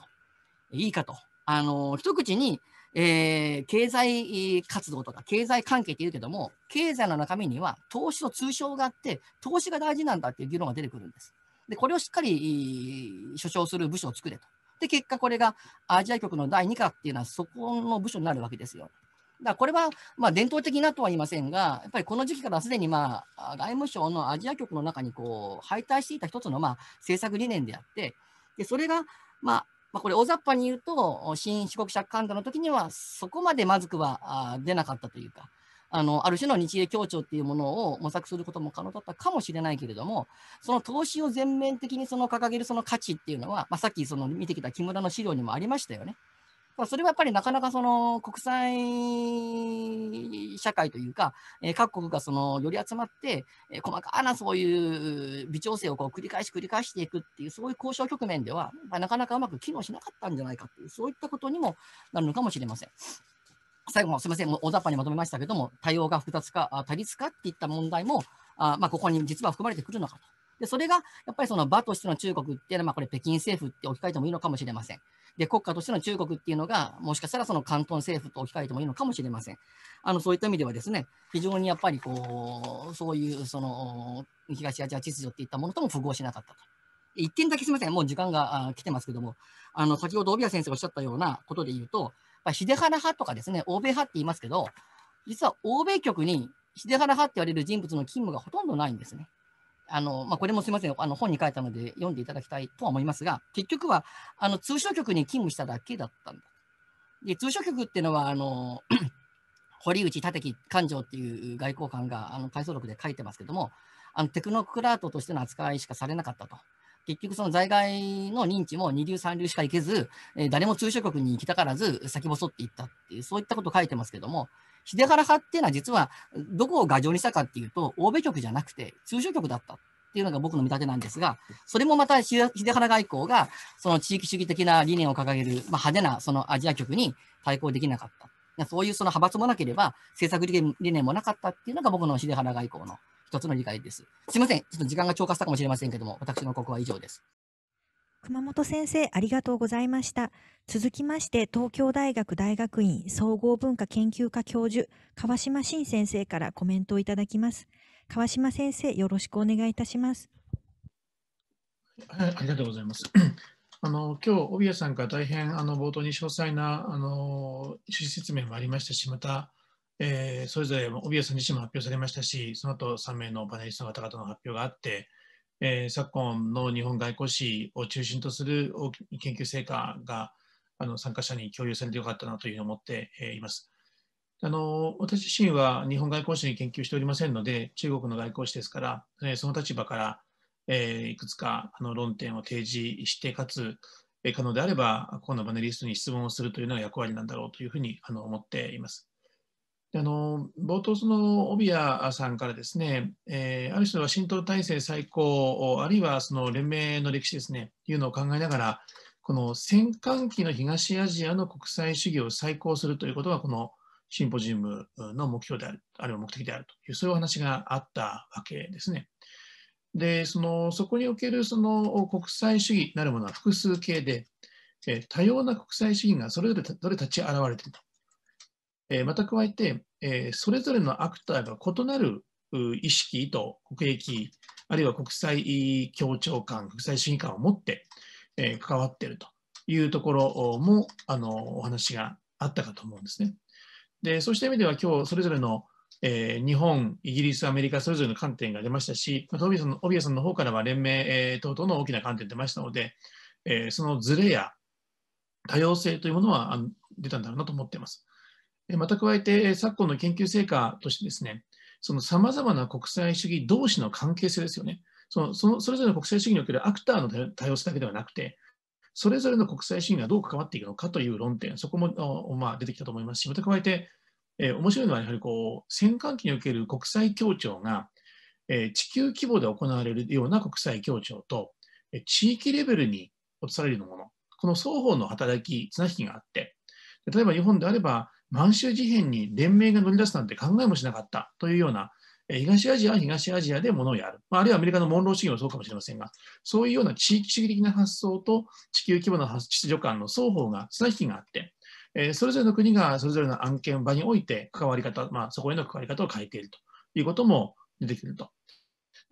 いいかと。あの、一口に、えー、経済活動とか経済関係って言うけども、経済の中身には投資の通称があって、投資が大事なんだっていう議論が出てくるんです。で、これをしっかり所掌する部署を作れと。で、結果これがアジア局の第2課っていうのはそこの部署になるわけですよ。だこれは、まあ、伝統的なとは言いませんが、やっぱりこの時期からすでに、まあ、外務省のアジア局の中にこう敗退していた一つの、まあ、政策理念であって、でそれが、まあまあ、これ、大雑把に言うと、新四国借款団の時には、そこまでまずくは出なかったというか。あのある種の日英協調っていうものを模索することも可能だったかもしれないけれども、その投資を全面的にその掲げるその価値っていうのは、まあ、さっきその見てきた木村の資料にもありましたよね。それはやっぱりなかなかその国際社会というか、えー、各国がそのより集まって、えー、細かなそういう微調整をこう繰り返し繰り返していくっていう、そういう交渉局面では、まあ、なかなかうまく機能しなかったんじゃないかっていう、そういったことにもなるのかもしれません。最後もすみません、大雑把にまとめましたけども、対応が複雑か、多律かっていった問題も、あまあ、ここに実は含まれてくるのかと。で、それがやっぱりその場としての中国っていうのは、まあ、これ、北京政府って置き換えてもいいのかもしれません。で、国家としての中国っていうのが、もしかしたらその関東政府と置き換えてもいいのかもしれません。あのそういった意味ではですね、非常にやっぱりこう、そういうその東アジア秩序っていったものとも符合しなかったと。一点だけすみません、もう時間が来てますけども、あの先ほど帯谷先生がおっしゃったようなことで言うと、秀原派とかですね、欧米派って言いますけど、実は欧米局に秀原派って言われる人物の勤務がほとんどないんですね。あのまあ、これもすみません、あの本に書いたので読んでいただきたいとは思いますが、結局はあの通所局に勤務しただけだったんだ。で通所局っていうのは、あの 堀内立木勘定っていう外交官があの回想録で書いてますけども、あのテクノクラートとしての扱いしかされなかったと。結局その在外の認知も二流三流しか行けず、えー、誰も通所局に行きたからず先細っていったっていう、そういったこと書いてますけども、秀原派っていうのは実はどこを牙城にしたかっていうと、欧米局じゃなくて通商局だったっていうのが僕の見立てなんですが、それもまた秀原外交がその地域主義的な理念を掲げる、まあ、派手なそのアジア局に対抗できなかった。そういうその派閥もなければ政策理念もなかったっていうのが僕の秀原外交の一つの理解です。すいません。ちょっと時間が超過したかもしれませんけども、私のここは以上です。熊本先生、ありがとうございました。続きまして、東京大学大学院総合文化研究科教授、川島新先生からコメントをいただきます。川島先生、よろしくお願いいたします。はい、ありがとうございます。あの今日、帯谷さんから大変あの冒頭に詳細なあの趣旨説明もありましたし、また、えー、それぞれ帯谷さん自身も発表されましたし、その後3名のパネリストの方々の発表があって、えー、昨今の日本外交史を中心とする研究成果があの参加者に共有されてよかったなというふうに思っています。あの私自身は日本外交史に研究しておりませんので、中国の外交史ですから、えー、その立場から、えー、いくつかあの論点を提示して、かつ、え可能であれば、このパネリストに質問をするというのが役割なんだろうというふうにあの思っています。あの冒頭、その帯谷さんからですね、えー、ある種の浸透体制再興、あるいはその連盟の歴史ですね、いうのを考えながら、この戦艦期の東アジアの国際主義を再興するということが、このシンポジウムの目標である、あるいは目的であるという、そういうお話があったわけですね。で、そのそこにおけるその国際主義なるものは複数形で、えー、多様な国際主義がそれぞれどれ立ち現れていると。えー、また加えて、えー、それぞれのアクターが異なる意識、と国益、あるいは国際協調感、国際主義感を持って、えー、関わっているというところもあのお話があったかと思うんですね。でそうした意味では今日それぞれの、えー、日本、イギリス、アメリカそれぞれの観点が出ましたし、まあ、帯谷さんの方からは連盟、えー、等々の大きな観点出ましたので、えー、そのずれや多様性というものは出たんだろうなと思っています。また加えて、昨今の研究成果としてですね、その様々な国際主義同士の関係性ですよね。そのそのそれぞれの国際主義におけるアクターの多様性だけではなくて、それぞれの国際主義がどう関わっていくのかという論点、そこも、まあ、出てきたと思いますし、また加えて、えー、面白いのは、やはりこう戦艦機における国際協調が、えー、地球規模で行われるような国際協調と、えー、地域レベルに落とされるもの、この双方の働き、綱引きがあって、例えば日本であれば、満州事変に連盟が乗り出すなんて考えもしなかったというような、東アジアは東アジアでものをやる、あるいはアメリカのモンロー主義もそうかもしれませんが、そういうような地域主義的な発想と地球規模の秩序間の双方が綱引きがあって、それぞれの国がそれぞれの案件場において関わり方、まあ、そこへの関わり方を変えているということも出てくると。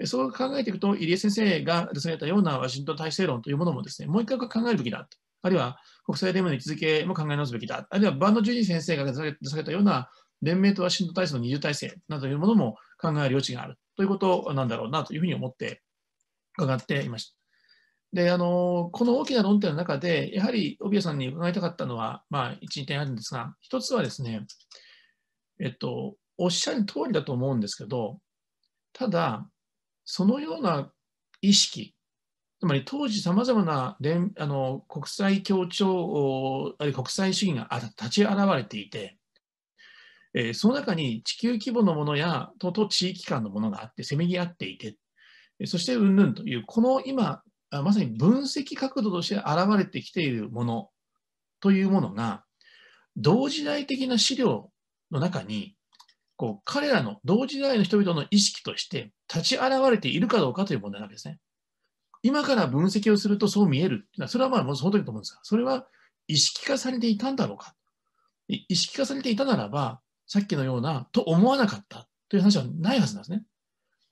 そう考えていくと、入江先生が出されたようなワシントン体制論というものもですね、もう一回考えるべきだとあるいは国際連盟の位置づけも考え直すべきだ、あるいはバンド・ジュリー先生が出されたような連盟とワシントン体制の二重体制などいうものも考える余地があるということなんだろうなというふうに思って伺っていました。であのこの大きな論点の中で、やはり帯谷さんに伺いたかったのは、まあ、1、2点あるんですが、1つはですね、えっと、おっしゃる通りだと思うんですけど、ただ、そのような意識つまり当時さまざまな連あの国際協調、あるいは国際主義が立ち現れていて、えー、その中に地球規模のものやとと地域間のものがあって、せめぎ合っていて、そしてうんぬんという、この今、まさに分析角度として現れてきているものというものが、同時代的な資料の中に、こう彼らの同時代の人々の意識として立ち現れているかどうかという問題なわけですね。今から分析をするとそう見えるそれはまあ、もうそのりだと思うんですが、それは意識化されていたんだろうか。意識化されていたならば、さっきのような、と思わなかったという話はないはずなんですね。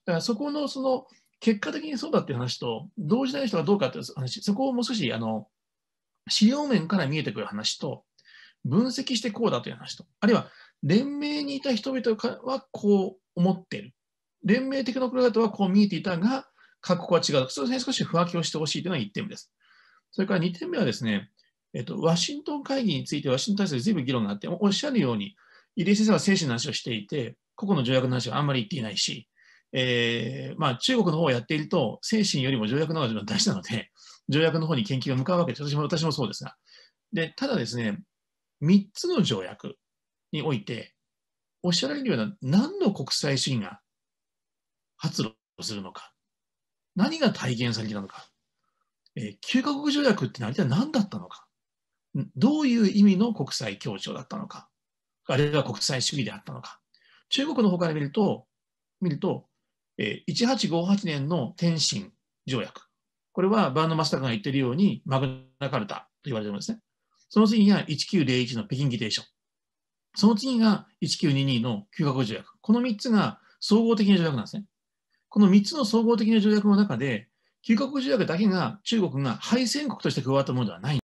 だからそこの、その、結果的にそうだっていう話と、同時代の人がどうかっていう話、そこをもう少し、あの、資料面から見えてくる話と、分析してこうだという話と、あるいは連盟にいた人々はこう思っている。連盟的なノクラートはこう見えていたが、各国は違う。それに少し不分けをしてほしいというのが1点目です。それから2点目はですね、えっと、ワシントン会議について、ワシントン体制で随分議論があって、おっしゃるように、入江先生は精神の話をしていて、個々の条約の話はあんまり言っていないし、えーまあ、中国の方をやっていると、精神よりも条約の方が大事なので、条約の方に研究が向かうわけです。私も私もそうですが。で、ただですね、3つの条約において、おっしゃられるような何の国際主義が発露するのか。何が体現されていたのか、えー、9カ国条約って何だったのか、どういう意味の国際協調だったのか、あるいは国際主義であったのか。中国の方から見ると、見ると、えー、1858年の天津条約。これはバーノ・マスターが言っているようにマグナカルタと言われてるんですね。その次が1901の北京議定書。その次が1922の9カ国条約。この3つが総合的な条約なんですね。この3つの総合的な条約の中で、9カ国条約だけが中国が敗戦国として加わったものではない。